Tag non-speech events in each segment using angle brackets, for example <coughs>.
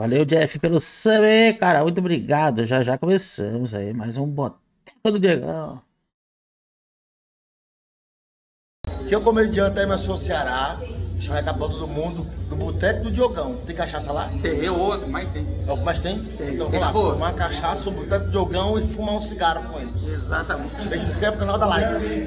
Valeu, Jeff, pelo sub, cara. Muito obrigado. Já já começamos aí. Mais um Boteco do Diegão. Que o comediante aí, meu senhor Ceará. Isso vai a todo do mundo, do Boteco do Diogão. Tem cachaça lá? Tem, eu ou mais tem. É o que mais tem? Tem. Então vamos lá, tomar cachaça, o Boteco do Diogão e fumar um cigarro com ele. Exatamente. vem se inscreve no canal da Likes.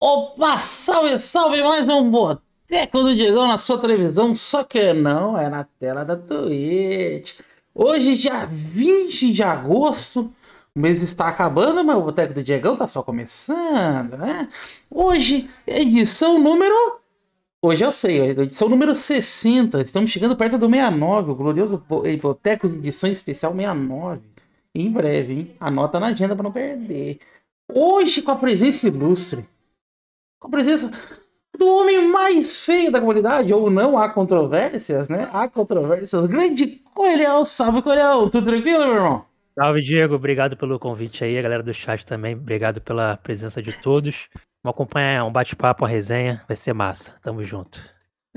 Opa, salve, salve! Mais um Boteco do Diegão na sua televisão, só que não é na tela da Twitch. Hoje, dia 20 de agosto, o mês está acabando, mas o Boteco do Diegão tá só começando, né? Hoje, edição número. Hoje eu sei, edição número 60. Estamos chegando perto do 69, o glorioso Boteco de Edição Especial 69. Em breve, hein? Anota na agenda para não perder. Hoje, com a presença ilustre com a presença do homem mais feio da comunidade, ou não há controvérsias, né? Há controvérsias. Grande Coelhão, salve Coelhão, tudo tranquilo, meu irmão? Salve, Diego, obrigado pelo convite aí, a galera do chat também, obrigado pela presença de todos. Vamos acompanhar um bate-papo, uma resenha, vai ser massa, tamo junto.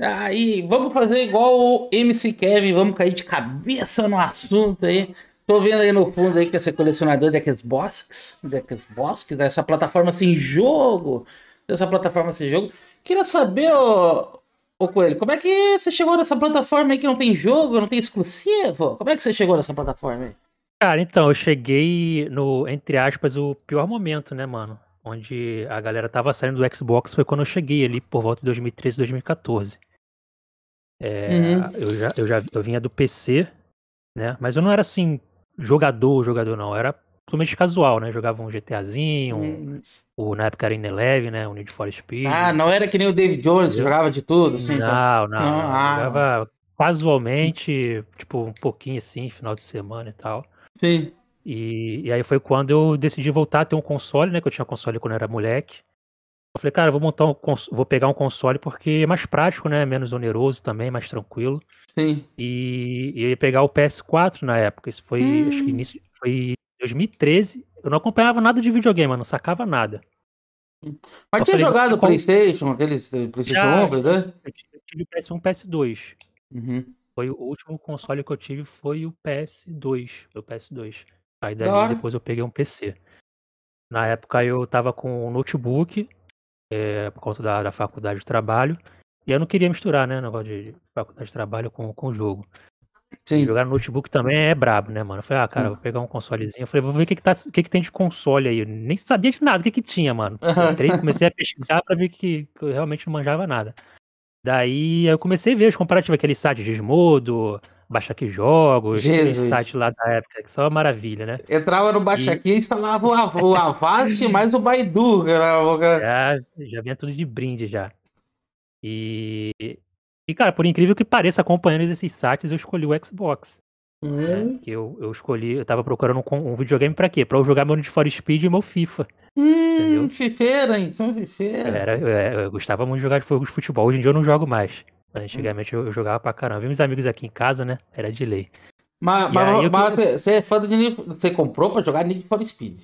Aí, vamos fazer igual o MC Kevin, vamos cair de cabeça no assunto aí. Tô vendo aí no fundo aí que esse colecionador de Xbox, de Xbox, dessa plataforma sem assim, jogo, dessa plataforma esse jogo. Queria saber, ô, ô Coelho, como é que você chegou nessa plataforma aí que não tem jogo, não tem exclusivo? Como é que você chegou nessa plataforma aí? Cara, então, eu cheguei no, entre aspas, o pior momento, né, mano? Onde a galera tava saindo do Xbox foi quando eu cheguei ali por volta de 2013, 2014. É, uhum. eu, já, eu já eu vinha do PC, né? Mas eu não era assim, jogador, jogador não. Eu era totalmente casual, né? Jogava um GTAzinho, um, uhum o, na época era In né? O Need for Speed. Ah, não era que nem o David Jones, que jogava de tudo, assim? Então. Não, então. não. não, não. Ah. Jogava casualmente, tipo, um pouquinho assim, final de semana e tal. Sim. E, e aí foi quando eu decidi voltar a ter um console, né? Que eu tinha console quando eu era moleque. Eu falei, cara, vou montar um vou pegar um console porque é mais prático, né? Menos oneroso também, mais tranquilo. Sim. E, e eu ia pegar o PS4 na época. Isso foi, hum. acho que hum. início, foi 2013. Eu não acompanhava nada de videogame, eu não sacava nada. Mas eu tinha falei, jogado PlayStation, aqueles eh, PlayStation já, 1, né? Eu tive PS1 PS2. Uhum. Foi o último console que eu tive foi o PS2. O PS2. Aí daí depois eu peguei um PC. Na época eu tava com um notebook, é, por conta da, da faculdade de trabalho. E eu não queria misturar, né? Negócio de faculdade de trabalho com, com jogo. Sim. Jogar no notebook também é brabo, né, mano? Eu falei, ah, cara, hum. vou pegar um consolezinho. Eu falei, vou ver o que que, tá, o que que tem de console aí. Eu nem sabia de nada, o que que tinha, mano. Entrei, comecei a pesquisar pra ver que, que eu realmente não manjava nada. Daí eu comecei a ver os comparativos, aquele site Gizmodo, Baixa que Jogos, aquele site lá da época, que só é uma maravilha, né? Entrava no Baixa e instalava o, o Avast mais o Baidu. Né, cara. Já, já vinha tudo de brinde já. E e, cara, por incrível que pareça, acompanhando esses sites, eu escolhi o Xbox. É, hum. Eu, eu escolhi, eu tava procurando um, um videogame pra quê? Pra eu jogar meu Need for Speed e meu FIFA. Hum, fifeira, então, fifeira. Era, eu, é, eu, gostava muito de jogar de futebol, hoje em dia eu não jogo mais. Hum. Antigamente hum. eu, eu, jogava pra caramba. Vi uns amigos aqui em casa, né? Era de lei. Mas, mas, mas queria... você é fã de Need Você comprou pra jogar Need for Speed.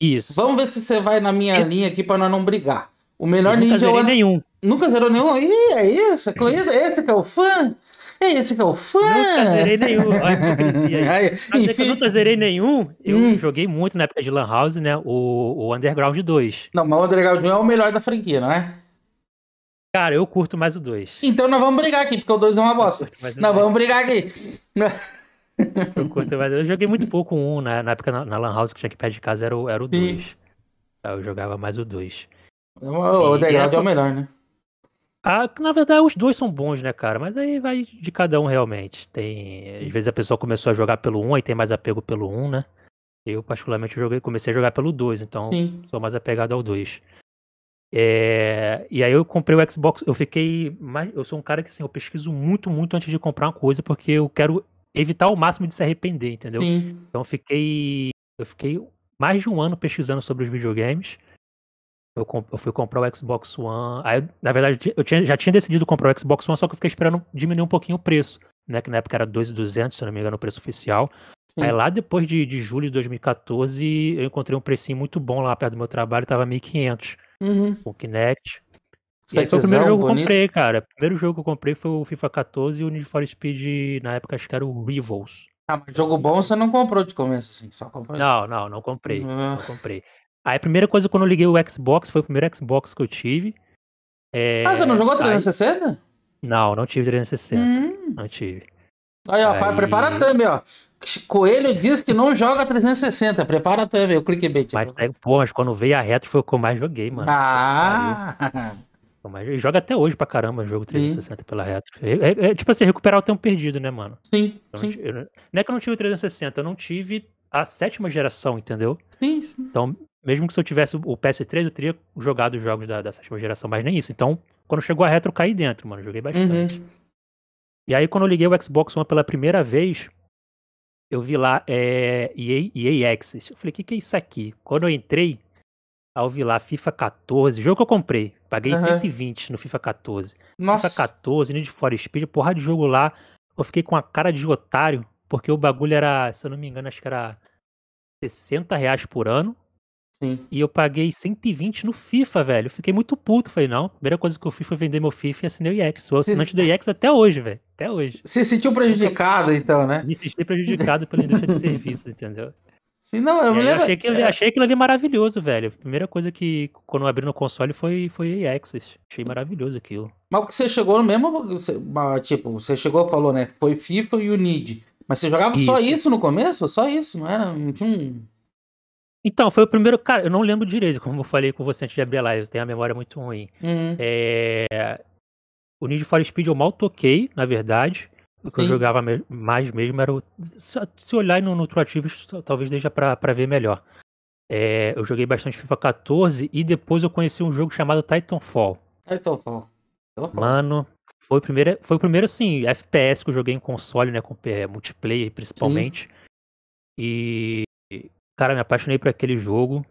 Isso. Vamos ver se você vai na minha eu... linha aqui pra nós não brigar. O melhor eu Ninja Warrior. nenhum. Nunca zerou nenhum? Ih, é isso? É isso? Esse que é o fã? É esse que é o fã? Nunca zerei nenhum. Olha que <laughs> é Enfim... eu nunca zerei nenhum. Eu hum. joguei muito na época de Lan House, né? O, o Underground 2. Não, mas o Underground 1 é o melhor da franquia, não é? Cara, eu curto mais o 2. Então nós vamos brigar aqui, porque o 2 é uma bosta. Nós vamos brigar aqui. eu curto mais. Eu joguei muito pouco o um, 1, né? Na época na, na, Lan House que tinha que perto de casa era o 2. Era eu jogava mais o 2. Então, o Underground é o melhor, né? Ah, na verdade, os dois são bons, né, cara? Mas aí vai de cada um realmente. Tem. Às vezes a pessoa começou a jogar pelo 1 um, e tem mais apego pelo 1, um, né? Eu, particularmente, joguei, comecei a jogar pelo 2, então Sim. sou mais apegado ao 2. É, e aí eu comprei o Xbox, eu fiquei. Mais, eu sou um cara que assim, eu pesquiso muito, muito antes de comprar uma coisa, porque eu quero evitar o máximo de se arrepender, entendeu? Sim. Então eu fiquei. Eu fiquei mais de um ano pesquisando sobre os videogames. Eu, eu, fui comprar o Xbox One. Aí, na verdade, eu tinha, já tinha decidido comprar o Xbox One, só que eu fiquei esperando diminuir um pouquinho o preço, né? Que na época era 2.200, se eu não me engano, o preço oficial. Sim. Aí lá depois de, de julho de 2014, eu encontrei um precinho muito bom lá perto do meu trabalho, tava 1.500 uhum. o Kinect. E aí foi o primeiro jogo que eu comprei, cara. O primeiro jogo que eu comprei foi o FIFA 14 e o Need for Speed, na época, acho que era o Rivals. Ah, mas jogo bom você não comprou de começo, assim, só comprou. Não, não, não comprei. Uhum. Não comprei. Aí a primeira coisa quando eu liguei o Xbox, foi o primeiro Xbox que eu tive. É... Ah, você não jogou 360? Aí... Não, não tive 360. Hum. Não tive. Aí, ó, aí... prepara a thumb, ó. Coelho diz que não joga 360. Prepara a thumb, o clickbait. Mas, pô, mas quando veio a retro foi o que eu mais joguei, mano. Ah! Mas eu... joga até hoje pra caramba o jogo 360 sim. pela retro. É, é, é, tipo assim, recuperar o tempo perdido, né, mano? Sim, então, sim. Eu... não é que eu não tive 360, eu não tive a sétima geração, entendeu? Sim, sim. Então, mesmo que se eu tivesse o PS3, eu teria jogado os jogos da, da sétima geração, mas nem isso. Então, quando chegou a retro, caí dentro, mano. Joguei uhum. bastante. Uhum. E aí, quando eu liguei o Xbox One pela primeira vez, eu vi lá é, EA, EA Access. Eu falei, o que, que é isso aqui? Quando eu entrei, eu vi lá FIFA 14, jogo que eu comprei. Paguei uhum. 120 no FIFA 14. Nossa. FIFA 14, Need for Speed, porra de jogo lá. Eu fiquei com a cara de otário, porque o bagulho era, se eu não me engano, acho que era 60 reais por ano. Sim. E eu paguei 120 no FIFA, velho. Eu fiquei muito puto. Falei, não, a primeira coisa que eu fiz foi vender meu FIFA e assinei o IEX. Sou assinante do IEX até hoje, velho. Até hoje. Você se sentiu prejudicado, então, né? Me senti prejudicado pela indústria de serviços, entendeu? Sim, não, eu me lembro. Eu achei, que, eu é. achei aquilo ali maravilhoso, velho. A primeira coisa que, quando eu abri no console, foi, foi EXs. Achei maravilhoso aquilo. Mas você chegou no mesmo. Tipo, você chegou e falou, né? Foi FIFA e o Need. Mas você jogava isso. só isso no começo? Só isso, não era? Não tinha um. Então, foi o primeiro. Cara, eu não lembro direito, como eu falei com você antes de abrir a live, eu tenho a memória muito ruim. Uhum. É... O Need for Speed eu mal toquei, na verdade. O que Sim. eu jogava mais mesmo era o. Se olhar no, no True talvez deixa pra, pra ver melhor. É... eu joguei bastante FIFA 14 e depois eu conheci um jogo chamado Titanfall. Titanfall. Mano, foi o primeiro, foi o primeiro assim, FPS que eu joguei em console, né? Com, é, multiplayer principalmente. Sim. E Cara, me apaixonei por aquele jogo.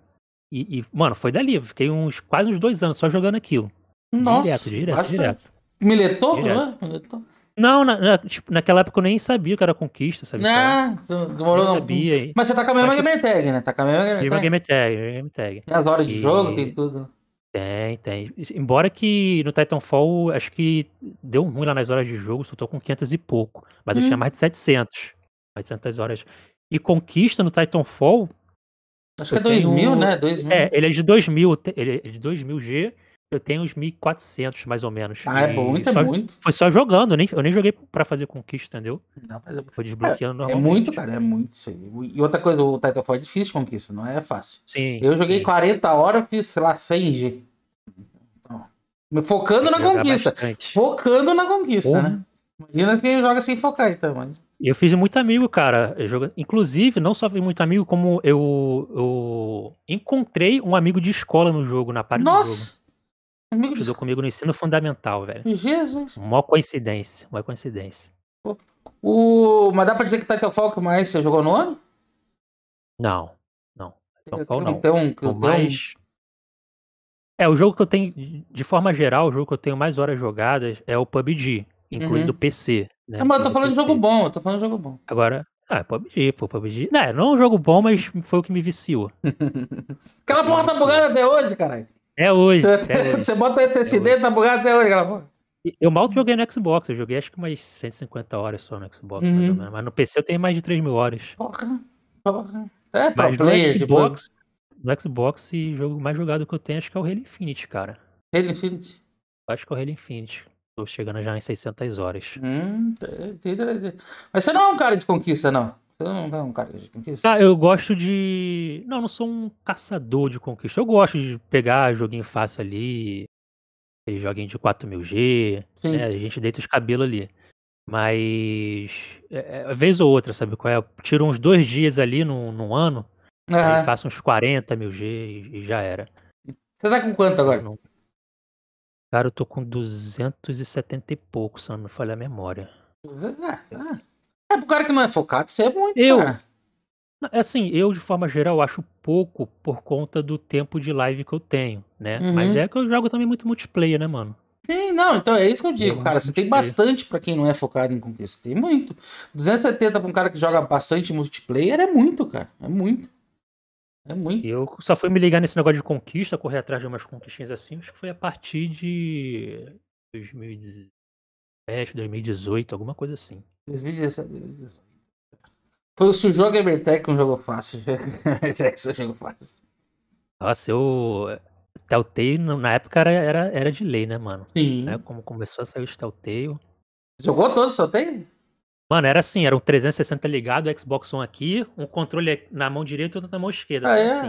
E, e mano, foi dali. Fiquei uns quase uns dois anos só jogando aquilo. Nossa. Direto, direto, bastante. direto. Miletou, direto. não é? Miletou. Não, na, na, tipo, naquela época eu nem sabia que era conquista, sabe? Não, é? demorou não. Sabia. Mas você tá com a mesma Mas, game tag, né? Tá com a mesma game tag. Mesma game tag, game tag. Tem as horas de jogo, tem tudo. Né? Tem, tem. Embora que no Titanfall, acho que deu ruim lá nas horas de jogo, só tô com 500 e pouco. Mas hum. eu tinha hum. mais de 700. Mais de 700 horas e Conquista no Titanfall. Acho que é 2000, tenho... né? 2000. É, ele é de 2000, ele é de 2000G. Eu tenho uns 1400 mais ou menos. Ah, é muito, então é só, é muito. Foi só jogando, eu nem, eu nem joguei pra fazer conquista, entendeu? Não, mas eu... É foi é, desbloqueando é, normalmente. É muito, cara, é muito. Sim. E outra coisa, o Titanfall é difícil de conquista, não é fácil. Sim. Eu joguei sim. 40 horas, fiz, sei lá, 100G. Então, focando na conquista. Focando na conquista, né? Imagina quem joga sem focar, então, mano. Eu fiz muito amigo, cara. Jogo... Inclusive, não só fiz muito amigo, como eu, eu encontrei um amigo de escola no jogo, na parte Nossa! do jogo. Estudou comigo no ensino fundamental, velho. Jesus! Mó coincidência, uma coincidência. O... o... Mas dá pra dizer que Titanfall que mais você jogou no ano? Não, não. Titanfall não. Então, então... Mais... É, o jogo que eu tenho, de forma geral, o jogo que eu tenho mais horas jogadas é o PUBG incluindo uhum. PC. Né? Não, mas eu tô falando PC. de jogo bom, eu tô falando de jogo bom. Agora, ah, PUBG, pô, PUBG. Né, não, não é um jogo bom, mas foi o que me viciou. <laughs> aquela porra tá bugada até hoje, caralho. É hoje. Você é <laughs> bota o SSD, é tá bugado até hoje, aquela porra. Eu mal joguei no Xbox, eu joguei acho que umas 150 horas só no Xbox, uhum. mais ou uhum. menos. Mas no PC eu tenho mais de 3 mil horas. Porra, porra. É, pra tipo no Xbox, no Xbox, o jogo mais jogado que eu tenho acho que é o Halo Infinite, cara. Halo Infinite? Acho que é o Halo Infinite. Tô chegando já em 600 horas. Hum, mas você não é um cara de conquista, não. Você não é um cara de conquista? Ah, eu gosto de. Não, não sou um caçador de conquista. Eu gosto de pegar joguinho fácil ali. Aquele joguinho de 4000G. Sim. Né? A gente deita os cabelos ali. Mas. É, é, vez ou outra, sabe qual é? Eu tiro uns dois dias ali num, num ano. Uhum. Aí faço uns 40 mil G e, e já era. Você tá com quanto agora? Não. Cara, eu tô com 270 e pouco, se não me falha a memória. É, é, é, pro cara que não é focado, isso é muito, eu, cara. É assim, eu de forma geral acho pouco por conta do tempo de live que eu tenho, né? Uhum. Mas é que eu jogo também muito multiplayer, né, mano? Sim, não, então é isso que eu digo, eu cara. Você tem bastante para quem não é focado em conquista. Tem muito. 270 pra um cara que joga bastante multiplayer é muito, cara. É muito. É muito. eu só fui me ligar nesse negócio de conquista, correr atrás de umas conquistinhas assim, acho que foi a partir de 2017, 2018, alguma coisa assim. 2017, 2018. Foi, se o jogo Evertech um jogo fácil. Evertech <laughs> é um jogo fácil. Nossa, eu. Telltale na época era, era, era de lei, né, mano? Sim. Né, como começou a sair o Telltale. Jogou todos o Telltale? Mano, era assim, era um 360 ligado, Xbox One aqui, um controle na mão direita e outro na mão esquerda. Ah,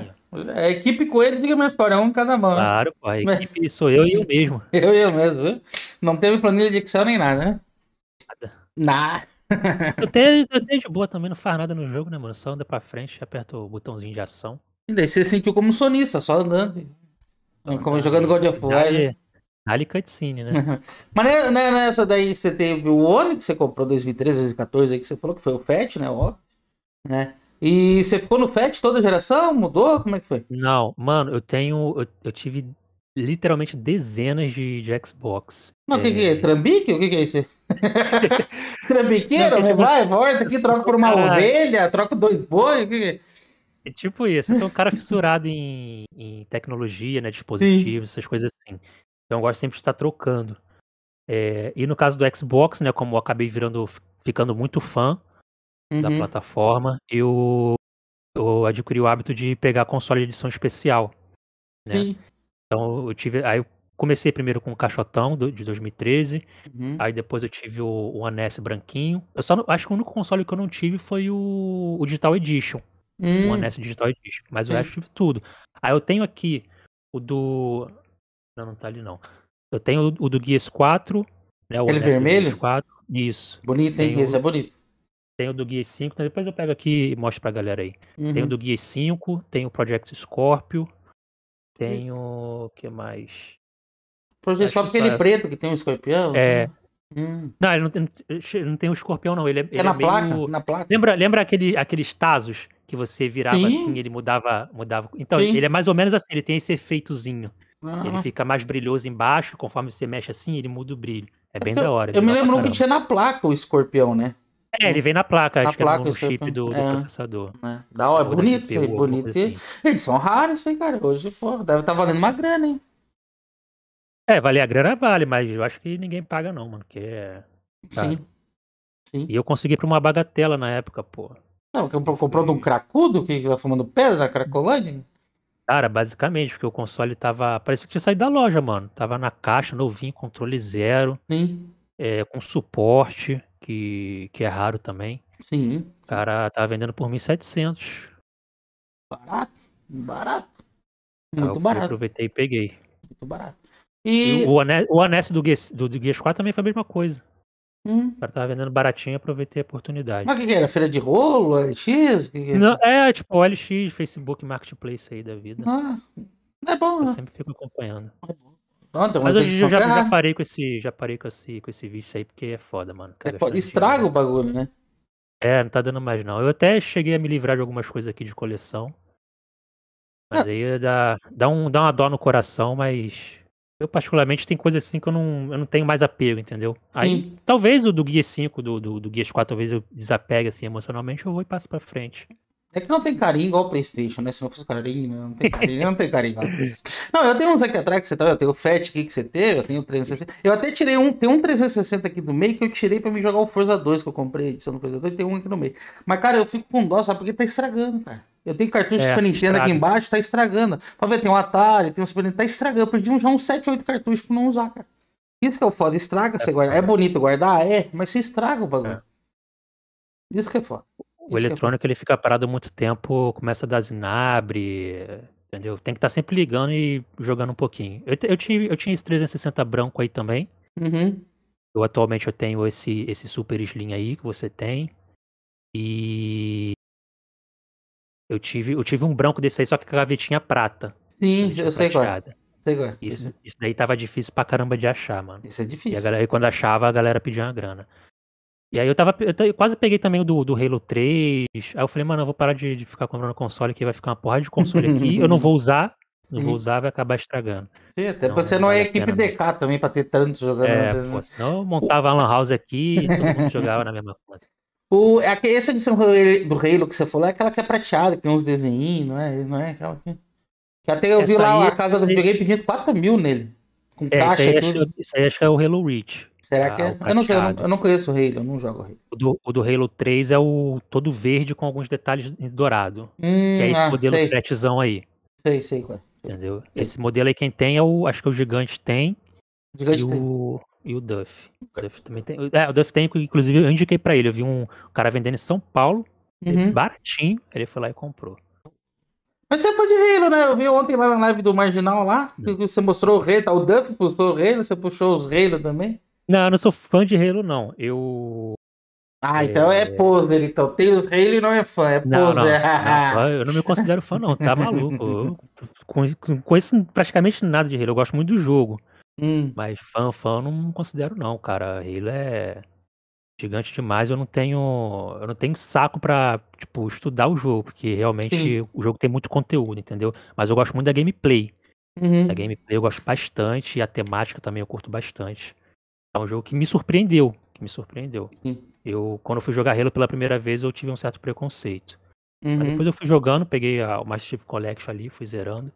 assim, é? é equipe com ele, diga minha história, é um cada mão. Né? Claro, pô, a equipe Mas... sou eu e eu mesmo. <laughs> Eu e eu mesmo, viu? Não teve planilha de Excel nem nada, né? Nada. Nada. <laughs> eu, tenho, eu tenho de boa também, não faz nada no jogo, né, mano? Só anda pra frente, aperta o botãozinho de ação. E daí você sentiu como sonista, só andando. Como jogando God of War. Né? Ali cutscene, né? Mas né, nessa é, é daí você teve o One, que você comprou em 2013, 2014, aí que você falou que foi o FAT, né? Ó, né? E você ficou no FAT toda geração? Mudou? Como é que foi? Não, mano, eu tenho. Eu, eu tive literalmente dezenas de, de Xbox. Mas o é... que, que, é? é? Trambique? O que, que é isso? <laughs> Trambiqueiro? Não, tipo, vai, assim, volta aqui, tipo troca por uma Caralho. ovelha, troca dois bois, o que, que é? É tipo isso, você é um cara fissurado em, em tecnologia, né? Dispositivos, Sim. essas coisas assim. Então eu gosto sempre de estar trocando. É, e no caso do Xbox, né, como eu acabei virando, ficando muito fã uhum. da plataforma, eu, eu adquiri o hábito de pegar console de edição especial. Né? Sim. Então eu tive. Aí eu comecei primeiro com o Caixotão do, de 2013. Uhum. Aí depois eu tive o, o branquinho. Eu só acho que o único console que eu não tive foi o, o Digital Edition. Hum. O One hum. Digital Edition. Mas Sim. o resto eu tive tudo. Aí eu tenho aqui o do. Não, não tá ali não. Eu tenho o, do Guia 4, né? O Ele vermelho? 4. Isso. Bonito, hein? Tenho esse é bonito. Tem o do Guia 5, né? depois eu pego aqui e mostro pra galera aí. Uhum. Tem o uhum. do Guia 5, tem o Project Scorpio, tem o. que mais? Project Scorpio é só aquele é preto que tem um escorpião? É. Assim, né? Hum. Não, ele não tem, ele não tem um escorpião, não. Ele é, é ele é na, é placa, meio... na placa. Lembra, lembra aquele, aqueles Tazos que você virava Sim. assim, ele mudava. mudava. Então, Sim. ele é mais ou menos assim, ele tem esse efeitozinho. Uhum. Ele fica mais brilhoso embaixo, conforme você mexe assim, ele muda o brilho. É bem é da hora. Eu me lembro que tinha na placa o escorpião, né? É, ele vem na placa, na acho placa, que é no chip do, do é. processador. É. Da hora, é bonito isso aí, bonito. Assim. são raros, isso aí, cara. Hoje, pô, deve estar tá valendo uma grana, hein? É, valer a grana vale, mas eu acho que ninguém paga não, mano, que é... Sim. Sim. E eu consegui pra uma bagatela na época, pô. Não, porque comprou de um cracudo que tá fumando pedra da Cracolândia? Cara, basicamente, porque o console tava. Parecia que tinha saído da loja, mano. Tava na caixa, novinho, controle zero. Sim. É, com suporte, que, que é raro também. Sim. O cara tava vendendo por 1.700. Barato, barato. Muito eu barato. Aproveitei e peguei. Muito barato. E, e o, o, o do Gears, 4 também foi a mesma coisa. Hum. O cara tava vendendo baratinho, aproveitei a oportunidade. Mas o que, que, era? Feira de rolo, OLX? Que que é, Não, é, tipo, OLX, Facebook, Marketplace aí da vida. Ah, é bom, Eu né? sempre fico acompanhando. É mas eu já, já, é parei com esse, já parei com esse, com esse vício aí, porque é foda, mano. É, estraga dinheiro. o bagulho, né? É, não tá dando mais não. Eu até cheguei a me livrar de algumas coisas aqui de coleção. Mas é. aí dá, dá, um, dá uma dó no coração, mas eu, particularmente, tem coisas assim que eu não, eu não tenho mais apego, entendeu? Sim. Aí, talvez o do Guia 5, do, do, do Guia 4, talvez eu desapegue, assim, emocionalmente, eu vou e passo pra frente. É que não tem carinho igual o Playstation, né? Se não fosse carinho, não tem carinho, não tem carinho igual <laughs> Não, eu tenho uns aqui atrás que você tá, eu tenho o Fat aqui que você teve, eu tenho o 360. Eu até tirei um, tem um 360 aqui do meio que eu tirei pra me jogar o Forza 2 que eu comprei, edição do Forza 2, tem um aqui no meio. Mas, cara, eu fico com dó, sabe? Porque tá estragando, cara. Eu tenho cartucho é, de Super Nintendo estraga. aqui embaixo, tá estragando. Pra ver, tem um Atari, tem um Super Nintendo, tá estragando. Eu perdi já uns 7, 8 cartuchos pra não usar, cara. Isso que é o foda, estraga, é, você guarda. É bonito guardar? É, mas você estraga o bagulho. É. Isso que é foda. Isso o é eletrônico é ele fica parado muito tempo, começa a dar zinabre, entendeu? Tem que estar tá sempre ligando e jogando um pouquinho. Eu, eu, tinha, eu tinha esse 360 branco aí também. Uhum. Eu atualmente eu tenho esse, esse Super Slim aí que você tem. E eu tive, eu tive um branco desse aí, só que a gavetinha prata. Sim, eu sei é. prateada. qual. É. Isso, isso daí tava difícil pra caramba de achar, mano. Isso é difícil. E a galera, quando achava, a galera pedia uma grana. E aí eu tava. Eu quase peguei também o do, do Halo 3. Aí eu falei, mano, eu vou parar de, de ficar comprando console que vai ficar uma porra de console aqui. eu não <laughs> vou usar. Sim. Não vou usar, vai acabar estragando. Sim, até não, você não, é equipe equipe DK também pra ter tantos jogadores. É, né? pô, senão eu montava a Lan House aqui e todo mundo jogava na mesma conta. O, é essa edição do Halo que você falou é aquela que é prateada, que tem uns desenhinhos, não é? Não é aquela que... Até eu essa vi lá a é casa é... do videogame pedindo 4 mil nele. Com é, caixa e tudo. Isso aí acho que é o Halo Reach. Será ah, que é? Eu não sei, eu não, eu não, conheço o Halo, eu não jogo o Halo. O do, o do, Halo 3 é o todo verde com alguns detalhes dourado. Hum, que é hum, esse ah, modelo sei. aí. Sei, sei, cara. É. Entendeu? Sei. Esse modelo aí quem tem é o. Acho que o Gigante tem. O Gigante e tem. O, e o Duff. O Duff também tem. É, o Duff tem, inclusive, eu indiquei pra ele. Eu vi um cara vendendo em São Paulo, uhum. baratinho. Ele foi lá e comprou. Mas você pode de Halo, né? Eu vi ontem lá na live do Marginal lá. Que você mostrou o rei tá? O Duff postou o rei, né? você puxou os rei também. Não, eu não sou fã de Halo, não. Eu. Ah, é... então é, é. poser, né? então. Tem os rei e não é fã, é não, poser. Não, <laughs> não, eu não me considero fã, não, tá maluco? Eu conheço praticamente nada de rei. eu gosto muito do jogo. Hum. Mas fã, fã, eu não considero não, cara. Halo é gigante demais. Eu não tenho, eu não tenho saco para tipo estudar o jogo, porque realmente Sim. o jogo tem muito conteúdo, entendeu? Mas eu gosto muito da gameplay. Uhum. Da gameplay eu gosto bastante e a temática também eu curto bastante. É um jogo que me surpreendeu, que me surpreendeu. Sim. Eu quando eu fui jogar Halo pela primeira vez, eu tive um certo preconceito. Uhum. Mas depois eu fui jogando, peguei a, o Master Chief Collection ali, fui zerando.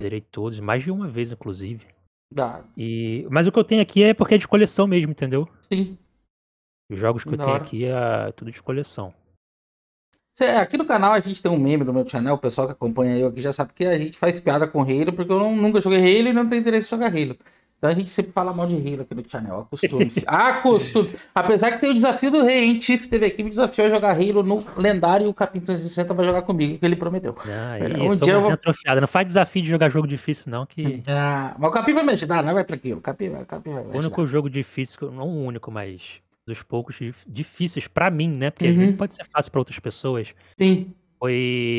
Zerei todos, mais de uma vez inclusive. Dá. E... Mas o que eu tenho aqui é porque é de coleção mesmo, entendeu? Sim. Os jogos que da eu tenho hora. aqui é tudo de coleção. aqui no canal a gente tem um meme do meu canal, o pessoal que acompanha eu aqui já sabe que a gente faz piada com Halo, porque eu não, nunca joguei Halo e não tenho interesse em jogar Halo. Então a gente sempre fala mal de Halo aqui no channel. Acostume-se. <laughs> Acostume-se. Apesar que tem o desafio do rei, hein? Tiff teve aqui, me desafiou a jogar Halo no lendário. O Capim 360 vai jogar comigo, que ele prometeu. Ah, é, um dia eu vou... Não faz desafio de jogar jogo difícil, não. Que... <laughs> Ah, mas o Capim vai me ajudar, não vai tranquilo. O Capim, o Capim vai. O único jogo difícil, não o único, mas dos poucos difíceis para mim, né? Porque uhum. às vezes pode ser fácil para outras pessoas. Sim. Foi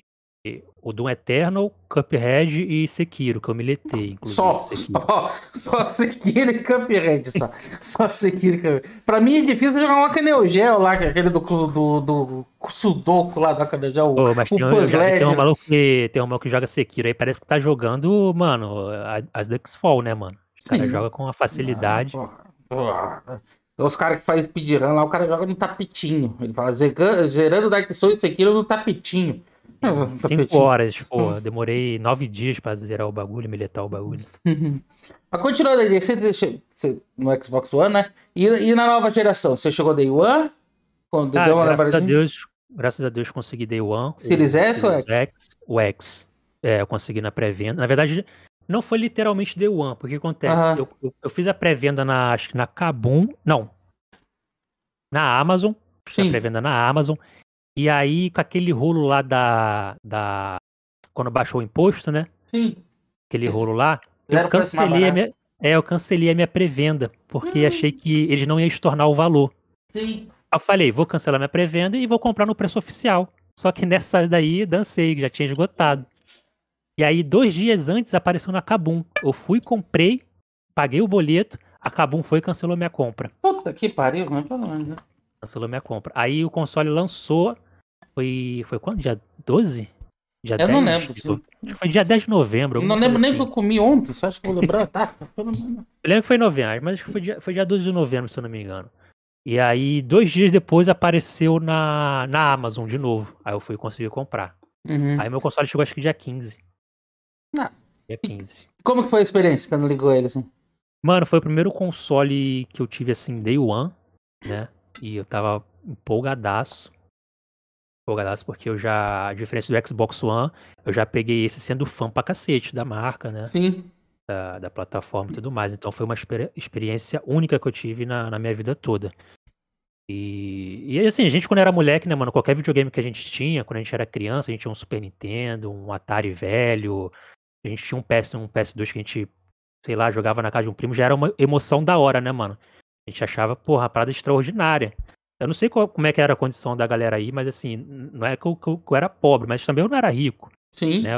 o Doom Eternal, Cuphead e Sekiro, que eu militei, Só, Sekiro. só, só Sekiro e Cuphead, só. só Sekiro e Cuphead. Pra mim é difícil jogar uma Caneo Geo lá, que é aquele do, do, do Sudoku lá da Caneo Geo, oh, mas o tem, Um, tem um maluco que, tem um maluco que joga Sekiro aí, parece que tá jogando, mano, as Ducks Fall, né, mano? Os caras jogam joga com uma facilidade. Ah, porra, porra. Os caras que fazem speedrun lá, o cara joga no tapetinho. Ele fala, zerando Dark Souls Sekiro no tapetinho. É, Cinco horas, porra. Hum. Demorei nove dias pra zerar o bagulho, militar o bagulho. a <laughs> continuar você, você no Xbox One, né? E, e, na nova geração? Você chegou Day One? Quando ah, deu uma graças a Deus, graças a Deus consegui Day One. Series S ou X? X? O X. É, eu consegui na pré-venda. Na verdade, não foi literalmente Day One, porque acontece, uh -huh. eu, eu, eu, fiz a pré-venda na, acho que na Kabum, não, na Amazon, Sim. a pré-venda na Amazon, e aí, com aquele rolo lá da. da quando baixou o imposto, né? Sim. Aquele rolo lá. Eu cancelei, a minha, é, eu cancelei a minha pré-venda, porque hum. achei que eles não iam estornar o valor. Sim. Eu falei, vou cancelar minha pré-venda e vou comprar no preço oficial. Só que nessa daí, dancei, já tinha esgotado. E aí, dois dias antes, apareceu na Cabum. Eu fui, comprei, paguei o boleto, a Cabum foi e cancelou minha compra. Puta que pariu, mas pelo menos, né? Cancelou minha compra. Aí o console lançou. Foi. Foi quando? Dia 12? Dia eu não lembro. De... Tipo, foi dia 10 de novembro. Não lembro nem assim. que eu comi ontem, você acha que eu vou lembrar? tá, tá eu lembro que foi em novembro, mas acho que foi dia, foi dia 12 de novembro, se eu não me engano. E aí, dois dias depois, apareceu na, na Amazon de novo. Aí eu fui conseguir comprar. Uhum. Aí meu console chegou acho que dia 15. Ah. Dia 15. E como que foi a experiência quando ligou ele assim? Mano, foi o primeiro console que eu tive assim, day one, né? E eu tava empolgadaço. Empolgadaço porque eu já, a diferença do Xbox One, eu já peguei esse sendo fã pra cacete da marca, né? Sim. Da, da plataforma e tudo mais. Então foi uma experiência única que eu tive na, na minha vida toda. E, e, assim, a gente quando era moleque, né, mano, qualquer videogame que a gente tinha, quando a gente era criança, a gente tinha um Super Nintendo, um Atari velho, a gente tinha um PS1, um PS2 que a gente, sei lá, jogava na casa de um primo, já era uma emoção da hora, né, mano? A gente achava, porra, a parada extraordinária. Eu não sei qual, como é que era a condição da galera aí, mas assim, não é que eu, que eu, que eu era pobre, mas também eu não era rico. Sim. Né?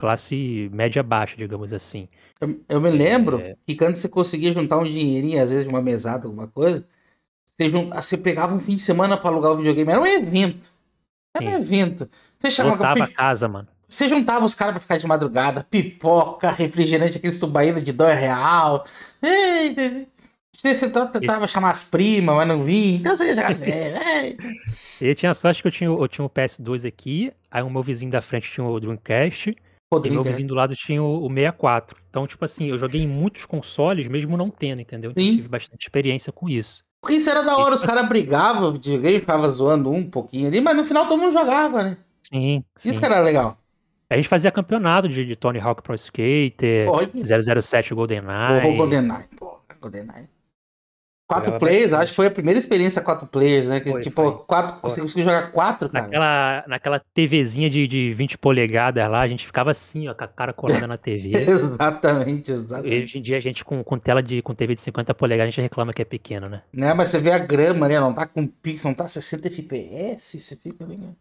Classe média baixa, digamos assim. Eu, eu me lembro é... que quando você conseguia juntar um dinheirinho, às vezes de uma mesada, alguma coisa, você, junt... Ah, você pegava um fim de semana para alugar o um videogame. Era um evento. Era Sim. um evento. Fechava Lotava a casa, mano. Você juntava os caras pra ficar de madrugada, pipoca, refrigerante, aqueles tubaína de dói real. Eita, você, tentava e... chamar as primas, mas não vinha. Então você ia jogar. Né? <laughs> eu tinha sorte que eu tinha, eu tinha um PS2 aqui, aí o meu vizinho da frente tinha o Dreamcast. Rodrigo, e meu vizinho do lado tinha o, o 64. Então, tipo assim, eu joguei em muitos consoles, mesmo não tendo, entendeu? Então, tive bastante experiência com isso. Porque isso era da tipo hora, e, os assim caras brigavam, brigavam, videogame, ficava zoando um pouquinho ali, mas no final todo mundo jogava, né? Sim. Isso sim. que era legal. A gente fazia campeonato de, de Tony Hawk Pro Skater, Pode. 007 GoldenEye. Golden GoldenEye, pô, GoldenEye. Quatro players, acho que foi a primeira experiência quatro players, né? Que, foi, tipo, foi. Quatro, você conseguiu jogar quatro, cara. Naquela, naquela TVzinha de, de 20 polegadas lá, a gente ficava assim, ó, com a cara colada na TV. <laughs> exatamente, exatamente. hoje em dia a gente com, com tela de com TV de 50 polegadas, a gente reclama que é pequeno, né? Né, mas você vê a grama, né? Não tá com pixel, não tá 60 FPS, você fica ligado.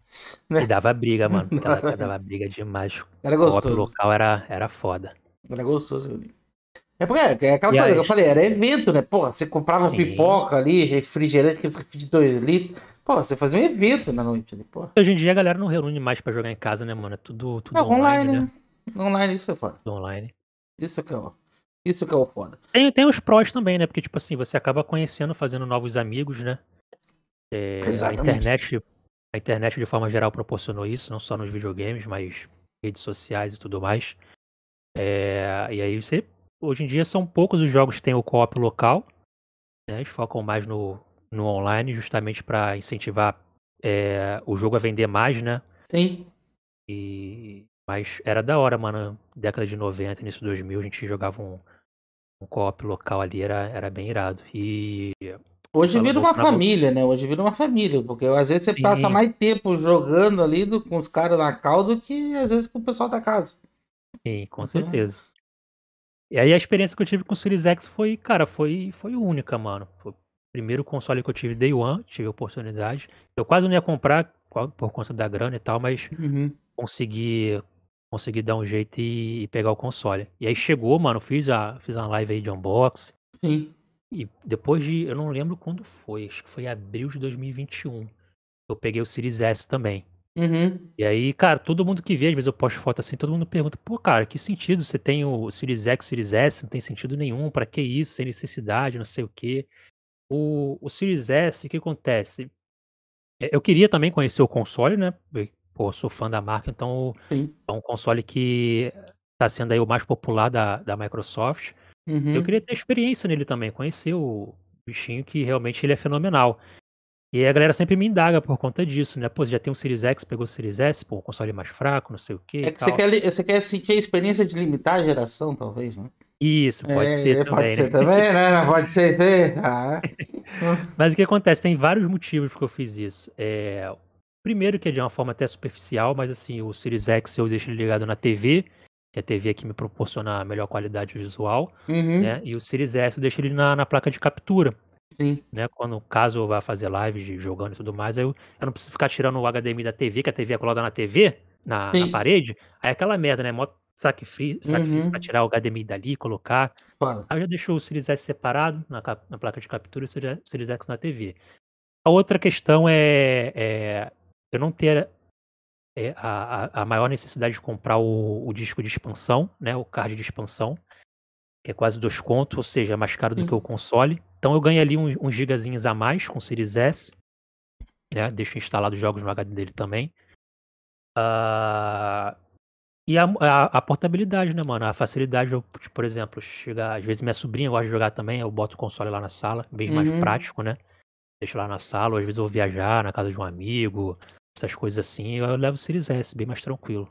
Né? E dava briga, mano. Aquela, <laughs> dava briga demais. Era gostoso. O local era, era foda. Era gostoso, meu é porque é, é aquela e coisa aí? que eu falei, era evento, né? Porra, você comprava Sim. pipoca ali, refrigerante, que você de dois litros. Pô, você fazia um evento na noite ali, pô. Hoje em dia a galera não reúne mais pra jogar em casa, né, mano? É tudo, tudo não, online, online, né? né? Online, isso é foda. Tudo online. Isso que é o, isso que é o foda. Tem, tem os prós também, né? Porque, tipo assim, você acaba conhecendo, fazendo novos amigos, né? É, a internet, a internet de forma geral proporcionou isso, não só nos videogames, mas redes sociais e tudo mais. É, e aí você hoje em dia são poucos os jogos que têm o co-op local. Né? Eles focam mais no, no online, justamente para incentivar é, o jogo a vender mais, né? Sim. E, mas era da hora, mano. Década de 90, início de 2000, a gente jogava um, um co-op local ali, era, era bem irado. E. Hoje vira uma família, boca. né? Hoje vira uma família, porque às vezes você Sim. passa mais tempo jogando ali do, com os caras na caldo do que às vezes com o pessoal da casa. Sim, com então, certeza. E aí a experiência que eu tive com o Series X foi, cara, foi, foi única, mano. Foi o primeiro console que eu tive Day One, tive a oportunidade. Eu quase não ia comprar por conta da grana e tal, mas uhum. consegui consegui dar um jeito e, e, pegar o console. E aí chegou, mano, fiz a fiz uma live aí de unboxing. Sim. E depois de, eu não lembro quando foi, acho que foi abril de 2021. Eu peguei o Series S também. Uhum. E aí, cara, todo mundo que vê, às vezes eu posto foto assim, todo mundo pergunta, pô, cara, que sentido você tem o Series X, Series S? Não tem sentido nenhum, para que isso? Sem necessidade, não sei o quê. O, o Series S, o que acontece? É, eu queria também conhecer o console, né? Pô, sou fã da marca, então Sim. é um console que tá sendo aí o mais popular da, da Microsoft. Uhum. Eu queria ter experiência nele também, conhecer o bichinho que realmente ele é fenomenal. E aí a galera sempre me indaga por conta disso, né? Pô, você já tem um Series X, pegou o Series S, pô, o console mais fraco, não sei o quê. É que você quer, você quer sentir a experiência de limitar a geração, talvez, né? Isso, pode é, ser é, também. Pode né? ser também, né? <laughs> pode ser. tá. Mas o que acontece? Tem vários motivos que eu fiz isso. É, primeiro, que é de uma forma até superficial, mas assim, o Series X eu deixo ele ligado na TV, que é a TV aqui me proporciona a melhor qualidade visual, uhum. né? E o Series S eu deixo ele na, na placa de captura. Sim. Né? Quando, caso eu vá fazer live de, jogando e tudo mais, eu, eu não preciso ficar tirando o HDMI da TV, que a TV é colada na TV, na, na parede. Aí é aquela merda, né? Mó sacrifício, uhum. pra tirar o HDMI dali, e colocar. Aí eu já deixo o Series S separado na, na placa de captura e o Series X na TV. A outra questão é, é eu não ter é, a, a, maior necessidade de comprar o, o disco de expansão, né? O card de expansão é quase dois contos, ou seja, é mais caro do Sim. que o console. Então eu ganho ali uns, uns gigazinhos a mais com o Series S. Né? Deixo instalado os jogos no HD dele também. Uh... E a, a, a, portabilidade, né, mano? A facilidade, eu, tipo, por exemplo, chegar, às vezes minha sobrinha gosta de jogar também, eu boto o console lá na sala, bem uhum. mais prático, né? Deixo lá na sala, ou às vezes eu vou viajar na casa de um amigo, essas coisas assim, eu levo o Series S, bem mais tranquilo.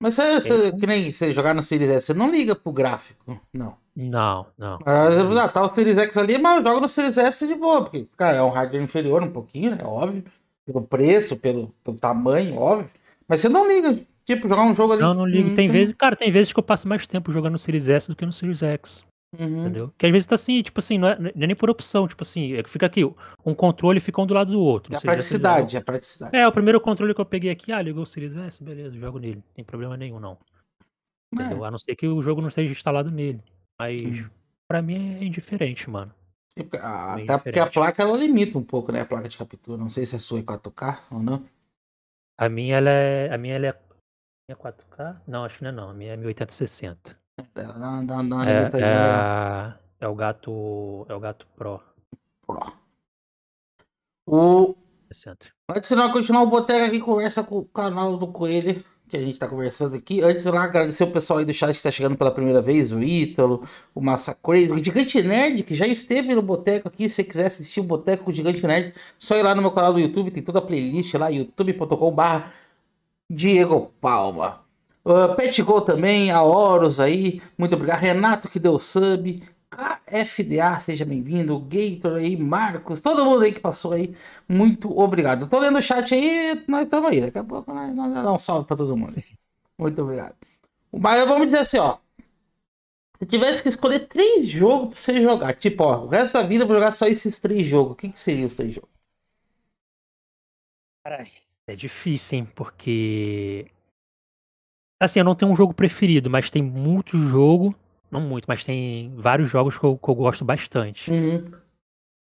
Mas você, você, que nem você jogar no Series S, você não liga pro gráfico, não. Não, não. Ah, ah tá o Series X ali, mas jogo no Series S de boa, porque cara, é um hardware inferior um pouquinho, né? Óbvio. Pelo preço, pelo, pelo tamanho, óbvio. Mas você não liga, tipo, jogar um jogo ali. Não, não ligo. Hum, tem, tem vezes, cara, tem vezes que eu passo mais tempo jogando no Series S do que no Series X. Uhum. Entendeu? Que às vezes tá assim, tipo assim, não é, não é nem por opção, tipo assim, é que fica aqui, um controle fica um do lado do outro. É a assim, praticidade, é a praticidade. É, o primeiro controle que eu peguei aqui, ah, ligou o Series S, beleza, jogo nele, não tem problema nenhum, não. É. A não ser que o jogo não esteja instalado nele. Mas hum. para mim é indiferente, mano. Ah, até indiferente. porque a placa ela limita um pouco, né? A placa de captura. Não sei se é sua 4K ou não. A minha ela é. A minha ela é. A minha é 4K? Não, acho que não é não. A minha é 1860. Dá, dá uma é, é, é, o gato. É o gato Pro. Pro. O. 60. Antes de nós continuar, o Boteca aqui conversa com o canal do Coelho, que a gente tá conversando aqui. Antes de lá, agradecer o pessoal aí do chat que tá chegando pela primeira vez, o Ítalo, o Massacre, o Gigante Nerd, que já esteve no Boteco aqui. Se você quiser assistir o Boteco Gigante Nerd, só ir lá no meu canal do YouTube, tem toda a playlist lá, youtube.com.br Diego Palma. Ah, Petgo também, a Horus aí, muito obrigado. Renato que deu sub. KFDA, seja bem-vindo. Gator aí, Marcos, todo mundo aí que passou aí, muito obrigado. tô lendo o chat aí, nós estamos aí. Daqui a pouco nós, nós dá um salve para todo mundo. Muito obrigado. Mas vamos dizer assim, ó. Se tivesse que escolher três jogos pra você jogar, tipo, ó, o resto da vida eu vou jogar só esses três jogos. O que, que seriam os três jogos? Caralho, é difícil, hein? Porque Assim, eu não tenho um jogo preferido, mas tem muito jogo. Não muito, mas tem vários jogos que eu, que eu gosto bastante. Uhum.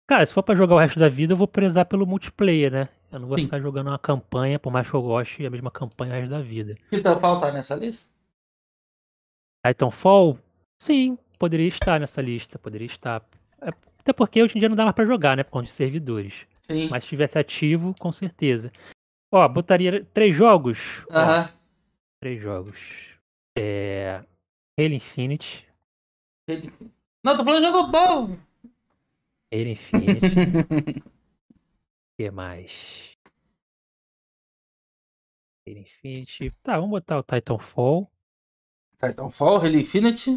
Cara, se for para jogar o resto da vida, eu vou prezar pelo multiplayer, né? Eu não vou Sim. ficar jogando uma campanha, por mais que eu goste, a mesma campanha o resto da vida. Titanfall tá nessa lista? Titanfall? Sim, poderia estar nessa lista, poderia estar. É, até porque hoje em dia não dá mais pra jogar, né? Por conta de servidores. Sim. Mas se tivesse ativo, com certeza. Ó, botaria três jogos. Aham. Três jogos. É. Halo Infinite. Não, tô falando de jogo bom! Halo Infinite. <laughs> que mais? Halo Infinite. Tá, vamos botar o Titanfall. Titanfall, Halo Infinite.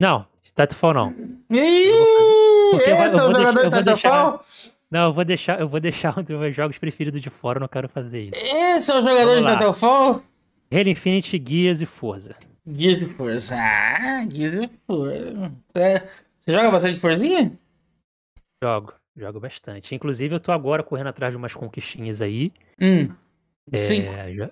Não, Titanfall não. Ih, Esse é o jogador de Titanfall? Deixar... Não, eu vou deixar, eu vou deixar um dos meus jogos preferidos de fora, eu não quero fazer isso. Esses são jogadores da Telfall? Halo Infinite, Gears e Forza. Gears e Forza. Ah, Gears e Forza. É, você joga bastante Forzinha? Jogo, jogo bastante. Inclusive, eu tô agora correndo atrás de umas conquistinhas aí. Hum. É, Sim. Já...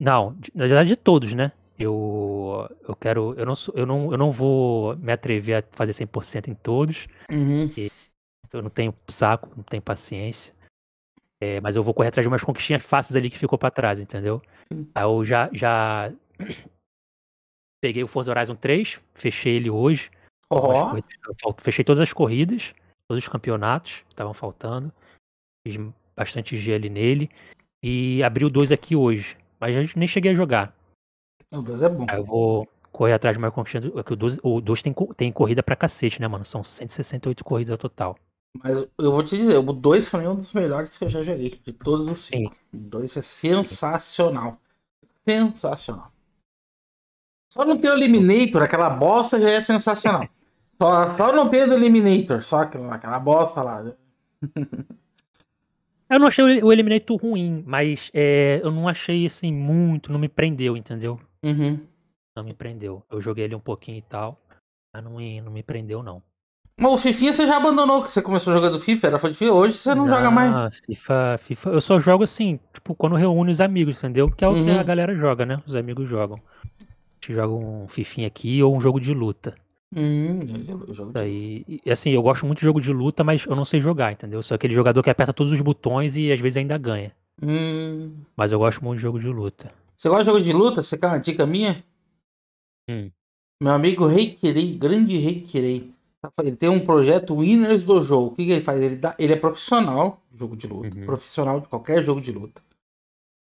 Não, na verdade de todos, né? Eu, eu quero. Eu não, sou, eu, não, eu não vou me atrever a fazer 100% em todos. Uhum. E eu não tenho saco, não tenho paciência. É, mas eu vou correr atrás de umas conquistinhas fáceis ali que ficou para trás, entendeu? Sim. Aí eu já, já <coughs> peguei o Forza Horizon 3, fechei ele hoje. Oh. Corridas, fechei todas as corridas, todos os campeonatos que estavam faltando. Fiz bastante GL nele. E abri o 2 aqui hoje. Mas a gente nem cheguei a jogar. O 2 é bom. Aí eu vou correr atrás de mais conquista. É o 2 tem, tem corrida pra cacete, né, mano? São 168 corridas ao total. Mas eu vou te dizer, o 2 foi é um dos melhores que eu já joguei, de todos os cinco. O 2 é sensacional. Sensacional. Só não ter o Eliminator, aquela bosta já é sensacional. <laughs> Só, só não ter o Eliminator, só aquela, aquela bosta lá. Eu não achei o Eliminator ruim, mas é, eu não achei assim muito, não me prendeu, entendeu? Uhum. Não me prendeu. Eu joguei ele um pouquinho e tal, mas não me, não me prendeu, não. Mas o Fifinha você já abandonou, que você começou jogando FIFA, era fã de FIFA, hoje você não, não joga mais. FIFA, FIFA, eu só jogo assim, tipo, quando reúne os amigos, entendeu? Que é o uhum. que a uhum. galera joga, né? Os amigos jogam. A gente joga um Fifinha aqui ou um jogo de luta. Hum, jogo de... Aí, e, assim, eu gosto muito de jogo de luta, mas eu não sei jogar, entendeu? Sou aquele jogador que aperta todos os botões e às vezes ainda ganha. Hum. Mas eu gosto muito de jogo de luta. Você gosta de jogo de luta? Você quer uma dica minha? Hum. Meu amigo Rei Kirei, grande Rei Kirei. Ele tem um projeto Winners do jogo. O que, que ele faz? Ele, dá, ele é profissional de jogo de luta. Uhum. Profissional de qualquer jogo de luta.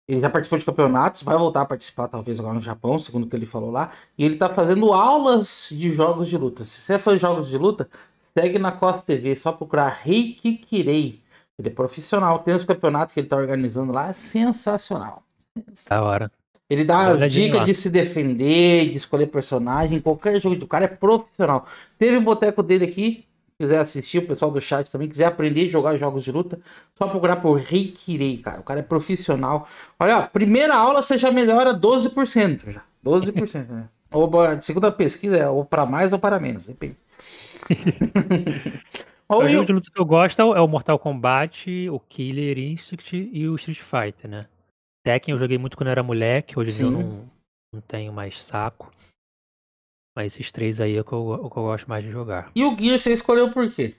Ele já participou de campeonatos, vai voltar a participar, talvez, agora no Japão, segundo o que ele falou lá. E ele tá fazendo aulas de jogos de luta. Se você é fã de jogos de luta, segue na Costa TV, só procurar Reiki Kirei. Ele é profissional, tem os campeonatos que ele tá organizando lá, é sensacional. Da hora. Ele dá a dica de se defender, de escolher personagem, qualquer jogo. O cara é profissional. Teve um boteco dele aqui. Quiser assistir, o pessoal do chat também quiser aprender a jogar jogos de luta, só procurar por Reikirei, cara. O cara é profissional. Olha, ó, primeira aula você já melhora 12% já. 12%, né? <laughs> Ou segunda pesquisa é ou para mais ou para menos, depende. <laughs> o jogo de luta que eu gosto é, é o Mortal Kombat, o Killer Instinct e o Street Fighter, né? Tekken eu joguei muito quando eu era moleque, hoje Sim. eu não, não tenho mais saco. Mas esses três aí é o que, eu, que eu gosto mais de jogar. E o Gears você escolheu por quê?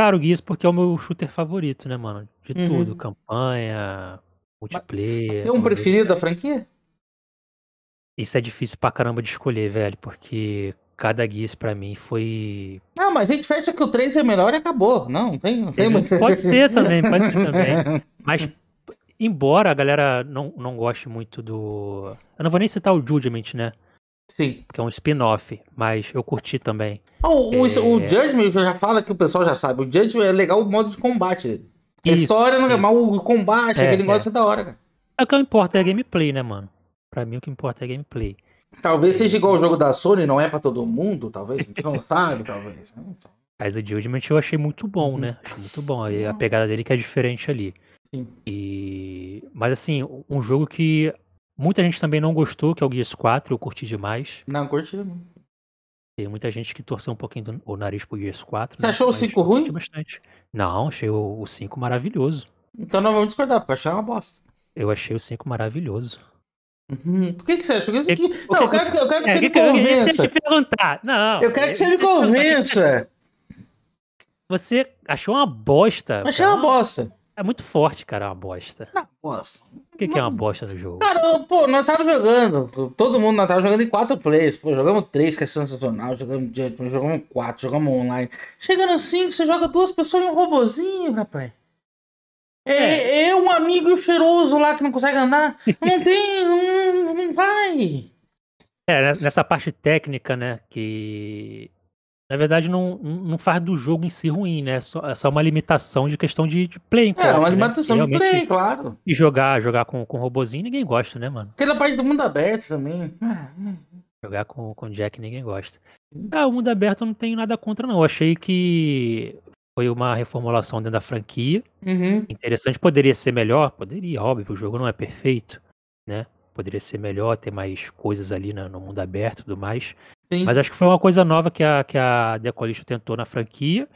Cara, o Gears porque é o meu shooter favorito, né, mano? De uhum. tudo. Campanha, multiplayer. Tem um preferido da franquia? Isso é difícil pra caramba de escolher, velho, porque cada Gears pra mim foi. Não, mas a gente fecha que o 3 é melhor e acabou. Não, não tem, não tem muito. Pode ser <laughs> também, pode ser também. Mas embora a galera não, não goste muito do. Eu não vou nem citar o Judgment, né? Sim. Que é um spin-off, mas eu curti também. Oh, o, é... o Judgment já fala que o pessoal já sabe. O Judgment é legal o modo de combate. A história não é mal, o combate, é, aquele é. negócio é. é da hora, cara. É o que importa é a gameplay, né, mano? Pra mim o que importa é a gameplay. Talvez é. seja igual o jogo da Sony, não é para todo mundo, talvez. A gente não <laughs> sabe, talvez. Né? Mas o Judgment eu achei muito bom, uhum. né? Achei muito bom. a pegada dele que é diferente ali. Sim. E... Mas assim, um jogo que muita gente também não gostou, que é o Gears 4, eu curti demais. Não, curti também. Tem muita gente que torceu um pouquinho do, o nariz pro Gears 4. Você né? achou o 5 ruim? Bastante. Não, achei o, 5 maravilhoso. Então não vamos discordar, porque eu achei uma bosta. Eu achei o 5 maravilhoso. Uhum. Por que, que você acha? Que... que... Não, eu quero, eu quero que é, você me convença. Eu, perguntar. Não, eu quero que você me convença. <laughs> Você achou uma bosta. Achei uma então? bosta. É muito forte, cara, é uma bosta. Não, nossa. O que, que, é uma bosta no jogo? Cara, pô, nós tava jogando. Todo mundo, nós tava jogando em quatro players. Pô, jogamos três, que é sensacional. Jogamos, jogamos quatro, jogamos online. Chegando cinco, você joga duas pessoas e um robozinho, rapaz. É, é. é um amigo cheiroso lá que não consegue andar. <laughs> Não tem. não, não vai. É, né, nessa parte técnica, né? Que na verdade, não, não faz do jogo em si ruim, né? É só, é só uma limitação de questão de, de play. É, é uma né? limitação de play, claro. E jogar, jogar com, com robozinho ninguém gosta, né, mano? Aquela é parte do mundo aberto também. Jogar com, com Jack ninguém gosta. Ah, o mundo aberto eu não tenho nada contra, não. Eu achei que foi uma reformulação dentro da franquia. Uhum. Interessante, poderia ser melhor? Poderia, óbvio, o jogo não é perfeito, né? poderia ser melhor, ter mais coisas ali no, né, no mundo aberto e tudo mais. Sim. Mas acho que foi uma coisa nova que a, que a Decolista tentou na franquia.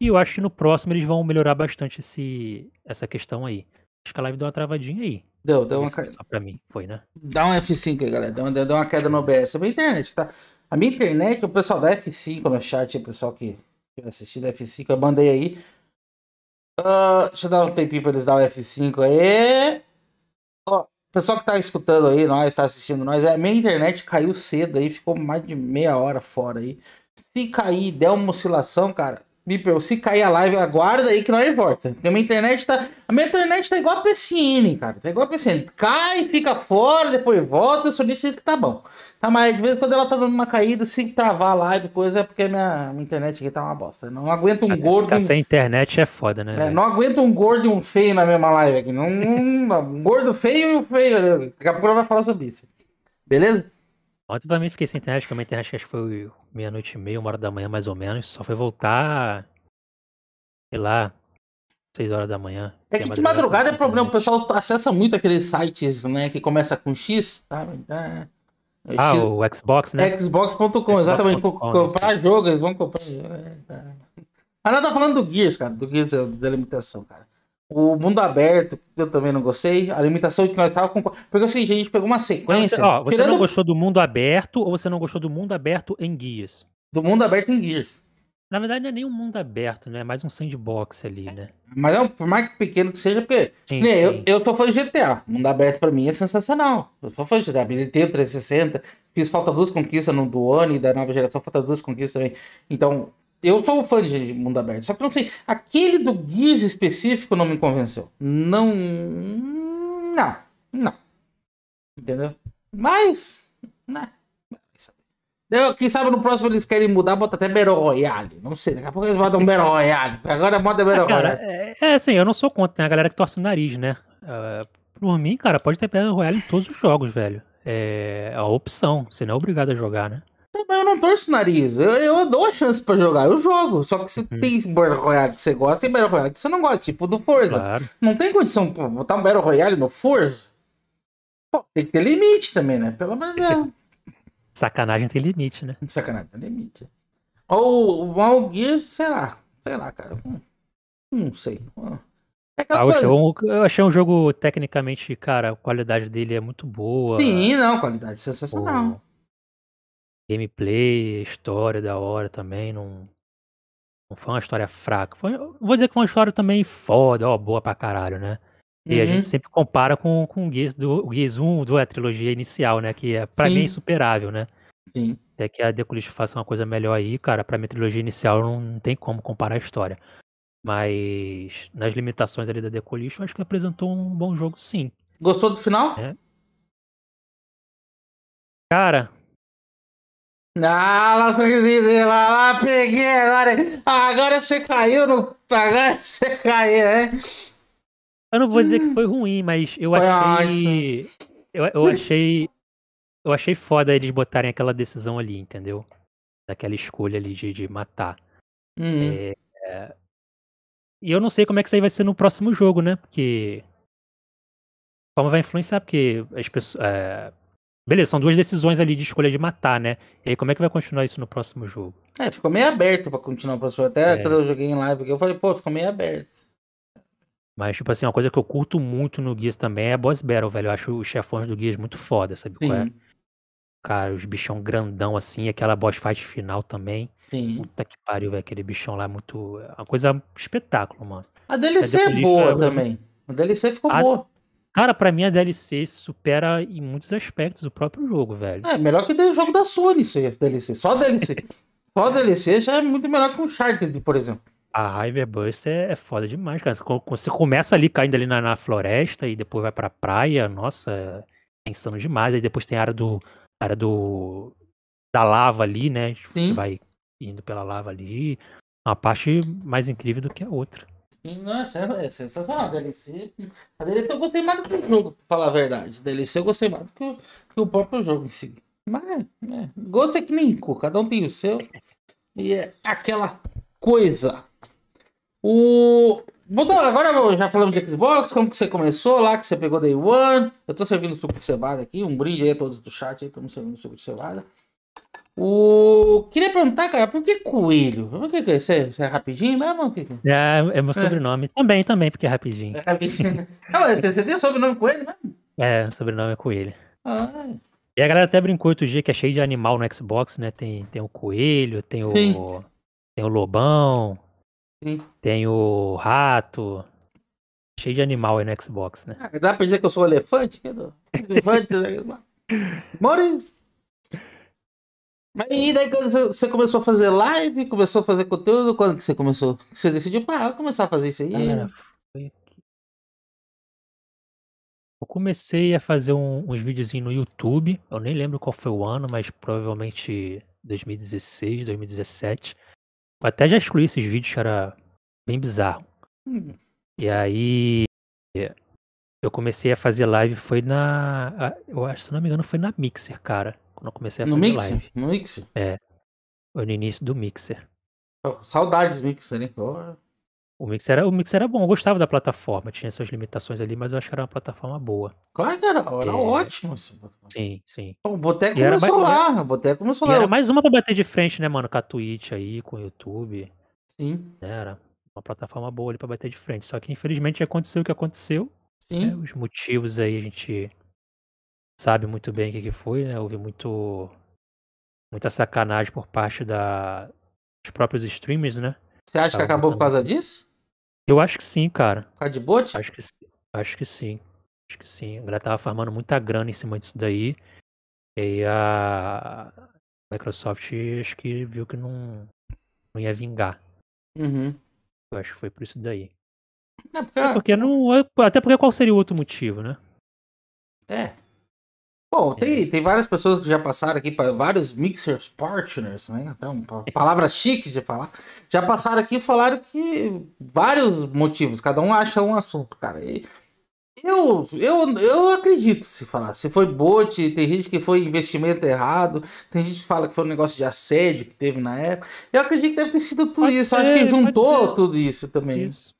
E eu acho que no próximo eles vão melhorar bastante esse, essa questão aí. Acho que a live deu uma travadinha aí. Deu, deu uma caída. Só pra mim, foi, né? Dá um F5 aí, galera. Deu, uma, deu uma queda no OBS. A minha internet, tá? A minha internet, o pessoal da F5 no chat, o pessoal que assistindo F5, eu mandei aí. Uh, deixa eu dar um tempinho pra eles dar o F5 aí. Ó, pessoal que tá escutando aí, nós, tá assistindo nós, é minha internet caiu cedo aí, ficou mais de meia hora fora aí. Se cair, der uma oscilação, cara, Bipel, se cair a live, aguarda aí que nós volta. Porque a minha internet tá. A minha internet tá igual a PCN, cara. Tá igual a PCN. Cai, fica fora, depois volta. Só disse que tá bom. Tá, mas de vez em quando ela tá dando uma caída, se travar a live, coisa, é porque minha, minha internet aqui tá uma bosta. Não aguenta um a gordo. Essa um... internet é foda, né? É, não aguenta um gordo e um feio na mesma live aqui. Não, um gordo feio e um feio. Daqui a pouco ela vai falar sobre isso. Beleza? Ontem eu também fiquei sem internet, porque a minha internet acho que foi meia-noite e meia, uma hora da manhã mais ou menos. Só foi voltar, sei lá, seis horas da manhã. É que de madrugada é problema, o pessoal acessa muito aqueles sites, né, que começa com X, sabe? Tá? ah, X... o Xbox, né? Xbox.com, exatamente. Com, comprar jogos vamos vão comprar jogo. Tá. É, Mas nós estamos tá falando do Gears, cara, do Gears da limitação, cara. O mundo aberto, eu também não gostei. A limitação que nós estávamos com. Porque assim, a gente pegou uma sequência. Não, você, ó, você tirando... não gostou do mundo aberto ou você não gostou do mundo aberto em guias? Do mundo aberto em guias. Na verdade, não é nem um mundo aberto, né? É mais um sandbox ali, né? Mas é um, por mais pequeno que seja, porque. Sim, né, sim. Eu, eu tô falando de GTA. mundo aberto pra mim é sensacional. Eu tô falando de GTA. BDT 360. Fiz falta duas conquistas no do ano e da nova geração, falta duas conquistas também. Então, eu sou fã de mundo aberto, só que não sei, aquele do Gears específico não me convenceu. Não. Não. Não. Entendeu? Mas. Né. quem sabe no próximo eles querem mudar, bota até Battle Royale. Não sei, daqui a pouco eles botam Battle Royale. Agora é moda Battle ah, Royale. É, é assim, eu não sou contra, né? A galera que torce o nariz, né? Uh, por mim, cara, pode ter Battle Royale em todos os jogos, velho. É, é a opção, você não é obrigado a jogar, né? Eu não torço o nariz. Eu, eu dou a chance pra jogar, eu jogo. Só que se uhum. tem Battle Royale que você gosta, tem Battle Royale que você não gosta, tipo do Forza. Claro. Não tem condição botar um Battle Royale no Forza. Pô, tem que ter limite também, né? Pelo menos. É. <laughs> Sacanagem tem limite, né? Sacanagem tem limite. Ou o Mal Gears, sei lá. Sei lá, cara. Hum, não sei. Hum. É ah, eu, achei um, eu, achei um, jogo tecnicamente, cara, a qualidade dele é muito boa. Sim, não, qualidade sensacional. Gameplay, história da hora também, não, não foi uma história fraca. Foi, vou dizer que foi uma história também foda, ó, boa pra caralho, né? E uhum. a gente uhum. sempre compara com, com o Gears, do, o Gears 1 a trilogia inicial, né? Que é, pra Sim. mim insuperável, né? Sim. Até que a Deculista faça uma coisa melhor aí, cara. Pra minha trilogia inicial não, não tem como comparar a história. Mas nas limitações ali da eu acho que apresentou um bom jogo, sim. Gostou do final? É. Cara, ah, nossa querida, lá, lá, peguei agora. Agora você caiu no. Agora você caiu, né? Eu não vou dizer que hum. foi ruim, mas eu foi achei. Eu, eu, achei. Eu achei foda eles botarem aquela decisão ali, entendeu? Daquela escolha ali de, de matar. Uhum. é... E eu não sei como é que isso aí vai ser no próximo jogo, né? Porque. Como vai influenciar, porque as pessoas. É Beleza, são duas decisões ali de escolha de matar, né? E aí, como é que vai continuar isso no próximo jogo? É, ficou meio aberto pra continuar o próximo. Até é. quando eu joguei em live aqui, eu falei, pô, ficou meio aberto. Mas, tipo assim, uma coisa que eu curto muito no Guia também é a boss battle, velho. Eu acho os chefões do Guia muito foda, sabe Sim. qual é? Cara, os bichão grandão assim, aquela boss fight final também. Sim. Puta que pariu, velho. Aquele bichão lá é muito. É uma coisa espetáculo, mano. A DLC é boa também. A DLC ficou a... boa. Cara, pra mim a DLC supera em muitos aspectos o próprio jogo, velho. É, melhor que o jogo da Sony, isso aí, a DLC. Só a DLC. <laughs> Só a DLC já é muito melhor que o Uncharted, por exemplo. A Hyperburst é, é foda demais, cara. Você começa ali caindo ali na, na floresta e depois vai pra praia, nossa, é insano demais. Aí depois tem a área do. A área do. Da lava ali, né? Tipo, Sim. Você vai indo pela lava ali. Uma parte mais incrível do que a outra. Não, é, é sensacional. A DLC, a DLC eu gostei mais do que o jogo, pra falar a verdade. A DLC eu gostei mais do que o, que o próprio jogo em si. Mas, é, gosto é que nem cu, cada um tem o seu. E é aquela coisa. O. Botão, agora já falamos de Xbox, como que você começou lá, que você pegou Day One. Eu tô servindo suco de cevada aqui, um brinde aí a todos do chat aí, estamos servindo suco de cevada. O... Queria perguntar, cara, por que coelho? Por que Você, é, é rapidinho mesmo? É, é meu sobrenome. É. Também, também, porque é rapidinho. É rapidinho. <laughs> ah, você tem sobrenome coelho mesmo? Né? É, sobrenome é coelho. Ah. E a galera até brincou outro dia que é cheio de animal no Xbox, né? Tem, tem o coelho, tem o. Tem o lobão. Sim. Tem o rato. Cheio de animal aí no Xbox, né? Ah, dá pra dizer que eu sou um elefante? <laughs> Elefante, né? <laughs> Maurício! Mas e daí você começou a fazer live, começou a fazer conteúdo? Quando que você começou? Você decidiu, pá, eu vou começar a fazer isso aí? Cara, foi aqui. Eu comecei a fazer um, uns videozinhos no YouTube. Eu nem lembro qual foi o ano, mas provavelmente 2016, 2017. Eu até já excluí esses vídeos, que era bem bizarro. Hum. E aí. Eu comecei a fazer live foi na. Eu acho, se não me engano, foi na Mixer, cara quando eu comecei a no fazer mixer? live. No Mixer? É. Foi no início do Mixer. Oh, saudades do Mixer, hein? Oh. O Mixer, era, o Mixer era bom, eu gostava da plataforma, tinha suas limitações ali, mas eu acho que era uma plataforma boa. Claro que era, era é... ótimo. Assim. Sim, sim. O Boteco começou mais... lá, o Boteco começou lá. era mais uma pra bater de frente, né, mano, com a Twitch aí, com o YouTube. Sim. Né, era uma plataforma boa ali pra bater de frente, só que infelizmente aconteceu o que aconteceu. Sim. Né, os motivos aí a gente sabe muito bem o que, que foi, né? Houve muito muita sacanagem por parte da, dos próprios streamers, né? Você acha Tava que acabou por causa disso? Eu acho que sim, cara. Por causa de bot? Acho que, acho que sim. Acho que sim. A galera tava farmando muita grana em cima disso daí. E a Microsoft acho que viu que não, não ia vingar. Uhum. Eu acho que foi por isso daí. É porque... É porque não, até porque qual seria o outro motivo, né? É, Bom, tem, é. tem várias pessoas que já passaram aqui, para vários mixers partners, né? uma é. palavra chique de falar. Já passaram aqui e falaram que vários motivos, cada um acha um assunto, cara. E eu, eu, eu acredito se falar. Se foi bote, tem gente que foi investimento errado, tem gente que fala que foi um negócio de assédio que teve na época. Eu acredito que deve ter sido tudo pode isso. Ser, acho que juntou tudo isso também. Isso.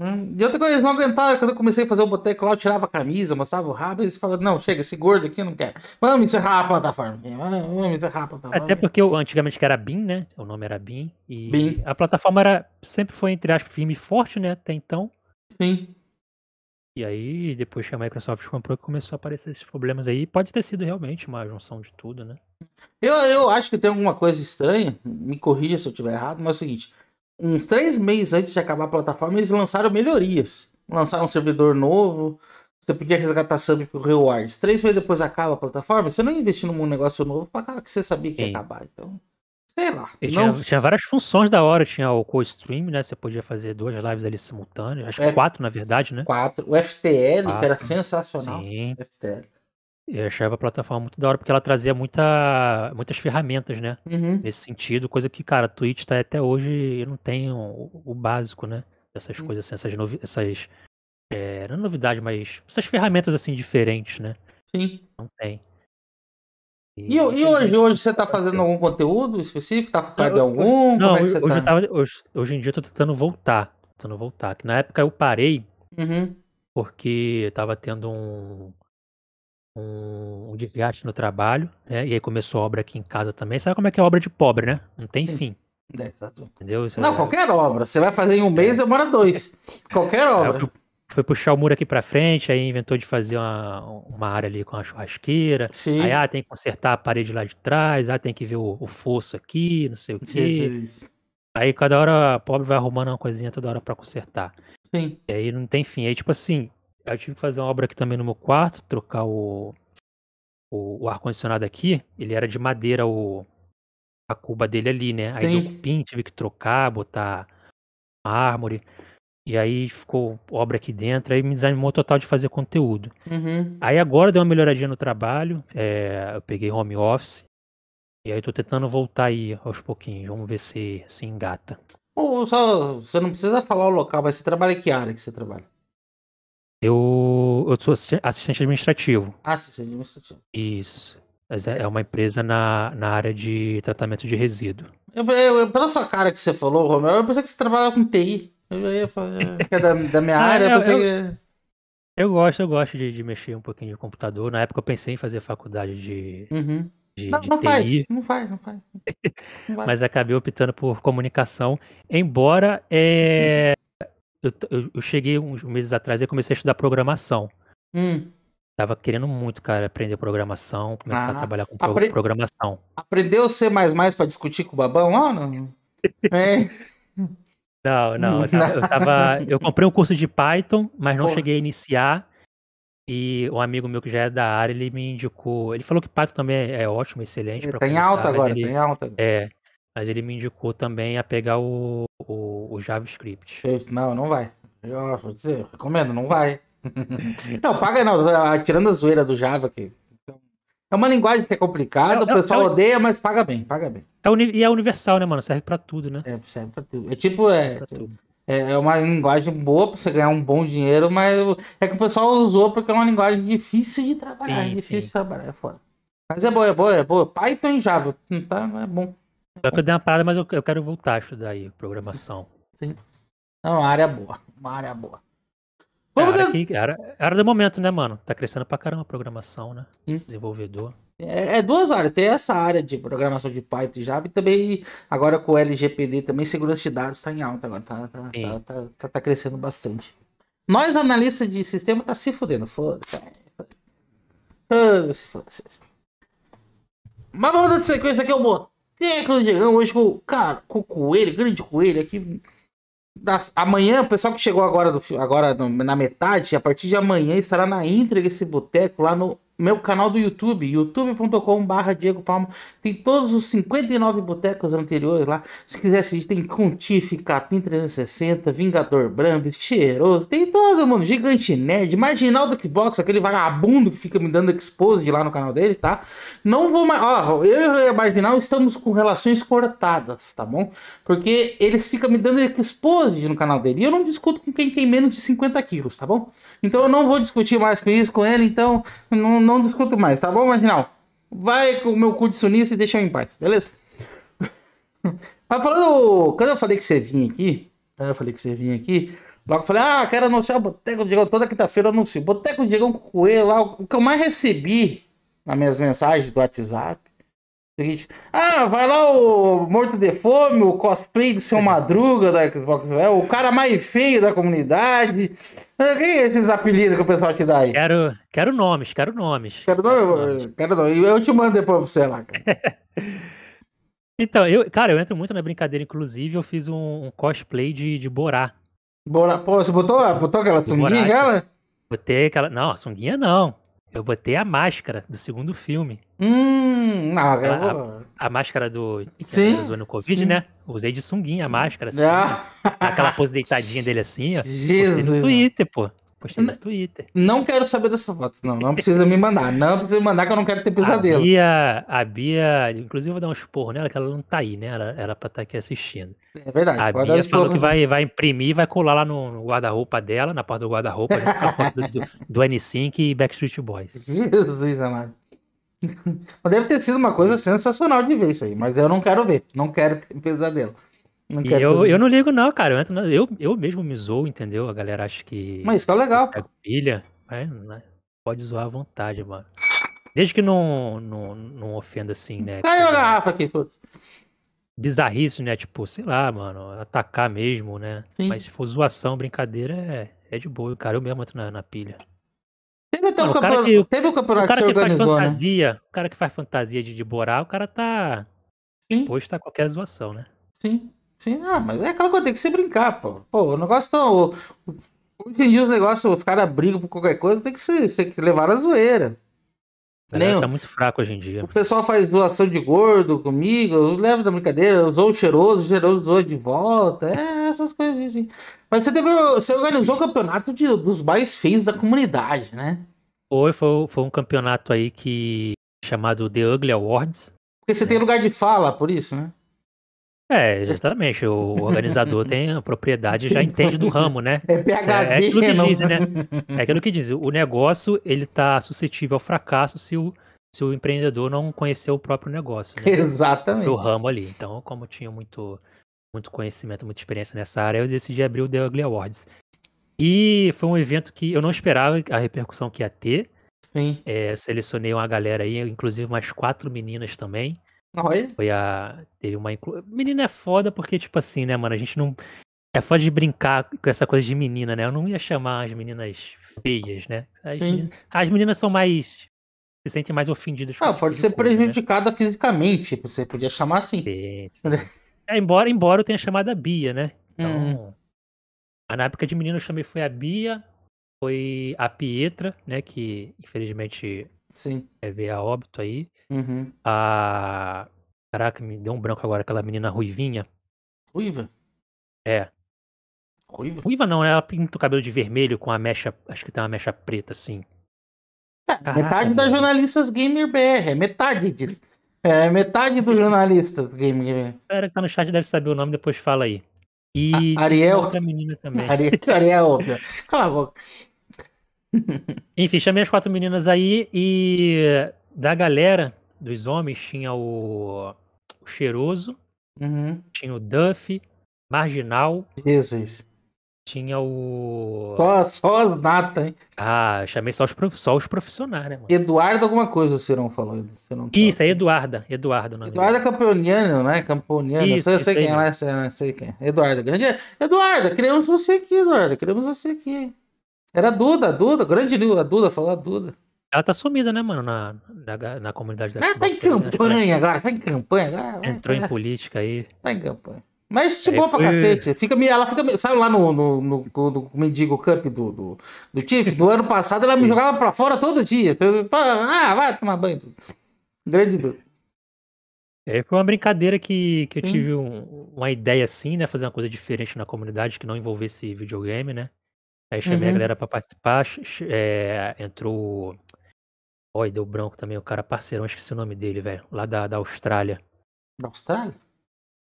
Hum. E outra coisa, eles não aguentaram. Quando eu comecei a fazer o boteco lá, eu tirava a camisa, mostrava o rabo, e eles falaram, não, chega, esse gordo aqui eu não quero. Vamos encerrar a plataforma. Vamos encerrar a plataforma. Até porque antigamente era BIM, né? O nome era BIM. E a plataforma era, sempre foi, entre aspas, firme e forte, né? Até então. Sim. E aí, depois que a Microsoft comprou, começou a aparecer esses problemas aí. Pode ter sido realmente uma junção de tudo, né? Eu, eu acho que tem alguma coisa estranha. Me corrija se eu estiver errado, mas é o seguinte uns três meses antes de acabar a plataforma, eles lançaram melhorias. Lançaram um servidor novo, você podia resgatar sub pro rewards. Três meses depois acaba a plataforma, você não investiu num negócio novo para que você sabia que ia acabar. Então, sei lá. Não... Tinha, tinha, várias funções da hora. Tinha o co-stream, né? Você podia fazer duas lives ali simultâneas. Acho que F... quatro, na verdade, né? Quatro. O FTL, quatro. que era sensacional. Sim. FTL. Eu achava a plataforma muito da hora, porque ela trazia muita, muitas ferramentas, né? Uhum. Nesse sentido, coisa que, cara, a Twitch tá até hoje eu não tenho o, o básico, né? Essas uhum. coisas assim, essas, novi essas é, não é novidade, mas essas ferramentas assim diferentes, né? Sim. Não tem. E, e, e hoje, hoje você tá fazendo algum conteúdo específico? Tá fazendo algum? Não, Como é que você hoje, tá? Tava, hoje, hoje, em dia eu tô tentando voltar. Tentando voltar. Que na época eu parei uhum. porque tava tendo um um, um desgaste no trabalho, né? E aí começou a obra aqui em casa também. Sabe como é que é obra de pobre, né? Não tem Sim. fim. É, Entendeu? Isso não, é... qualquer obra. Você vai fazer em um é. mês, demora dois. <laughs> Qualquer é, obra. Foi puxar o muro aqui pra frente, aí inventou de fazer uma, uma área ali com a churrasqueira. Sim. Aí, ah, tem que consertar a parede lá de trás, ah, tem que ver o, o fosso aqui, não sei o quê. Jesus. Aí cada hora a pobre vai arrumando uma coisinha toda hora para consertar. Sim. E aí não tem fim. Aí, tipo assim, eu tive que fazer uma obra aqui também no meu quarto, trocar o, o, o ar-condicionado aqui. Ele era de madeira, o, a cuba dele ali, né? Sim. Aí deu cupim, tive que trocar, botar mármore. E aí ficou obra aqui dentro, aí me desanimou total de fazer conteúdo. Uhum. Aí agora deu uma melhoradinha no trabalho, é, eu peguei home office, e aí eu tô tentando voltar aí aos pouquinhos, vamos ver se se engata. só, você não precisa falar o local, mas você trabalha que área que você trabalha? Eu, eu sou assistente administrativo. Ah, assistente administrativo. Isso. Mas é, é uma empresa na, na área de tratamento de resíduo. Eu, eu, pela sua cara que você falou, Romeu, eu pensei que você trabalhava com TI. Eu ia falar, é, é da, da minha <laughs> ah, área, eu pensei eu, que. Eu gosto, eu gosto de, de, mexer um pouquinho de computador. Na época eu pensei em fazer faculdade de. Uhum. de não, de não TI. faz, não faz, não faz. <laughs> Não Mas acabei optando por comunicação, embora é, uhum eu, eu cheguei uns meses atrás e comecei a estudar programação. Hum. Tava querendo muito, cara, aprender programação, começar ah, a trabalhar com apre... programação. Aprendeu C para discutir com o babão lá não? É. <laughs> não? Não, Eu, tava, eu comprei um curso de Python, mas não cheguei a iniciar. E um amigo meu que já é da área, ele me indicou. Ele falou que Python também é, é ótimo, excelente. Tá em alta agora, ele, tá em alta. É. Mas ele me indicou também a pegar o, o, o JavaScript. É não, não vai. Eu, eu recomendo, não vai. <laughs> não, paga não. Tirando a zoeira do Java aqui. Então, é uma linguagem que é complicada, é, o é pessoal é, é, odeia, mas paga bem, paga bem. É, e é universal, né, mano? Serve pra tudo, né? Serve, serve pra tudo. É tipo, é, é, é, uma linguagem boa pra você ganhar um bom dinheiro, mas é que o pessoal usou porque é uma linguagem difícil de trabalhar. Sim, difícil sim. de trabalhar, é foda. Mas é boa, é boa, é boa. Python e Java, tá, é bom. Só que eu dei uma parada, mas eu, eu quero voltar a estudar aí, programação. Sim. é uma área boa. Uma área boa. Vamos era, que, era, do momento, né, mano? Tá crescendo pra caramba a programação, né? Sim. Desenvolvedor. É, é, duas áreas. Tem essa área de programação de Python e Java e também agora com o LGPD também segurança de dados tá em alta agora. Tá, tá, tá, tá, tá, crescendo bastante. Nós, analistas de sistema, tá se fudendo. Foda-se. Foda-se. Foda Mas vamos dar sequência aqui, o boto. Quem é Claudião hoje com, cara, com o Coelho, grande Coelho, aqui. Das, amanhã, o pessoal que chegou agora, do, agora na metade, a partir de amanhã estará na entrega esse boteco lá no meu canal do YouTube, youtube.com.br Diego Palma. Tem todos os 59 botecos anteriores lá. Se quiser assistir, tem Contife, Capim 360, Vingador Brambi, Cheiroso. Tem todo mundo, Gigante Nerd, Marginal do Kickbox, aquele vagabundo que fica me dando expose lá no canal dele, tá? Não vou mais. Ó, eu e a Marginal estamos com relações cortadas, tá bom? Porque eles ficam me dando expose no canal dele. E eu não discuto com quem tem menos de 50 quilos, tá bom? Então eu não vou discutir mais com isso, com ele. Então não não discuto mais, tá bom, Marginal? Vai com o meu cu de sunista e deixa eu em paz, beleza? <laughs> Mas falando. Quando eu falei que você vinha aqui, quando eu falei que você vinha aqui, logo falei, ah, quero anunciar o Boteco do Diego. Toda quinta-feira eu anuncio. Boteco do Diego Coelho lá, o que eu mais recebi nas minhas mensagens do WhatsApp. É seguinte, ah, vai lá o Morto de Fome, o cosplay do seu <laughs> Madruga da Xbox, é o cara mais feio da comunidade. Quem é esses apelidos que o pessoal te dá aí? Quero, quero nomes, quero nomes. Quero, quero nomes. Quero nomes. Eu te mando depois pra você lá, cara. <laughs> então, eu, cara, eu entro muito na brincadeira. Inclusive, eu fiz um, um cosplay de, de Borá. Borá, pô, você botou, botou aquela de sunguinha, Borá, cara? Botei aquela. Não, a sunguinha não. Eu botei a máscara do segundo filme. Hum, não, aquela, a máscara do sim, usou no Covid, sim. né? Usei de sunguinha a máscara. Assim, ah. Aquela pose deitadinha dele assim, ó. Jesus. Postei no Twitter, pô. Postei no Twitter. Não, quero saber dessa foto, não. Não precisa me mandar. Não precisa me mandar que eu não quero ter pesadelo. A Bia, a Bia inclusive eu vou dar um esporro nela, que ela não tá aí, né? Ela era pra tá estar aqui assistindo. É verdade. A Bia falou que vai, vai imprimir, vai colar lá no, guarda-roupa dela, na porta do guarda-roupa, né? a foto do, do, do N5 e Backstreet Boys. <laughs> Jesus amado. Mas deve ter sido uma coisa sensacional de ver isso aí, mas eu não quero ver, não quero ter pesadelo. Não quero eu, eu não ligo, não, cara. Eu, entro, eu, eu mesmo me zoo, entendeu? A galera acha que. Mas isso que é legal. É pilha, é, né? pode zoar à vontade, mano. Desde que não, não, não ofenda assim, né? Caiu tipo, a garrafa aqui, putz. Bizarrice, né? Tipo, sei lá, mano, atacar mesmo, né? Sim. Mas se for zoação, brincadeira, é, é de boa. Cara, eu mesmo entro na, na pilha. Teve até um campeonato, que, teve campeonato o cara que, que organizou, faz né? fantasia, né? O cara que faz fantasia de Diborá, o cara tá Sim. a qualquer zoação, né? Sim. Sim, ah, mas é aquela coisa, tem que se brincar, pô. Pô, o negócio tão. Tá- hoje em dia os negócios, os caras brigam por qualquer coisa, tem que se, se levar a zoeira. É, tá muito fraco hoje em dia. O pessoal faz doação de gordo comigo, eu levo da brincadeira, eu sou cheiroso, o cheiroso zoa de volta, é, essas coisas assim. Mas você, teve, você organizou o campeonato de, dos mais feios da comunidade, né? Foi, foi, foi um campeonato aí que chamado The Ugly Awards. Porque você é. tem lugar de fala, por isso, né? É, exatamente. O organizador <laughs> tem a propriedade, já entende do ramo, né? É PHD, é, é aquilo que dizem, né? É aquilo que dizem. O negócio, ele tá suscetível ao fracasso se o, se o empreendedor não conhecer o próprio negócio. Né? Exatamente. Do ramo ali. Então, como tinha muito, muito conhecimento, muita experiência nessa área, eu decidi abrir o The Ugly Awards. E foi um evento que eu não esperava a repercussão que ia ter. Sim. É, selecionei uma galera aí, inclusive mais quatro meninas também. Olha. Foi a. Teve uma. Inclu... Menina é foda porque, tipo assim, né, mano? A gente não. É foda de brincar com essa coisa de menina, né? Eu não ia chamar as meninas feias, né? As, Sim. as meninas são mais. Se sentem mais ofendidas. Ah, pode tipo ser coisa, né. prejudicada né? fisicamente. Tipo, você podia chamar assim. Sim, sim. <laughs> É, embora, embora eu tenha chamado a Bia, né? Hum. Então. Hum na época de meninos chamei foi a Bia, foi a Pietra, né? Que infelizmente Sim. É, ver a óbito aí. Uhum. A. Caraca, me deu um branco agora, aquela menina ruivinha. Ruiva? É. Ruiva? Ruiva não, Ela pinta o cabelo de vermelho com a mecha. Acho que tem uma mecha preta, assim. É, caraca, metade das jornalistas Gamer BR, é metade disso. É metade dos jornalistas Gamer BR. Galera que tá no chat deve saber o nome, depois fala aí. E Ariel. Outra menina também. Ariel, <laughs> Ariel é óbvio. Cala a boca. Enfim, chamei as quatro meninas aí e da galera dos homens tinha o, o Cheiroso, uhum. tinha o Duff, Marginal. Jesus. Tinha o. Só, só as natas, hein? Ah, chamei só os, prof... só os profissionais, né, mano? Eduardo, alguma coisa o não falou. Cirão isso, é Eduarda. Eduardo, não Eduarda é Camponiano, né? Camponiano. Isso, é eu sei, quem, é, sei, não sei quem. Eduarda, grande. Eduarda, queremos você aqui, Eduarda. Queremos você aqui. Era a Duda, a Duda, grande Nil, Duda, falou a Duda. Ela tá sumida, né, mano, na, na, na comunidade da Ela tá em né? campanha agora, tá em campanha agora. Entrou vai, em política aí. Tá em campanha. Mas de é boa pra cacete. Fica, ela fica, sabe lá no, no, no, no Mendigo Cup do, do, do do ano passado, ela me jogava pra fora todo dia. Então, ah, vai tomar banho. Grande dúvida. É, foi uma brincadeira que, que eu tive um, uma ideia assim, né? Fazer uma coisa diferente na comunidade que não envolvesse videogame, né? Aí chamei uhum. a galera pra participar. É, entrou. Olha, deu branco também, o cara parceirão, esqueci o nome dele, velho. Lá da, da Austrália. Da Austrália?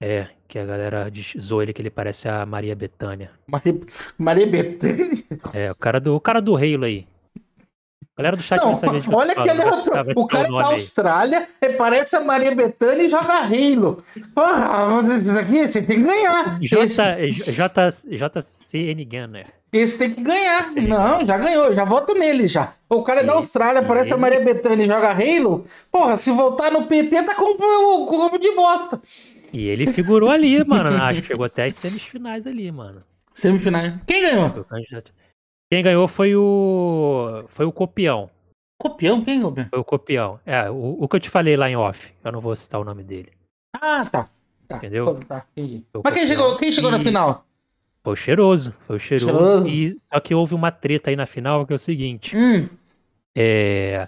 É, que a galera zoa ele que ele parece a Maria Betânia. Maria, Maria Betânia. É, o cara do, o cara do Halo aí. A galera do chat não, sabe de <laughs> Olha que ele é O cara da Austrália aí. parece a Maria Betânia e joga Halo. Porra, aqui você tem que ganhar. J, J, JCN Gunner. Esse tem que ganhar. Esse não, já ganhou, já voto nele já. O cara é da Austrália, parece a Maria Bethânia e joga Halo. Porra, se voltar no PT, tá com o combo de bosta. E ele figurou ali, mano. Acho que chegou até as semifinais ali, mano. Semifinais. Quem ganhou? Quem ganhou foi o. Foi o Copião. Copião? Quem Foi o Copião. É, o, o que eu te falei lá em off. Eu não vou citar o nome dele. Ah, tá. tá. Entendeu? Tá, entendi. Mas quem chegou, quem chegou e... na final? Foi o cheiroso. Foi o cheiroso. cheiroso. E, só que houve uma treta aí na final que é o seguinte. Hum. É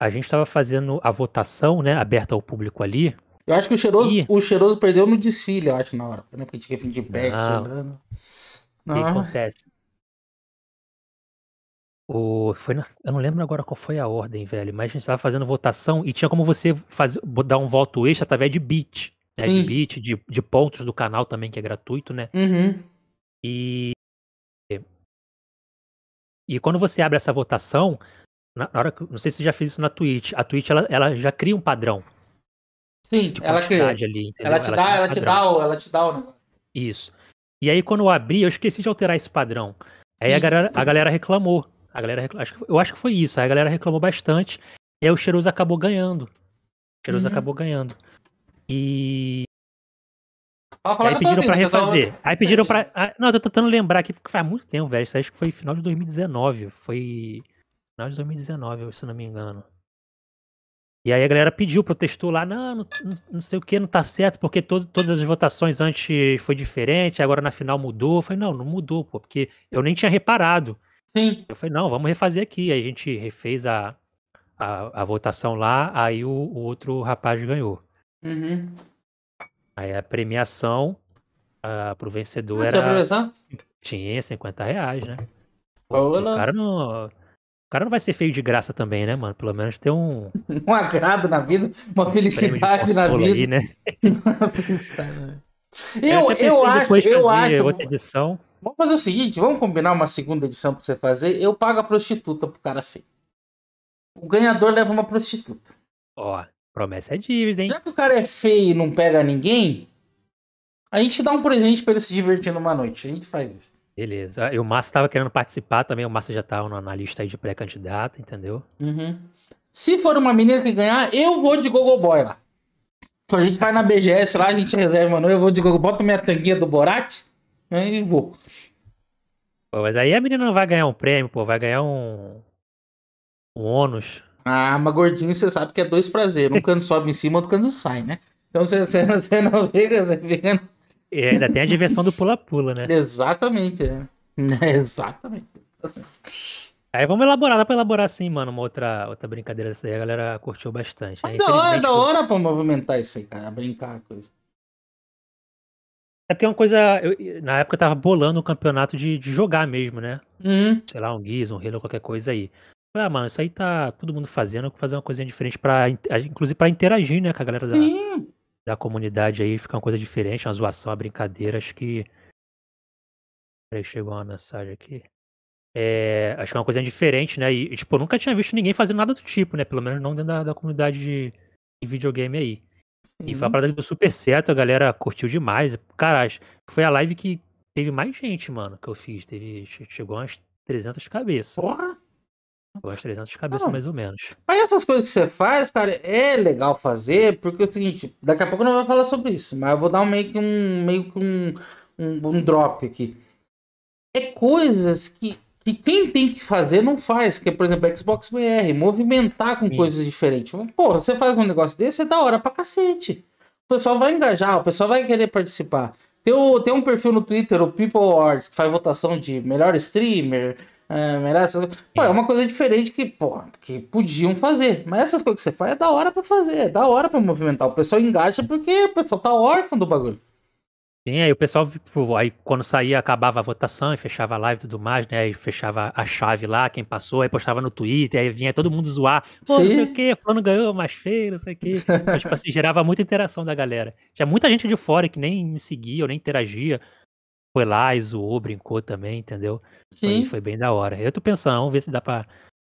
a gente estava fazendo a votação, né, aberta ao público ali, eu acho que o cheiroso, o cheiroso perdeu no desfile, eu acho, na hora. Né? Porque tinha fim de pé, não? O que ah. acontece? O, foi na, eu não lembro agora qual foi a ordem, velho, mas a gente estava fazendo votação e tinha como você fazer, dar um voto extra através de bit. Né? De bit, de, de pontos do canal também, que é gratuito, né? Uhum. E. E quando você abre essa votação, na, hora que, não sei se você já fez isso na Twitch, a Twitch ela, ela já cria um padrão. Sim, ela quantidade ali. Ela te dá, ela te dá, o, ela te dá o Isso. E aí quando eu abri, eu esqueci de alterar esse padrão. Aí Sim. a galera, a galera reclamou. A galera acho que, eu acho que foi isso. Aí a galera reclamou bastante. E aí o Cheiroso acabou ganhando. O Cheiroso uhum. acabou ganhando. E aí pediram para refazer. Aí pediram para, ah, não, eu tô tentando lembrar aqui porque faz muito tempo, velho. Isso acho que foi final de 2019, foi final de 2019, se não me engano. E aí a galera pediu, protestou lá, não, não, não sei o que, não tá certo, porque todas as votações antes foi diferente, agora na final mudou. Eu falei, não, não mudou, pô, porque eu nem tinha reparado. Sim. Eu falei, não, vamos refazer aqui. Aí a gente refez a, a, a votação lá, aí o, o outro rapaz ganhou. Uhum. Aí a premiação uh, pro vencedor não, era. Tinha 50 reais, né? Pô, o cara não cara não vai ser feio de graça também, né, mano? Pelo menos tem um. <laughs> Um agrado na vida, uma né? <laughs> felicidade na vida. Aí, né? uma felicidade, né? Eu, eu, eu acho, eu acho. Outra edição. Vamos fazer o seguinte: vamos combinar uma segunda edição pra você fazer. Eu pago a prostituta pro cara feio. O ganhador leva uma prostituta. Ó, promessa é dívida, hein? Já que o cara é feio e não pega ninguém, a gente dá um presente pra ele se divertir numa noite. A gente faz isso. Beleza. Ah, e o Massa estava querendo participar também, o Massa já está no analista aí de pré-candidato, entendeu? Uhum. Se for uma menina que ganhar, eu vou de Google Boy lá. Então, a gente vai na BGS lá, a gente reserva, mano. Eu vou de Gogo, boto minha tanguinha do Borat né, e vou. Pô, mas aí a menina não vai ganhar um prêmio, pô, vai ganhar um. um ônus. Ah, mas gordinho você sabe que é dois prazeres. Um canto sobe em cima, outro canto sai, né? Então você, não, fica, não vê, você fica e ainda tem a diversão do pula-pula, né? Exatamente, é. <laughs> Exatamente. Aí vamos elaborar, dá pra elaborar sim, mano, uma outra, outra brincadeira dessa aí, a galera curtiu bastante. Mas né? ah, da hora, da hora pra movimentar isso aí, cara, brincar com isso. É porque é uma coisa. Eu, na época eu tava bolando um campeonato de, de jogar mesmo, né? Uhum. Sei lá, um guiz, um Halo, qualquer coisa aí. Ah, mano, isso aí tá todo mundo fazendo, fazer uma coisinha diferente para inclusive para interagir, né, com a galera Sim. da, da comunidade aí fica uma coisa diferente, uma zoação, uma brincadeira. Acho que. Peraí, chegou uma mensagem aqui. É, acho que é uma coisa diferente, né? E, tipo, eu nunca tinha visto ninguém fazer nada do tipo, né? Pelo menos não dentro da, da comunidade de, de, videogame aí. Sim. E foi uma parada do super certo, a galera curtiu demais. Cara, foi a live que teve mais gente, mano, que eu fiz. Teve, chegou umas 300 cabeças. Porra! Eu acho 300 de cabeça, não. mais ou menos. Mas essas coisas que você faz, cara, é legal fazer, porque é o seguinte, daqui a pouco não vai falar sobre isso, mas eu vou dar um meio que um, meio que um, um, um drop aqui. É coisas que, que quem tem que fazer não faz, que é, por exemplo, Xbox BR, movimentar com Sim. coisas diferentes. Porra, você faz um negócio desse, é da hora pra cacete. O pessoal vai engajar, o pessoal vai querer participar. Tem, o, tem um perfil no Twitter, o People Awards, que faz votação de melhor streamer, é, merece. Pô, é uma coisa diferente que, porra, que podiam fazer. Mas essas coisas que você faz é da hora pra fazer, é da hora pra movimentar. O pessoal engaja porque o pessoal tá órfão do bagulho. Sim, aí o pessoal, tipo, aí quando saía, acabava a votação e fechava a live e tudo mais, né? e fechava a chave lá, quem passou, aí postava no Twitter, aí vinha todo mundo zoar. Pô, Sim. não sei o quê, fulano ganhou, mais feio, não sei o quê. Mas, tipo assim, gerava muita interação da galera. Tinha muita gente de fora que nem me seguia ou nem interagia foi lá e zoou, brincou também, entendeu? Sim. Foi, foi bem da hora. Eu tô pensando, vamos ver se dá pra,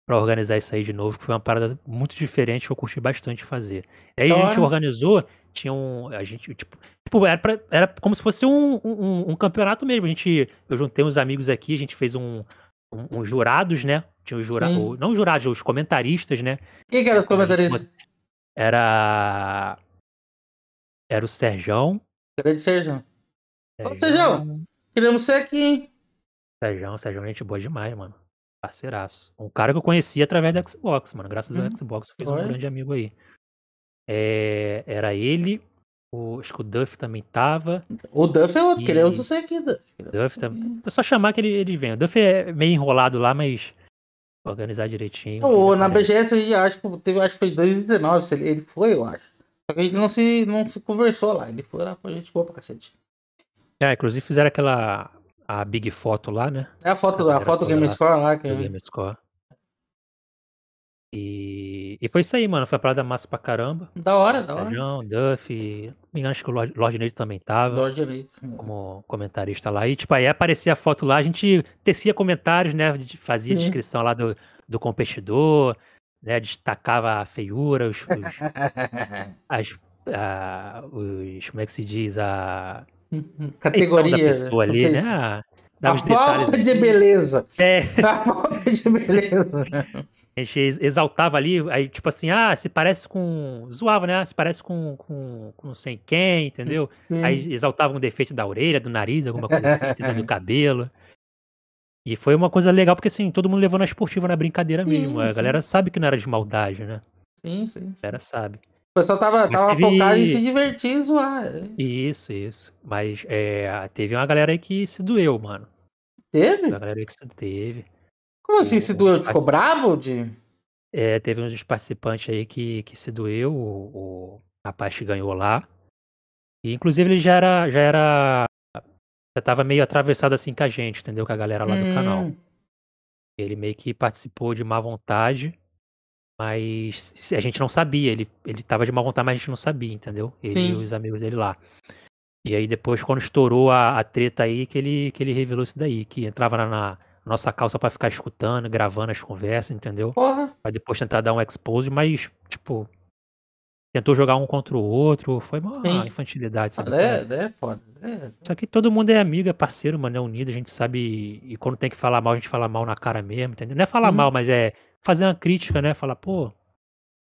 pra organizar isso aí de novo, que foi uma parada muito diferente que eu curti bastante fazer. Aí a gente organizou, tinha um. A gente, tipo, tipo era, pra, era como se fosse um, um, um, campeonato mesmo. A gente, eu juntei uns amigos aqui, a gente fez um. Uns um, jurados, né? Tinha os jurados. Não jurados, os comentaristas, né? Quem que eram os então, comentaristas? Era. Era o Serjão. Grande Serjão. Ô, é, Serjão! Queremos ser aqui. Sérgio, Sérgio é gente boa demais, mano. Parceiraço. Um cara que eu conheci através da Xbox, mano. Graças hum. ao uhum. Xbox fez Oi. um grande amigo aí. É, era ele, o, acho que o Duff também tava. O Duff é outro, é e... queremos você aqui, Duff. É Duff É só chamar que ele, ele vem. O Duff é meio enrolado lá, mas organizar direitinho. na tá BGS aí, acho que teve, acho que foi 2019, ele, ele foi, eu acho. Só que a gente não se, não se conversou lá, ele foi lá com a gente boa pra cacete. É, inclusive fizeram aquela a Big Foto lá, né? É a foto, a, a foto do GameScore lá. lá que... É. GameScore. E, e foi isso aí, mano. Foi uma parada massa pra caramba. Da hora, da hora. Duff, não me engano, acho que o Lorde Lord Neito também tava. Lorde Neito. É. Como comentarista lá. E, tipo, aí aparecia a foto lá, a gente tecia comentários, né? Fazia Sim. descrição lá do, do competidor, né? Destacava a feiura, os. os <laughs> as, a, os como é que se diz? A Uhum. categoria. Da pessoa ali, né? Ah, a falta de ali. beleza. É. <laughs> A falta de beleza. A gente exaltava ali, aí tipo assim, ah, se parece com. Zoava, né? Ah, se parece com, com, com sem quem, entendeu? Sim. Aí exaltava um defeito da orelha, do nariz, alguma coisa assim, do cabelo. E foi uma coisa legal, porque assim, todo mundo levou na esportiva, na brincadeira sim, mesmo. A galera sabe que não era de maldade, né? Sim, sim. A galera sabe pessoal tava, tava teve... focado em se divertir e zoar. Isso, isso. Mas é, teve uma galera aí que se doeu, mano. Teve? Uma galera aí que se teve. Como assim se doeu? Ficou brabo? De... É, teve um dos participantes aí que, que se doeu, o, o rapaz que ganhou lá. E, inclusive ele já era, já era. Já tava meio atravessado assim com a gente, entendeu? Com a galera lá hum. do canal. Hum. Ele meio que participou de má vontade mas a gente não sabia, ele, ele tava de má vontade, mas a gente não sabia, entendeu? Ele Sim. e os amigos dele lá. E aí depois, quando estourou a, a treta aí, que ele, que ele revelou isso daí, que entrava na, na nossa calça para ficar escutando, gravando as conversas, entendeu? Porra! Pra depois tentar dar um expose, mas, tipo, tentou jogar um contra o outro. Foi uma Sim. infantilidade, sabe? É, né, pô? É, é. Só que todo mundo é amigo, é parceiro, mano, é unido, a gente sabe. E quando tem que falar mal, a gente fala mal na cara mesmo, entendeu? Não é falar uhum. mal, mas é fazer uma crítica, né? Falar, pô,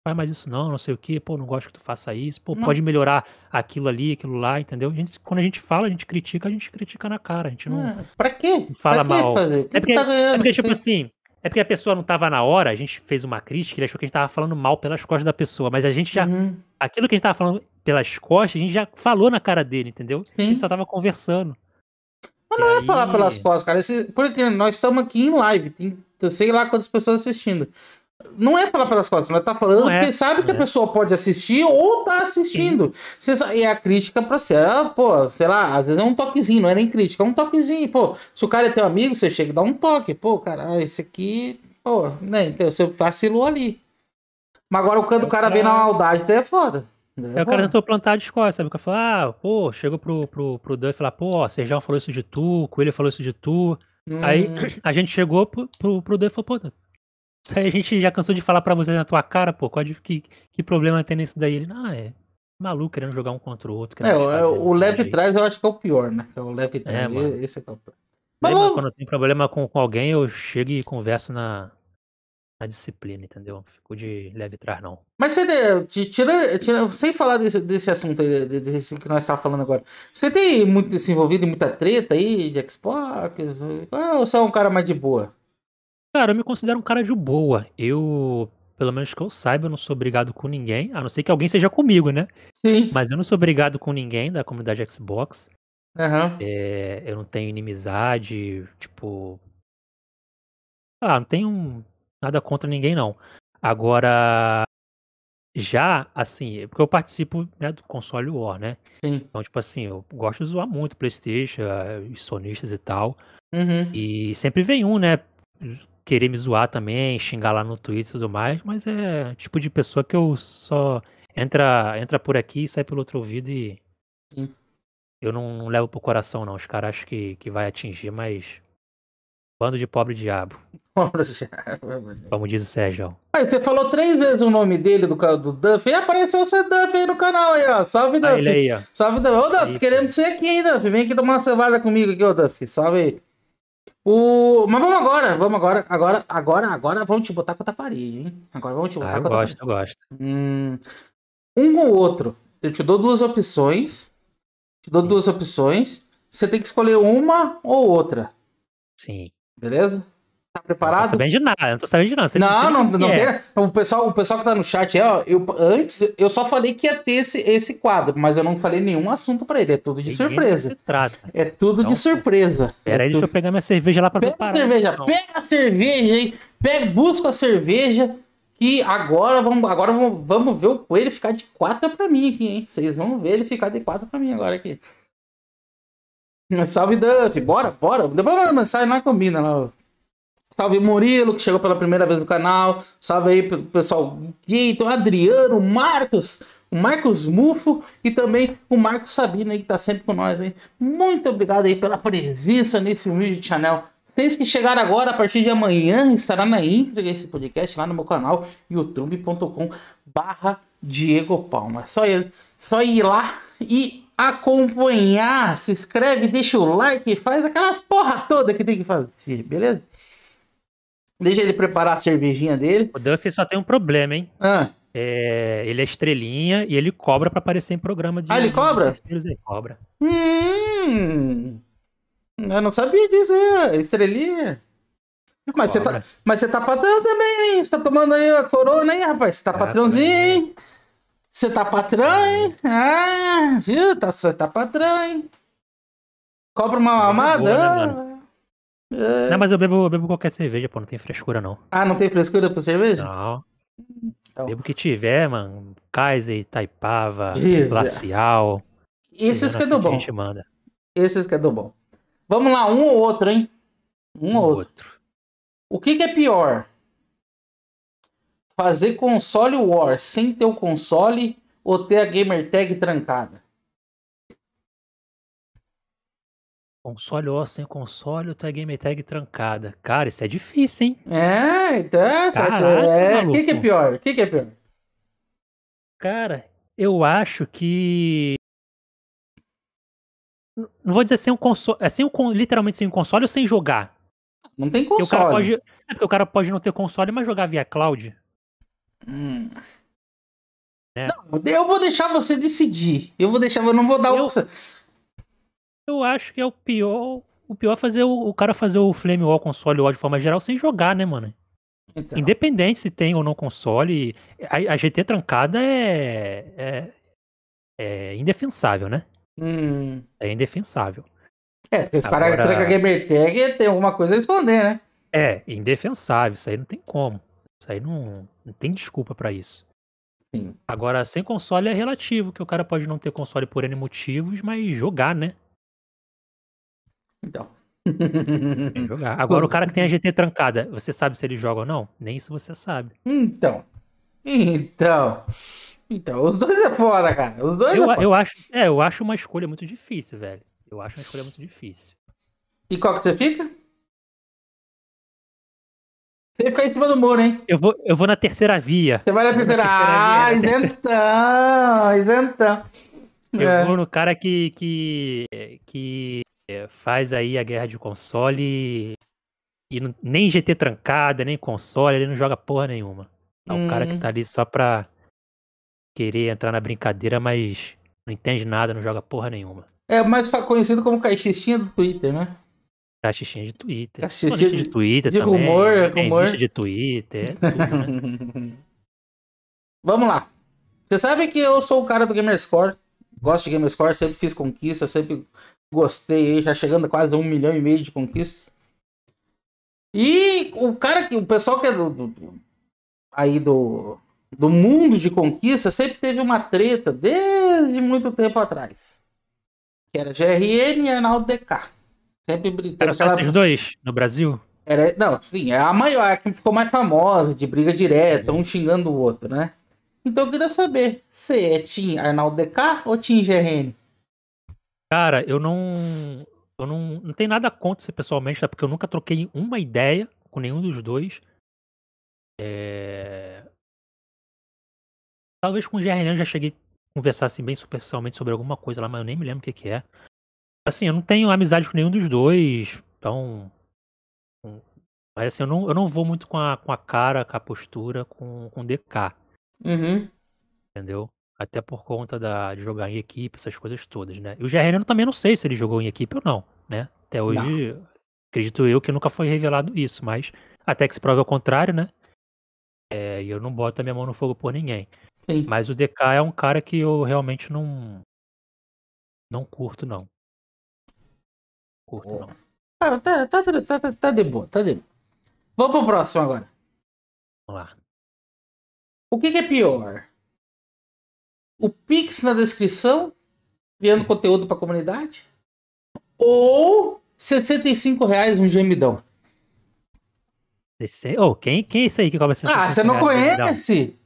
faz mais isso não, não sei o que, pô, não gosto que tu faça isso, pô, não. pode melhorar aquilo ali, aquilo lá, entendeu? A gente, quando a gente fala, a gente critica, a gente critica na cara, a gente não. Ah, pra quê? fala pra quê mal. Fazer? Que é, porque, tá é que tá ganhando, é porque, tipo assim, é porque a pessoa não estava na hora, a gente fez uma crítica, ele achou que a gente estava falando mal pelas costas da pessoa, mas a gente já. Uhum. Aquilo que a gente estava falando pelas costas, a gente já falou na cara dele, entendeu? Sim. A gente só estava conversando. Mas não, não é aí... é falar pelas costas, cara. Esse, por exemplo, nós estamos aqui em live, tem sei lá quantas pessoas assistindo não é falar pelas costas, mas tá falando não é, sabe que é. a pessoa pode assistir ou tá assistindo. Cê, e a crítica pra ser, ah, pô, sei lá, às vezes é um toquezinho, não é nem crítica, é um toquezinho, pô. Se o cara é teu amigo, você chega e dá um toque, pô, cara, ah, esse aqui, pô, né, então você vacilou ali. Mas agora o do é cara vem na maldade, daí é foda. É, é, o cara tentou plantar a discórdia, sabe? O cara falou, ah, pô, chegou pro, pro, pro Dan e falou, pô, Sejão falou isso de tu, o Coelho falou isso de tu. Hum. Aí a gente chegou pro, pro, pro Dan e falou, pô, a gente já cansou de falar para você na tua cara, pô, qual, é que, que problema tem nisso daí? Ele, ah, é maluco querendo jogar um contra o outro. É, o é, né, leve trás eu acho que é o pior, né? É o leve é, trás, é, esse é o pior. Mas, quando tem problema com, com, alguém, eu chego e converso na, na disciplina, entendeu? Fico de leve trás, não. Mas você tira, tira, sem falar desse, desse assunto aí, desse que nós estávamos falando agora, você tem muito desenvolvido em muita treta aí de Xbox? Ou você é um cara mais de boa? Cara, eu me considero um cara de boa. Eu, pelo menos que eu saiba, eu não sou obrigado com ninguém, a não ser que alguém seja comigo, né? Sim. Mas eu não sou obrigado com ninguém da comunidade Xbox. Uhum. É, eu não tenho inimizade, tipo. Ah, não tenho nada contra ninguém, não. Agora, já, assim, é porque eu participo né, do console War, né? Sim. Então, tipo assim, eu gosto de zoar muito PlayStation, os eh, sonistas e tal. Uhum. E sempre vem um, né? querer me zoar também, xingar lá no Twitter e tudo mais, mas é tipo de pessoa que eu só entra, entra por aqui e sai pelo outro ouvido e Sim. eu não, não, levo pro coração não. Os caras acham que, que vai atingir, mas bando de pobre diabo. <laughs> Pobre diabo. Como diz o Sérgio. Aí você falou três vezes o nome dele do, do Duff e apareceu o seu Duff aí no canal aí, ó. Salve Duff. Aí, aí, ó. Salve Duff. Ô Duff, aí, queremos você aqui, hein, Duff. Vem aqui tomar uma cerveja comigo aqui, ô Duff. Salve aí. O... Mas vamos agora, vamos agora, agora, agora, agora vamos te botar contra a parede, hein? Agora vamos te ah, botar ah, eu contra gosto, a parede. Eu gosto, hum, Um ou outro. Eu te dou duas opções. Te dou Sim. duas opções. Você tem que escolher uma ou outra. Sim. Beleza? tá preparado? Não tô sabendo de nada, não tô sabendo de nada. não, não, não, não é. tem. Então, o pessoal, o pessoal que tá no chat, é, ó, eu, antes eu só falei que ia ter esse, esse quadro, mas eu não falei nenhum assunto pra ele. É tudo de Ninguém é surpresa. É tudo então, de surpresa. Peraí, é tudo... deixa eu pegar minha cerveja lá pra pega preparar. Cerveja, então. Pega a cerveja, hein? Pega, busca a cerveja. E agora vamos, agora vamos, vamos ver o coelho ficar de quatro pra mim aqui, hein? Vocês vão ver ele ficar de quatro pra mim agora aqui. Salve Duff, bora, bora. Depois vai mensagem, nós combina lá. Salve Murilo, que chegou pela primeira vez no canal. Salve aí pro pessoal Gator, Adriano, Marcos, o Marcos Mufo e também o Marcos Sabino aí, que tá sempre com nós aí. Muito obrigado aí pela presença nesse de channel. Vocês que chegaram agora, a partir de amanhã, estará na íntegra esse podcast lá no meu canal, youtube.com barra Diego Palma. Só ir, só ir lá e acompanhar, se inscreve, deixa o like, faz aquelas porra toda que tem que fazer, beleza? Deixa ele preparar a cervejinha dele. O Duffy só tem um problema, hein? Ah. É, ele é estrelinha e ele cobra para aparecer em programa de. Ah, ele cobra? Ele cobra. Hum. Eu não sabia disso, é, estrelinha. Mas você, tá, mas você tá patrão também, hein? Você tá tomando aí a corona, hein, rapaz? Você tá, patrãozinho, hein? Você tá patrão, hein? Ah, viu? Tá, você tá patrão, hein? Cobra uma né, mamada. É né, é... Não, mas eu bebo, eu bebo qualquer cerveja, pô, não tem frescura não. Ah, não tem frescura pra cerveja? Não. Então. Bebo que tiver, mano. Kaiser, Taipava, Glacial. Esses que é do bom. gente manda. Esses que é do bom. Vamos lá, um ou outro, hein? Um, um ou outro. outro. O que, que é pior? Fazer console war sem ter o console ou ter a gamer tag trancada? Console ou sem console, tua game tag trancada. Cara, isso é difícil, hein? É, então. Caraca, é... O que, que, é pior? O que, que é pior? Cara, eu acho que. Não vou dizer sem um console. É sem um, literalmente sem um console ou sem jogar. Não tem console. Porque o cara pode, é porque o cara pode não ter console, mas jogar via cloud. Hum. É. Não, eu vou deixar você decidir. Eu vou deixar, eu não vou dar eu, opção eu acho que é o pior. O pior é fazer o, o cara fazer o Flame Wall console Wall de forma geral sem jogar, né, mano? Então. Independente se tem ou não console, a, a GT trancada é, é, é indefensável, né? Hum. É indefensável. É, porque os caras trancam a tag, tem alguma coisa a esconder, né? É, indefensável, isso aí não tem como. Isso aí não, não tem desculpa para isso. Sim. Agora, sem console é relativo, que o cara pode não ter console por N motivos, mas jogar, né? Então. <laughs> jogar. Agora, o cara que tem a GT trancada, você sabe se ele joga ou não? Nem isso você sabe. Então. Então. Então, os dois é foda, cara. Os dois eu, é foda. eu acho, é, eu acho uma escolha muito difícil, velho. Eu acho uma escolha muito difícil. E qual que você fica? Você ficar em cima do muro, hein? Eu vou, eu vou na terceira via. Você vai na terceira. Na ah, terceira via. isentão, isentão. Eu é. vou no cara que, que, que é, faz aí a guerra de console e não, nem GT trancada, nem console, ele não joga porra nenhuma. É um hum. cara que uhum. tá ali só pra querer entrar na brincadeira, mas não entende nada, não joga porra nenhuma. É mais conhecido como caixinha do Twitter, né? Caixinha de Twitter. Caixinha de, de Twitter de também. Rumor, é rumor. de Twitter, é tudo, né? <laughs> Vamos lá. Você sabe que eu sou o cara do Gamerscore. Gosto de Gamerscore, sempre fiz conquista, sempre gostei já chegando a quase um milhão e meio de conquistas. E o cara que. O pessoal que é do, do, aí do, do mundo de conquista sempre teve uma treta desde muito tempo atrás. Que era GRN e Arnaldo DK. Sempre brigando. Era só aquela... esses dois no Brasil? Era, não, sim, é a maior, que ficou mais famosa, de briga direta, um uhum. xingando o outro, né? Então eu queria saber se é Tim Arnaldo DK ou Tim GRN? Cara, eu não. Eu não, não tenho nada contra você pessoalmente, tá? Porque eu nunca troquei uma ideia com nenhum dos dois. É... Talvez com o GRN eu já cheguei a conversar assim, bem superficialmente sobre alguma coisa lá, mas eu nem me lembro o que, que é. Assim, eu não tenho amizade com nenhum dos dois, então. Hum, mas assim, eu não, eu não vou muito com a, com a cara, com a postura, com, com o DK. Uhum. Entendeu? Até por conta da, de jogar em equipe, essas coisas todas, né? E o GRN também não sei se ele jogou em equipe ou não, né? Até hoje, não. acredito eu que nunca foi revelado isso, mas até que se prove ao contrário, né? É, eu não boto a minha mão no fogo por ninguém. Sim. Mas o DK é um cara que eu realmente não. Não curto, não. Curto, oh. não. Ah, tá, tá, tá, tá, tá de boa, tá de boa. Vamos pro próximo agora. Vamos lá. O que, que é pior? o Pix na descrição, criando conteúdo para a comunidade, ou 65 reais um gemidão. oh, quem, quem é isso aí que cobra 65 Ah, você não conhece? Gemidão?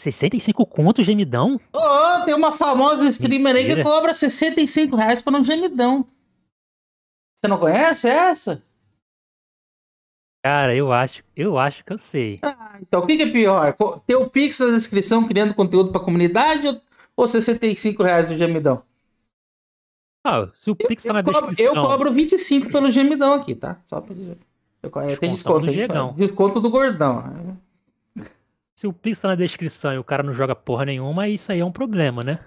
65 conto gemidão? Oh, tem uma famosa streamer Mentira. aí que cobra 65 reais por um gemidão. Você não conhece essa? Cara, eu acho, eu acho que eu sei. Ah, então o que, que, é pior? Ter o Pix na descrição criando conteúdo pra comunidade ou, ou 65 reais o gemidão? Ah, se o Pix tá na eu descrição. Cobro, eu cobro 25 pelo gemidão aqui, tá? Só pra dizer. Eu, desconto, do desconto, desconto do gordão. Se o Pix tá na descrição e o cara não joga porra nenhuma, isso aí é um problema, né?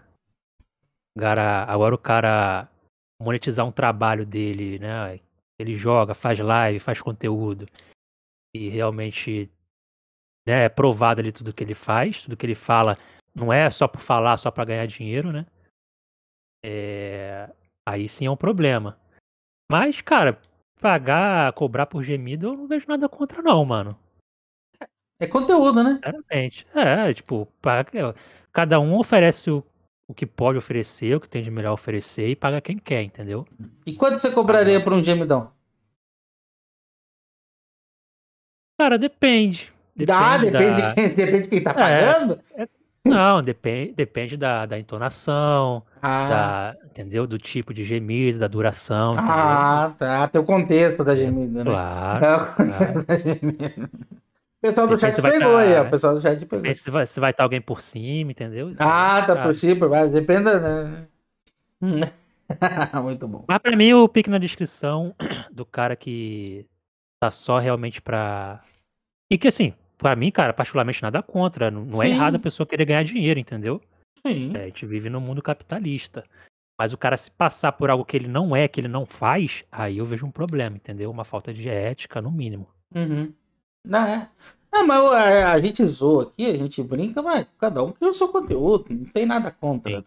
agora o cara monetizar um trabalho dele, né? Ele joga, faz live, faz conteúdo. E realmente né, é provado ali tudo que ele faz, tudo que ele fala. Não é só por falar, só para ganhar dinheiro, né? É... Aí sim é um problema. Mas, cara, pagar, cobrar por gemido, eu não vejo nada contra, não, mano. É, é conteúdo, né? Claramente. É, tipo, cada um oferece o o que pode oferecer, o que tem de melhor oferecer e paga quem quer, entendeu? E quanto você cobraria por um gemidão? Cara, depende. Ah, depende Dá, depende, da... de quem, <laughs> depende de quem tá é, pagando? É, é... Não, depende, depende da, da entonação, ah. da, entendeu? Do tipo de gemido, da duração. Entendeu? Ah, tá. Tem o contexto da é, gemida, né? Claro. É o contexto claro. da gemida. Tá, né? pessoal do chat pegou aí, ó. pessoal do chat pegou. Se vai, se vai estar tá alguém por cima, entendeu? ah, é tá por cima, mas depende, né? <laughs> Muito bom. Mas pra mim, o pique na descrição <clears throat> do cara que tá só realmente pra. E que assim, pra mim, cara, particularmente nada contra. Não, não é errado a pessoa querer ganhar dinheiro, entendeu? Sim. É, a gente vive num mundo capitalista. Mas o cara se passar por algo que ele não é, que ele não faz, aí eu vejo um problema, entendeu? Uma falta de ética, no mínimo. Uhum. Não, né? ah, é. Não, mas a, a, gente zoa aqui, a gente brinca, mas cada um cria o seu conteúdo, não tem nada contra.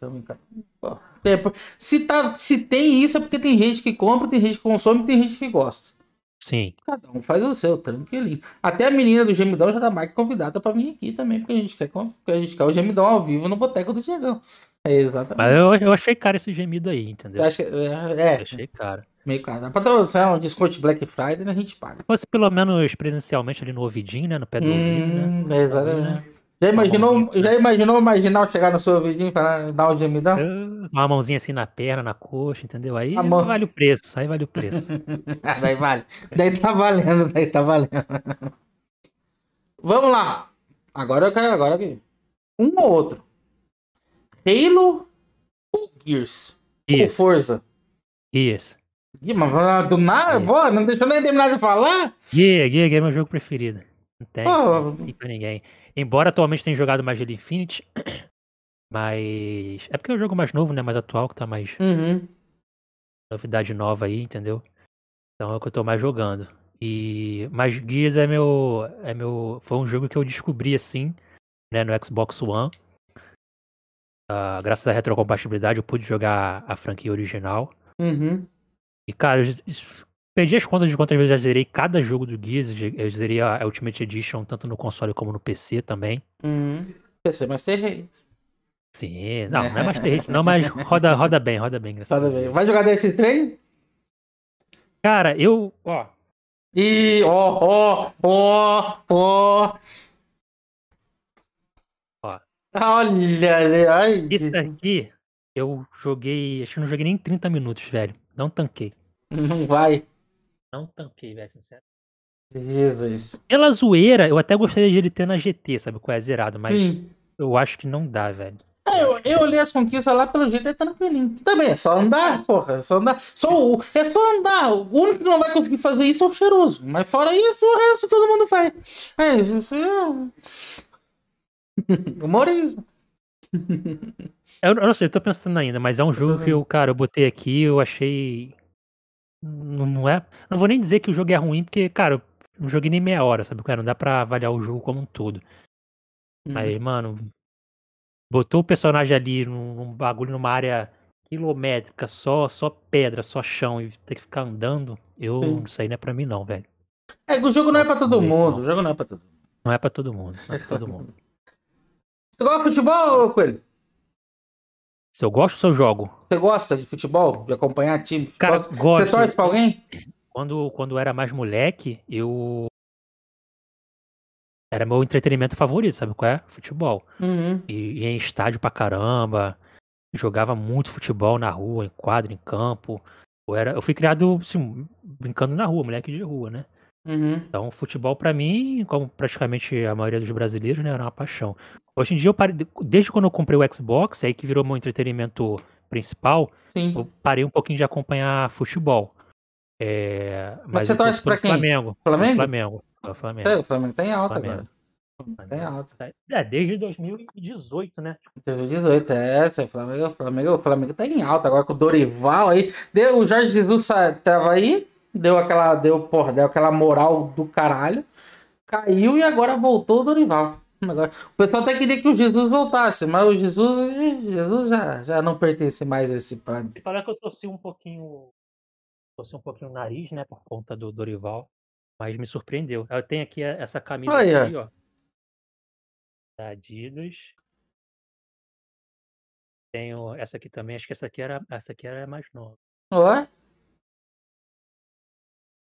Pô, tem, é, se, tá, se tem isso é porque tem gente que compra, tem gente que consome, tem gente que gosta. Sim. Cada um faz o seu, tranquilinho. Até a menina do Gemidão já tá mais convidada pra vir aqui também, porque a gente quer, porque a gente quer o Gemidão ao vivo no Boteco do Diegão. É exatamente. Mas eu, eu achei caro esse gemido aí, entendeu? Acha, é, é. Eu achei caro. Meio caro. Dá pra dar um desconto Black Friday, né? A gente paga. Fosse pelo menos presencialmente ali no ouvidinho, né? No pé do hum, né? Exatamente. Então, né, já é imaginou, já assim. imaginou marginal chegar no seu ouvidinho para dar um gemidão? É, uma mãozinha assim na perna, na coxa, entendeu? Aí mão... vale o preço, aí vale o preço. <laughs> Ah, daí vale. Daí tá valendo, daí tá valendo. Vamos lá. Agora eu quero agora aqui. Um ou outro. Halo ou Gears? Gears. Ou Forza? Gears. Ih, mas do nada, é. pô, não deixou nem terminar de falar? Guia, Guia, é meu jogo preferido. Não tem, oh. pra ninguém. Embora atualmente tenha jogado mais Halo Infinite, <coughs> mas. É porque é um jogo mais novo, né? Mais atual, que tá mais. Uhum. Novidade nova aí, entendeu? Então é o que eu tô mais jogando. E. Mas Gears é meu. É meu. Foi um jogo que eu descobri assim, né? No Xbox One. Uh, graças à retrocompatibilidade eu pude jogar a franquia original. Uhum. E, cara, eu perdi as contas de quantas vezes eu já zerei cada jogo do Gears. Eu zerei a Ultimate Edition, tanto no console como no PC também. Hum, PC Master Race. Sim, não, não é <laughs> Master Race, não, mas roda, roda bem, roda bem. Roda bem. Vai jogar DS3? Cara, eu, ó. E ó, ó, ó, ó. Olha, olha. Isso aqui, eu joguei. Acho que não joguei nem 30 minutos, velho. Não tanquei. Não vai. Não tanquei, velho, sincero. Jesus. Pela zoeira, eu até gostaria de ele ter na GT, sabe? Qual é zerado, mas Sim. eu acho que não dá, velho. É, eu, eu olhei as conquistas lá, pelo jeito é tranquilinho. Também, é só andar, porra. É só andar. Só, é só andar. O único que não vai conseguir fazer isso é o cheiroso. Mas fora isso, o resto todo mundo faz. É isso. isso é... <laughs> Humorismo. <laughs> Eu, eu, não sei, eu tô pensando ainda, mas é um jogo que eu, cara, eu botei aqui, eu achei. Não, não é. Não vou nem dizer que o jogo é ruim, porque, cara, eu não joguei nem meia hora, sabe? Cara, não dá pra avaliar o jogo como um todo. Uhum. Aí, mano, botou o personagem ali num, num, bagulho, numa área quilométrica, só, só pedra, só chão, e ter que ficar andando, eu, isso aí não é pra mim, não, velho. É, o jogo não é pra todo mundo, o jogo não é pra todo mundo. Não é pra todo mundo, não é pra todo mundo. <laughs> Você gosta de futebol, Coelho? Se eu gosto ou se eu jogo? Você gosta de futebol? De acompanhar time? Cara, gosto. Você torce pra alguém? Quando, quando era mais moleque, eu. Era meu entretenimento favorito, sabe qual é? Futebol. Uhum. E ia em estádio pra caramba. Jogava muito futebol na rua, em quadro, em campo. Eu, era, eu fui criado, assim, brincando na rua, moleque de rua, né? Uhum. Então, futebol para mim, como praticamente a maioria dos brasileiros, né, era uma paixão. Hoje em dia, eu parei, desde quando eu comprei o Xbox, aí que virou meu entretenimento principal, Sim. eu parei um pouquinho de acompanhar futebol. É, mas, você torce pra quem? Flamengo. Flamengo? Flamengo. Flamengo. o Flamengo tem tá alta Flamengo. agora. Tá tem alta. Tá, é, desde 2018, né? 2018, é, o Flamengo, Flamengo, Flamengo tá em alta agora com o Dorival aí. Deu, o Jorge Jesus tava aí? deu aquela, deu, porra, deu aquela moral do caralho, caiu e agora voltou o Dorival. Agora, o pessoal até queria que o Jesus voltasse, mas o Jesus, Jesus já, já não pertence mais a esse plano. parece que eu torci um pouquinho, torci um pouquinho o nariz, né, por conta do Dorival, mas me surpreendeu. Eu tenho aqui essa camisa Olha. aqui, ó. Adidas. Tenho essa aqui também, acho que essa aqui era, essa aqui era mais nova. Ó.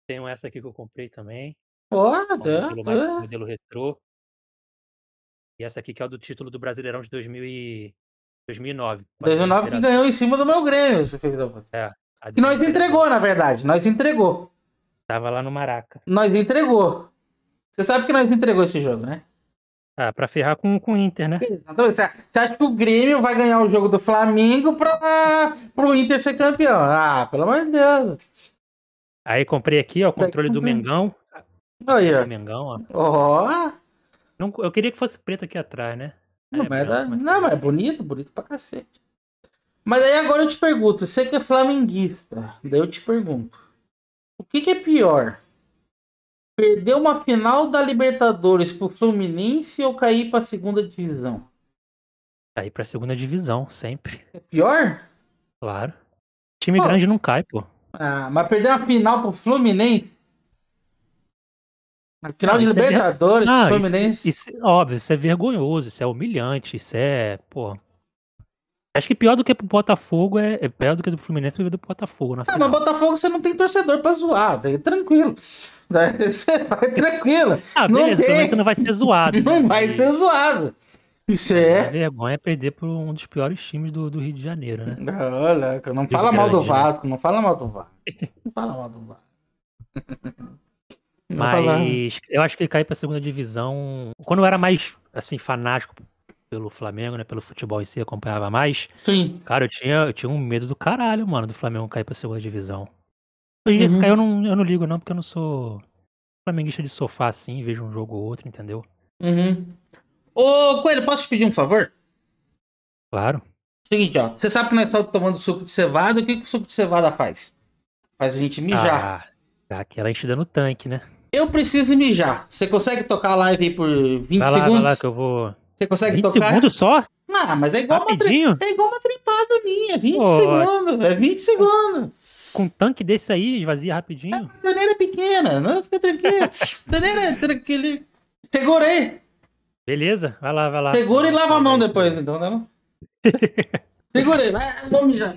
Tenho essa aqui que eu comprei também. Ó, oh, modelo, tá. modelo retrô. E essa aqui que é o do título do Brasileirão de 2000 e... 2009. 2009 que ganhou em cima do meu Grêmio, esse filho da puta. É. Que nós entregou, na verdade. Nós entregou. Tava lá no Maraca. Nós entregou. Você sabe que nós entregou esse jogo, né? Ah, pra ferrar com, com o Inter, né? Você acha que o Grêmio vai ganhar o jogo do Flamengo pra, pro Inter ser campeão? Ah, pelo amor de Deus. Aí comprei aqui, ó, o tá controle do Mengão. Aí, ó. Mengão, ó. Ó. eu queria que fosse preto aqui atrás, né? não, é mas, era... É- mas... não mas é bonito, bonito pra cacete. Mas aí agora eu te pergunto, você que é flamenguista, daí eu te pergunto. O que, que é pior? Perder uma final da Libertadores pro Fluminense ou cair pra segunda divisão? Cair pra segunda divisão, sempre. É pior? Claro. Time pô, grande não cai, pô. Ah, mas perder uma final pro Fluminense? Na final ah, de Libertadores, é ver... Fluminense. Isso, isso, é óbvio, isso é vergonhoso, isso é humilhante, isso é. Pô. Acho que pior do que pro Botafogo é, é pior do que do Fluminense perder é do Botafogo na final. Ah, mas Botafogo você não tem torcedor pra zoar, daí é tranquilo. <laughs> Daí você vai tranquilo. ah, beleza, não tem... você não vai ser zoado. <laughs> Não né? vai ser zoado. Isso é. A é vergonha é perder para um dos piores times do, do Rio de Janeiro, né? Ah, olha, não, fala mal do né? Vasco, não fala mal do Vasco. Não fala mal do Vasco. <laughs> Mas eu acho que ele caiu para a segunda divisão. Quando eu era mais assim fanático pelo Flamengo, né, pelo futebol em si, acompanhava mais. Sim. Cara, eu tinha, eu tinha um medo do caralho, mano, do Flamengo cair para a segunda divisão. Hoje em dia, uhum. se cair, eu não, eu não ligo, não, porque eu não sou flamenguista de sofá assim, vejo um jogo ou outro, entendeu? Uhum. Ô, Coelho, posso te pedir um favor? Claro. Seguinte, ó. Você sabe que nós estamos tomando suco de cevada. O que, que o suco de cevada faz? Faz a gente mijar. Ah, dá aquela enchida no tanque, né? Eu preciso mijar. Você consegue tocar a live aí por 20 vai lá, segundos? Vai lá que eu vou. Você consegue 20 tocar? 20 segundos só? Ah, mas é igual, uma, tri... é igual uma tripada minha. 20 Pô, segundos. É 20 segundos. Com um tanque desse aí, esvazia rapidinho. É, a torneira é pequena, não fica tranquilo. torneira <laughs> é tranquilo. aí. Beleza, vai lá, vai lá. Segura e lava a mão depois, então, né? <laughs> Segura aí, vai, vamos já.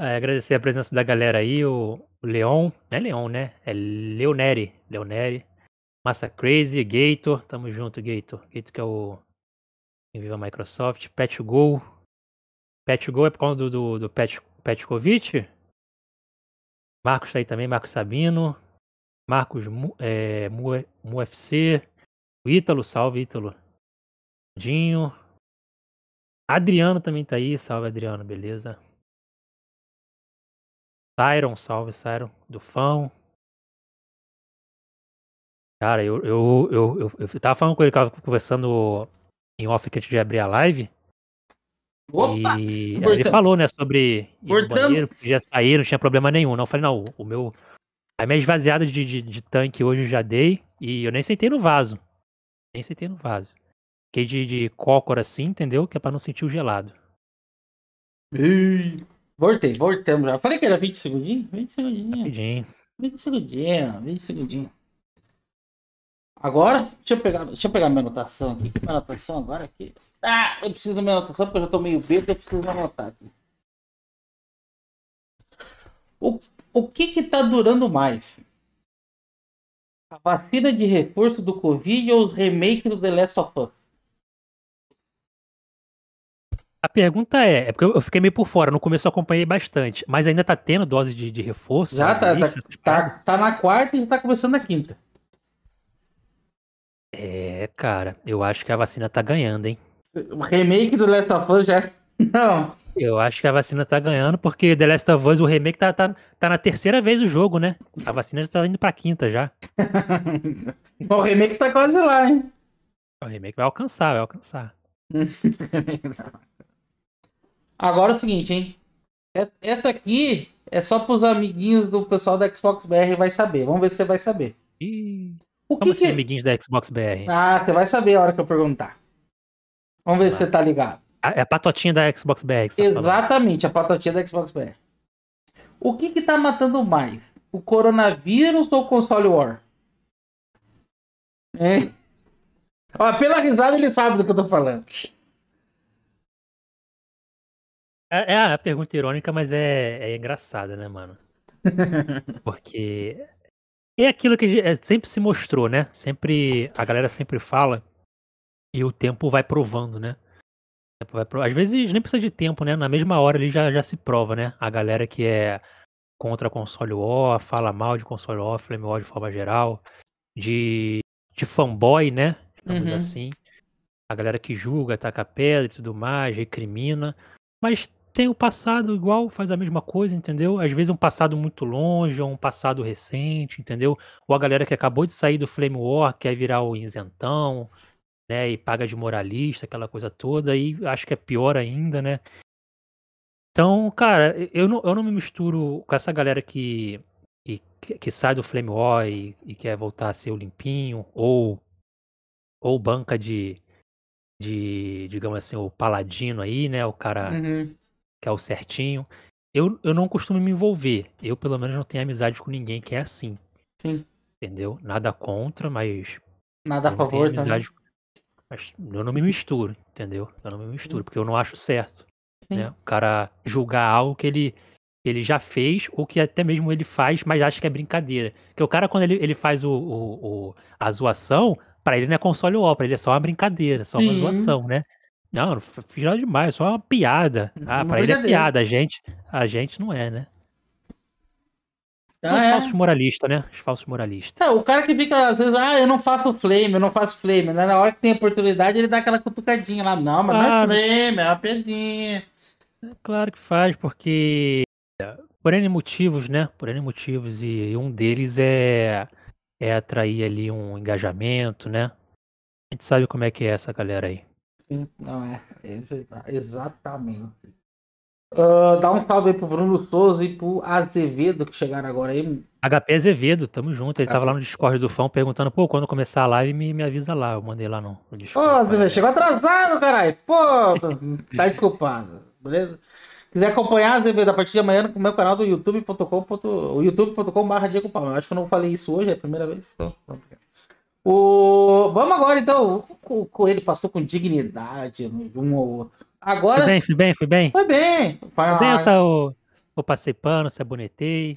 É, agradecer a presença da galera aí, o, Leon, não é Leon, né? É Leoneri, Leoneri, Massa Crazy, Gator, tamo junto, Gator. Gator que é o quem vive a Microsoft, Pet Go. Pet Go é por causa do, do, do Pet, Petkovic. Marcos tá aí também, Marcos Sabino, Marcos Mu, é, MuFC, Ítalo, salve Ítalo. Dinho. Adriano também tá aí, salve Adriano, beleza? Tyron, salve Tyron, do Fão. Cara, eu, eu, eu, eu, eu tava falando com ele, conversando em off que antes de abrir a live. Opa! E ele falou, né, sobre ir banheiro, que já saíram, não tinha problema nenhum. Não, eu falei, não, o meu. A minha esvaziada de, de, de tanque hoje eu já dei e eu nem sentei no vaso. Nem sentei no vaso. Fiquei é de, de cócora assim, entendeu? Que é pra não sentir o gelado. Ih, voltei, voltamos já. Falei que era 20 segundinhos? 20 segundinhos. Rapidinho. 20 segundinhos, 20 segundinhos. Agora, deixa eu pegar, deixa eu pegar minha anotação aqui. Minha anotação agora aqui. Ah, eu preciso da minha anotação porque eu já tô meio bêbado, eu preciso anotar aqui. O, o que que tá durando mais? A vacina de reforço do Covid ou os remakes do The Last of Us? A pergunta é, é porque eu fiquei meio por fora, no começo eu acompanhei bastante, mas ainda tá tendo dose de, de reforço? Já, tá, tá, tá, tá, na quarta e já tá começando na quinta. É, cara, eu acho que a vacina tá ganhando, hein? O remake do Last of Us já é não. Eu acho que a vacina tá ganhando, porque The Last of Us, o remake, tá, tá, tá na terceira vez do jogo, né? A vacina já tá indo pra quinta já. <laughs> o remake tá quase lá, hein? O remake vai alcançar, vai alcançar. <laughs> Agora é o seguinte, hein? Essa aqui é só pros amiguinhos do pessoal da Xbox BR vai saber. Vamos ver se você vai saber. Ih, o que, assim, que... amiguinhos da Xbox BR? Ah, você vai saber a hora que eu perguntar. Vamos ver vai. se você tá ligado. É a patotinha da Xbox BR. Tá Exatamente, falando. a patotinha da Xbox BR. O que que tá matando mais? O coronavírus ou o console war? É. Ó, pela risada ele sabe do que eu tô falando. É, é a pergunta irônica, mas é, é engraçada, né, mano? <laughs> Porque é aquilo que é, sempre se mostrou, né? Sempre a galera sempre fala e o tempo vai provando, né? É, é às vezes nem precisa de tempo, né? Na mesma hora ele já, já se prova, né? A galera que é contra console war, fala mal de console war, flame war de forma geral, de, de fanboy, né? Digamos uhum. assim. A galera que julga, ataca pedra e tudo mais, recrimina. Mas tem o passado igual, faz a mesma coisa, entendeu? Às vezes um passado muito longe, ou um passado recente, entendeu? Ou a galera que acabou de sair do Flame War quer virar o isentão, né? E paga de moralista, aquela coisa toda, e acho que é pior ainda, né? Então, cara, eu não, eu não me misturo com essa galera que, que, que sai do Flame War e, e, quer voltar a ser o limpinho, ou, ou banca de, de, digamos assim, o paladino aí, né? O cara uhum. que é o certinho. Eu, eu não costumo me envolver. Eu, pelo menos, não tenho amizade com ninguém que é assim. Sim. Entendeu? Nada contra, mas. Nada a favor, amizade... também. Mas eu não me misturo, entendeu? Eu não me misturo, hum. porque eu não acho certo. Né? O cara julgar algo que ele, ele já fez, ou que até mesmo ele faz, mas acha que é brincadeira. Porque o cara, quando ele, ele faz o, o, o a zoação, para ele não é console ó, pra ele é só uma brincadeira, só uma Sim. zoação, né? Não, não fiz nada demais, só uma piada. Hum, ah, uma pra ele é piada, a gente, a gente não é, né? Então, os é... é. falsos moralistas, né? Os falsos moralistas. É, o cara que fica, às vezes, ah, eu não faço flame, eu não faço flame. Né? Na hora que tem oportunidade, ele dá aquela cutucadinha lá. Não, mas ah, não é flame, é uma pedinha. É claro que faz, porque por N motivos, né? Por N motivos. E um deles é, é atrair ali um engajamento, né? A gente sabe como é que é essa galera aí. Sim, não é. é exatamente. Uh, dá um salve aí pro Bruno Souza e pro Azevedo que chegaram agora aí. HP Azevedo, tamo junto. Ele tava lá no Discord do fã perguntando, pô, quando começar a live me, me avisa lá. Eu mandei lá no, no Discord. Pô, Azevedo, é. chegou atrasado, caralho. Pô, <laughs> tá desculpado, beleza? Quiser acompanhar Azevedo a partir de amanhã no meu canal do youtube.com.br youtube.com Diego Palma. Eu acho que eu não falei isso hoje, é a primeira vez. Então, vamos o... Vamos agora, então. O Coelho passou com dignidade um ou outro. Agora... Foi bem, foi bem, foi bem? Foi bem. Foi bem essa, o... eu passei pano, é Você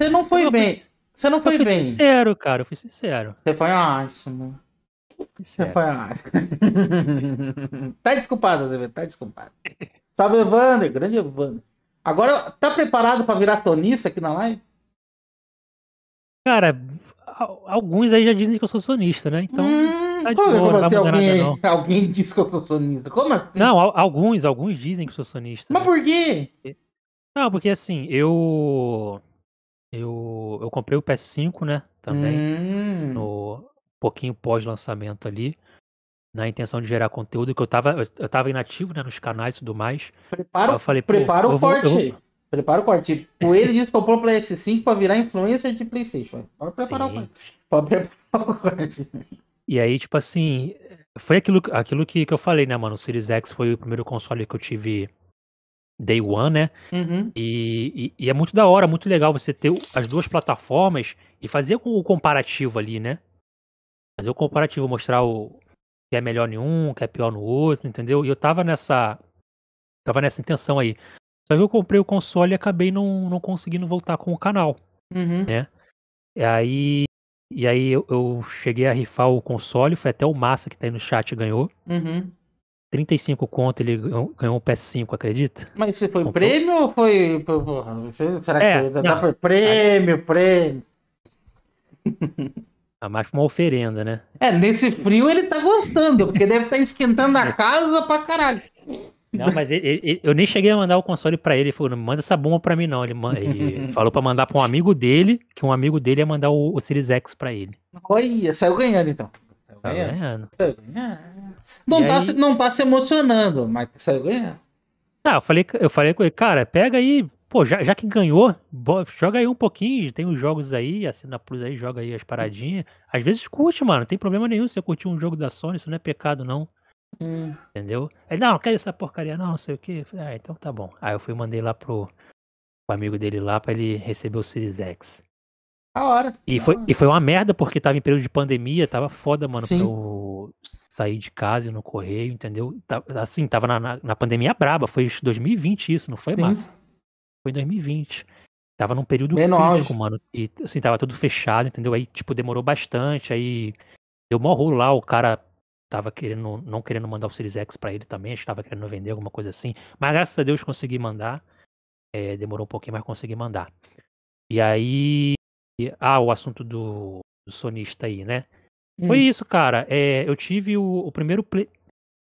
não foi eu bem. Fui... Você não foi bem. Eu fui sincero, cara, eu fui sincero. Você foi ótimo. Você foi ótimo. <laughs> tá desculpado, Zé, tá desculpado. Salve, Evander, grande Evander. Agora, tá preparado pra virar tonista aqui na live? Cara, alguns aí já dizem que eu sou sonista, né? Então. Hum, tá de como, boa, como assim, alguém, nada, não. <laughs> alguém diz que eu sou sonista? Como assim? Não, alguns, alguns dizem que eu sou sonista. Mas né? por quê? Não, porque assim, eu. Eu, eu comprei o PS5, né? Também. Hum. No pouquinho pós-lançamento ali. Na intenção de gerar conteúdo, que eu tava, eu, tava inativo, né? Nos canais e tudo mais. Prepara, eu falei, o eu Vou, Prepara o corte. O tipo, ele disse que comprou pra ps 5 pra virar influencer de Playstation. Pode preparar Sim. o corte. Pode preparar o corte. E aí, tipo assim, foi aquilo, aquilo que, que eu falei, né, mano? O Series X foi o primeiro console que eu tive Day One, né? Uhum. E, e, e, é muito da hora, muito legal você ter as duas plataformas e fazer o comparativo ali, né? Fazer o comparativo, mostrar o que é melhor em um, que é pior no outro, entendeu? E eu tava nessa. Tava nessa intenção aí. Só que eu comprei o console e acabei não, não conseguindo voltar com o canal, uhum. né? E aí, e aí eu, eu, cheguei a rifar o console, foi até o Massa que tá aí no chat ganhou. Uhum. 35 conto ele ganhou o PS5, acredita? Mas isso foi Comprou. prêmio ou foi. Será é, que é, dá pra... prêmio, prêmio? <laughs> A mais uma oferenda, né? É, nesse frio ele tá gostando, porque deve estar tá esquentando a é. casa pra caralho. Não, mas ele, ele, eu nem cheguei a mandar o console para ele. Ele falou, não manda essa bomba para mim, não. Ele, ele <laughs> falou para mandar para um amigo dele, que um amigo dele ia mandar o, o Series X para ele. Olha, saiu ganhando então. Saiu ganhando. Saiu ganhando. Não, tá, aí... não tá se emocionando, mas saiu ganhando. Ah, eu falei, eu falei com ele, cara, pega aí, pô, já, já que ganhou, joga aí um pouquinho, tem os jogos aí, assina Plus aí, joga aí as paradinhas. Às vezes curte, mano, não tem problema nenhum se você curtir um jogo da Sony, isso não é pecado, não. Hum. Entendeu? Ele, não, quero essa porcaria, não, sei o que. Ah, então tá bom. Aí eu fui mandei lá pro, pro amigo dele lá pra ele receber o Series X. A hora. E, a foi, hora. e foi uma merda, porque tava em período de pandemia, tava foda, mano, Sim. pra eu sair de casa e no correio, entendeu? Assim, tava na, na, na pandemia braba, foi 2020 isso, não foi Sim. massa. Foi 2020. Tava num período Menor. crítico, mano. E assim, tava tudo fechado, entendeu? Aí, tipo, demorou bastante, aí deu mó lá, o cara tava querendo, não querendo mandar o Series X para ele também, estava querendo vender alguma coisa assim. Mas graças a Deus consegui mandar. É, demorou um pouquinho, mas consegui mandar. E aí. Ah, o assunto do, do sonista aí, né? Hum. Foi isso, cara. É, eu tive o, o primeiro play,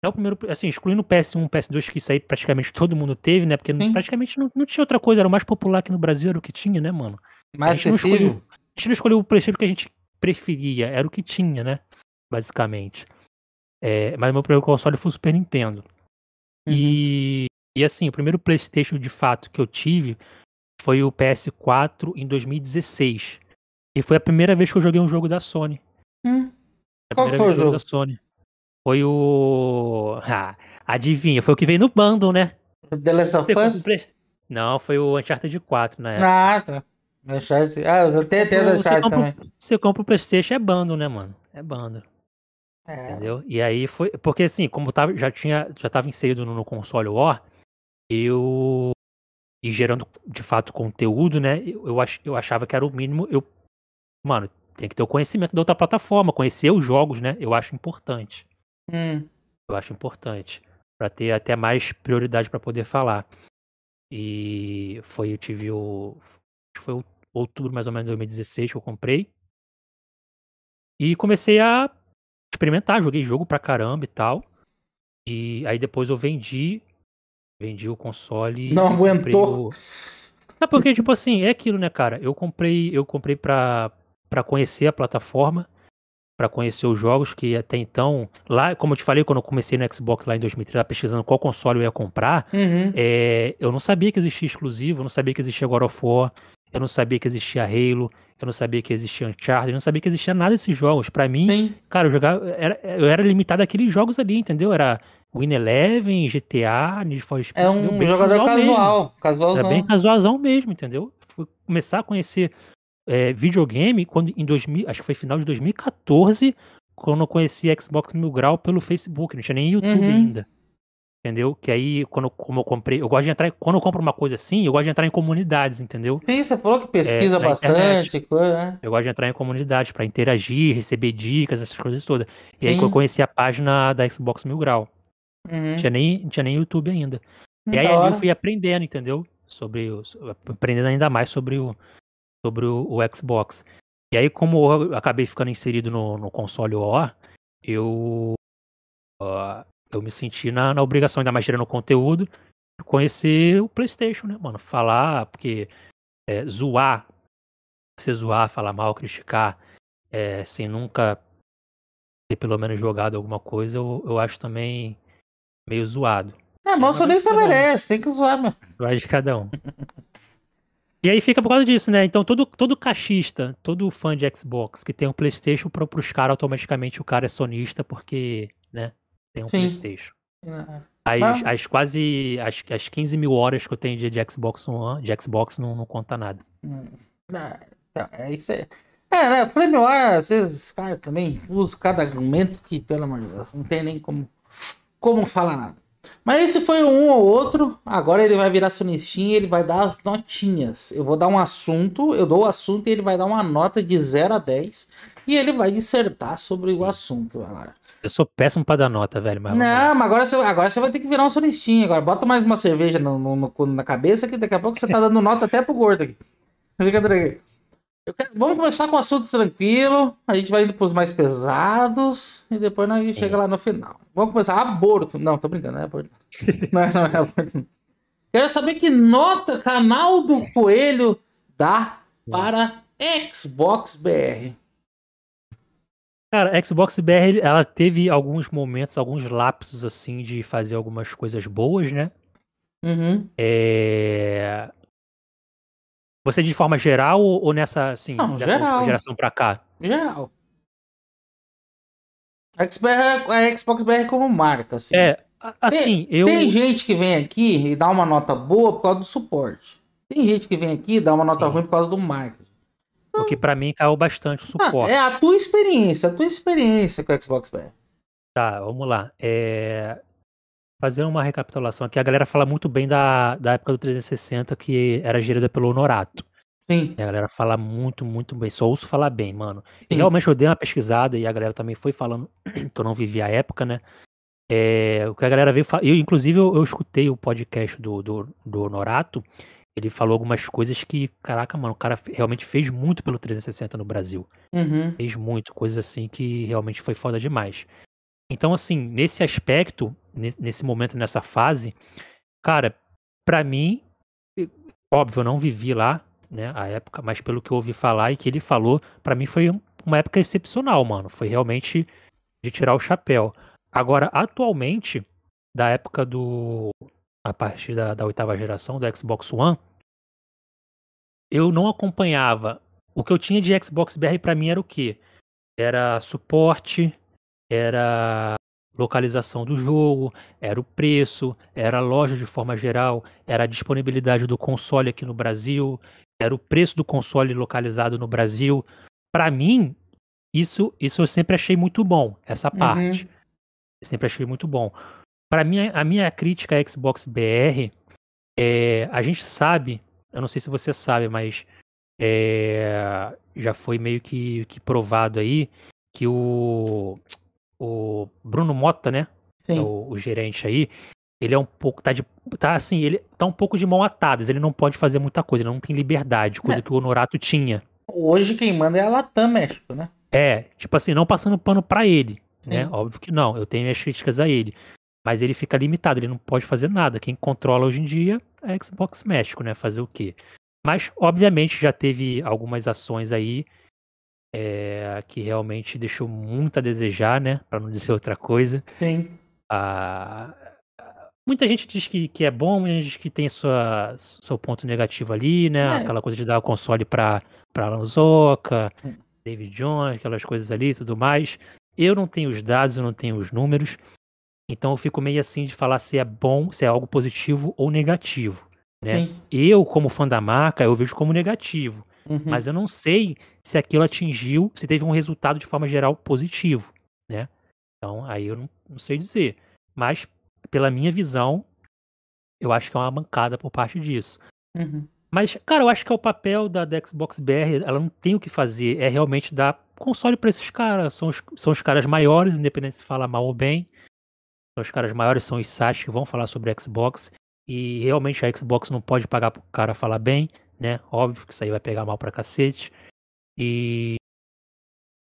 é o primeiro, assim, excluindo o PS1, PS2, que isso aí praticamente <laughs> todo mundo teve, né? Porque Sim. praticamente não, não tinha outra coisa, era o mais popular aqui no Brasil, era o que tinha, né, mano? Mais acessível. a gente não escolheu o PlayStation que a gente preferia, era o que tinha, né? Basicamente. É, mas meu primeiro console foi o Super Nintendo. Uhum. E, e assim, o primeiro PlayStation de fato que eu tive foi o PS4 em 2016. E foi a primeira vez que eu joguei um jogo da Sony. Hum. Qual foi o jogo? Da Sony. Foi o. <laughs> Ah, adivinha, foi o que veio no bundle, né? The Last of Us? Não, foi o Uncharted 4 na época. Ah, tá. Uncharted. Ah, eu até o Uncharted também. Você compra o PlayStation, é bundle, né, mano? É bundle. É. Entendeu? E aí foi. Porque assim, como tava, tá, já tinha. Já tava inserido no, no console War, eu. E gerando de fato conteúdo, né? Eu, eu, ach, eu achava que era o mínimo. Eu. Mano, tem que ter o conhecimento da outra plataforma, conhecer os jogos, né? Eu acho importante. Hum. Eu acho importante. para ter até mais prioridade para poder falar. E foi, eu tive o. Foi outubro, mais ou menos, de 2016 que eu comprei. E comecei a experimentar, joguei jogo pra caramba e tal. E aí depois eu vendi. Vendi o console. Não aguentou. O... É porque, tipo assim, é aquilo, né, cara? Eu comprei, eu comprei pra, pra conhecer a plataforma, pra conhecer os jogos que até então. Lá, como eu te falei, quando eu comecei no Xbox lá em 2003, pesquisando qual console eu ia comprar, uhum. é, eu não sabia que existia exclusivo, eu não sabia que existia God of War, eu não sabia que existia Halo, eu não sabia que existia Uncharted, eu não sabia que existia nada desses jogos. Para mim, Sim. cara, eu jogava. Era, eu era limitado àqueles jogos ali, entendeu? Era Win Eleven, GTA, Need for Speed. É um jogador casual, casual casualzão. Era bem casualzão mesmo, entendeu? Fui começar a conhecer é, videogame quando em 2000, acho que foi final de 2014, quando eu conheci Xbox Mil Grau pelo Facebook, não tinha nem YouTube uhum. ainda. Entendeu? Que aí, quando como eu comprei, eu gosto de entrar. Quando eu compro uma coisa assim, eu gosto de entrar em comunidades, entendeu? Sim, você falou que pesquisa é, bastante, coisa, né? Eu gosto de entrar em comunidades para interagir, receber dicas, essas coisas todas. Sim. E aí que eu conheci a página da Xbox Mil Grau. Uhum. Não, tinha nem, não tinha nem YouTube ainda. E aí ali eu fui aprendendo, entendeu? Sobre o, aprendendo ainda mais sobre o, sobre o, o, Xbox. E aí, como eu acabei ficando inserido no, no console O, eu. Uh, eu me senti na, na obrigação, ainda mais gerando conteúdo, de conhecer o PlayStation, né, mano? Falar, porque é, zoar, você zoar, falar mal, criticar, é, sem nunca ter pelo menos jogado alguma coisa, eu, eu acho também meio zoado. É, mal é, só é nem merece, tem que zoar, mano. Zoar de cada um. E aí fica por causa disso, né? Então todo, todo cachista, todo fã de Xbox que tem um Playstation, para caras automaticamente o cara é sonista, porque, né? tem um Sim. Playstation. É. aí As, ah. as quase as, as 15 mil horas que eu tenho de, de Xbox One, de Xbox não, não conta nada. Ah, é isso aí. É, né? Flame War, ah, às vezes, cara, também usa cada argumento que, pelo amor de Deus, não tem nem como, como falar nada. Mas esse foi um ou outro. Agora ele vai virar sonistinha e ele vai dar as notinhas. Eu vou dar um assunto, eu dou o assunto e ele vai dar uma nota de 0 a 10. E ele vai dissertar sobre o assunto agora. Eu sou péssimo pra dar nota, velho. Mas não, mas agora você, agora você vai ter que virar um sonistinho. Agora bota mais uma cerveja no, no, no, na cabeça que daqui a pouco você tá dando nota até pro gordo aqui. Fica tranquilo. Quero... Vamos começar com um assunto tranquilo. A gente vai indo pros mais pesados. E depois a gente chega lá no final. Vamos começar. Aborto. Não, tô brincando, não é aborto. não, não é aborto. Quero saber que nota canal do Coelho dá hum. para Xbox BR. Cara, a Xbox BR, ela teve alguns momentos, alguns lapsos, assim, de fazer algumas coisas boas, né? Uhum. É... Você de forma geral ou nessa, assim, Não, dessa geral. geração pra cá? Geral. A é, é Xbox BR como marca, assim. É, assim, tem, eu... Tem gente que vem aqui e dá uma nota boa por causa do suporte. Tem gente que vem aqui e dá uma nota Sim. ruim por causa do marca porque para mim caiu bastante o ah, suporte. Ah, é a tua experiência, a tua experiência com o Xbox One. Tá, vamos lá. É... Fazendo uma recapitulação aqui, a galera fala muito bem da, da época do 360 que era gerida pelo Honorato. Sim. A galera fala muito, muito bem. Só ouço falar bem, mano. Sim. E realmente eu dei uma pesquisada e a galera também foi falando <clears throat> que eu não vivi a época, né? É, o que a galera veio falar. Eu, inclusive, eu, eu escutei o podcast do, do, do Honorato ele falou algumas coisas que, caraca, mano, o cara realmente fez muito pelo 360 no Brasil. Uhum. Fez muito, coisas assim que realmente foi foda demais. Então, assim, nesse aspecto, nesse momento, nessa fase, cara, para mim, óbvio, eu não vivi lá, né, a época, mas pelo que eu ouvi falar e que ele falou, para mim foi uma época excepcional, mano. Foi realmente de tirar o chapéu. Agora, atualmente, da época do a partir da, da oitava geração do Xbox One, eu não acompanhava. O que eu tinha de Xbox BR para mim era o quê? Era suporte, era localização do jogo, era o preço, era a loja de forma geral, era a disponibilidade do console aqui no Brasil, era o preço do console localizado no Brasil. Para mim, isso isso eu sempre achei muito bom, essa uhum. parte. Uhum. sempre achei muito bom. Para mim, a minha crítica à Xbox BR é, a gente sabe, eu não sei se você sabe, mas é, já foi meio que, que provado aí que o, o Bruno Mota, né? É Sim. É o, o, gerente aí, ele é um pouco. Tá, de, tá assim, ele tá um pouco de mão atadas, ele não pode fazer muita coisa, ele não tem liberdade, coisa é. que o Honorato tinha. Hoje quem manda é a Latam México, né? É, tipo assim, não passando pano para ele. Né? Óbvio que não, eu tenho minhas críticas a ele. Mas ele fica limitado, ele não pode fazer nada. Quem controla hoje em dia é a Xbox México, né? Fazer o quê? Mas, obviamente, já teve algumas ações aí é, que realmente deixou muito a desejar, né? Para não dizer <laughs> outra coisa. Sim. Ah, muita gente diz que, que é bom, muita gente diz que tem sua, seu ponto negativo ali, né? É. Aquela coisa de dar o console para para Lanzoca, é. David Jones, aquelas coisas ali, tudo mais. Eu não tenho os dados, eu não tenho os números. Então eu fico meio assim de falar se é bom, se é algo positivo ou negativo. Né? Eu, como fã da marca, eu vejo como negativo. Uhum. Mas eu não sei se aquilo atingiu, se teve um resultado de forma geral positivo. Né? Então aí eu não, não sei dizer. Mas pela minha visão, eu acho que é uma mancada por parte disso. Uhum. Mas, cara, eu acho que é o papel da, da Xbox BR, ela não tem o que fazer, é realmente dar console para esses caras. São os, são os caras maiores, independente se fala mal ou bem. Os caras maiores são os sites que vão falar sobre Xbox. E realmente a Xbox não pode pagar pro cara falar bem, né? Óbvio que isso aí vai pegar mal pra cacete. E.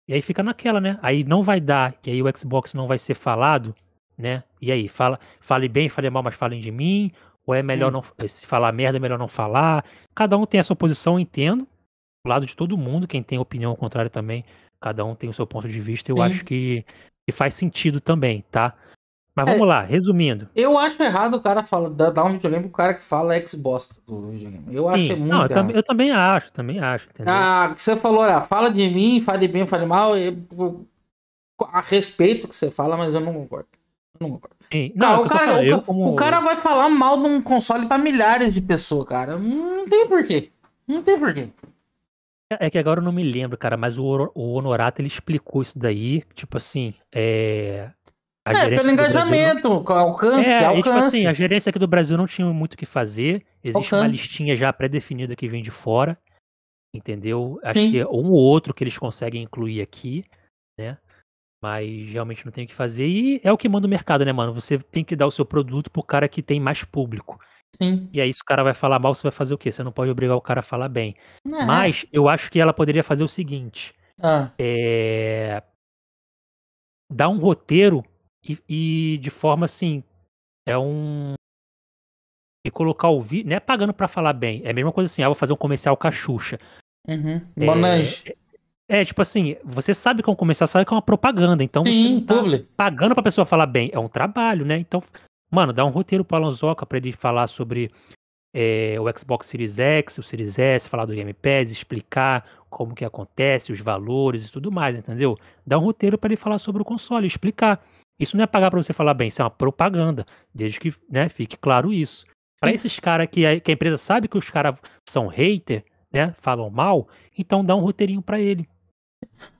E aí fica naquela, né? Aí não vai dar, e aí o Xbox não vai ser falado, né? E aí, fala, fale bem, fale mal, mas falem de mim. Ou é melhor hum. não. Eh, se falar merda, é melhor não falar. Cada um tem a sua posição, entendo. O lado de todo mundo, quem tem opinião contrária também, cada um tem o seu ponto de vista. Eu Sim. acho que, que faz sentido também, tá? Mas é. vamos é, lá, resumindo. Eu acho errado o cara fala, dar um videogame pro cara que fala ex-bosta do videogame. Eu acho Sim. muito Não, eu, tam, eu, também acho, também acho. Entendeu? Ah, você falou, olha, fala de mim, fale bem, fale mal. Eu, a respeito que você fala, mas eu não concordo. Eu não concordo. Não, é o, cara, o, cara vai falar mal de um console para milhares de pessoas, cara. Não tem porquê. Não tem porquê. É, é que agora eu não me lembro, cara, mas o, o Honorato ele explicou isso daí, tipo assim, é, a é, pelo engajamento, não... alcance, é, alcance. E, tipo assim, a gerência aqui do Brasil não tinha muito o que fazer. Existe alcance. uma listinha já pré-definida que vem de fora. Entendeu? Sim. Acho que é um ou outro que eles conseguem incluir aqui, né? Mas realmente não tem o que fazer. E é o que manda o mercado, né, mano? Você tem que dar o seu produto pro cara que tem mais público. Sim. E aí, se o cara vai falar mal, você vai fazer o quê? Você não pode obrigar o cara a falar bem. Não. É. Mas eu acho que ela poderia fazer o seguinte: ah. é... dar um roteiro e, e de forma assim, é um. E colocar o vídeo, né? pagando para falar bem, é a mesma coisa assim, ah, vou fazer um comercial com a Xuxa. Uhum. É, Bonange. É, é, tipo assim, você sabe que é um comercial, sabe que é uma propaganda, então Sim, você tá public. pagando pra pessoa falar bem, é um trabalho, né? Então, mano, dá um roteiro pro Alonsoca pra ele falar sobre é, o Xbox Series X, o Series S, falar do Game Pass, explicar como que acontece, os valores e tudo mais, entendeu? Dá um roteiro para ele falar sobre o console, explicar. Isso não é pagar para você falar bem, isso é uma propaganda, desde que né, fique claro isso. Para esses caras que, a, é, que a empresa sabe que os caras são hater, né, falam mal, então dá um roteirinho para ele.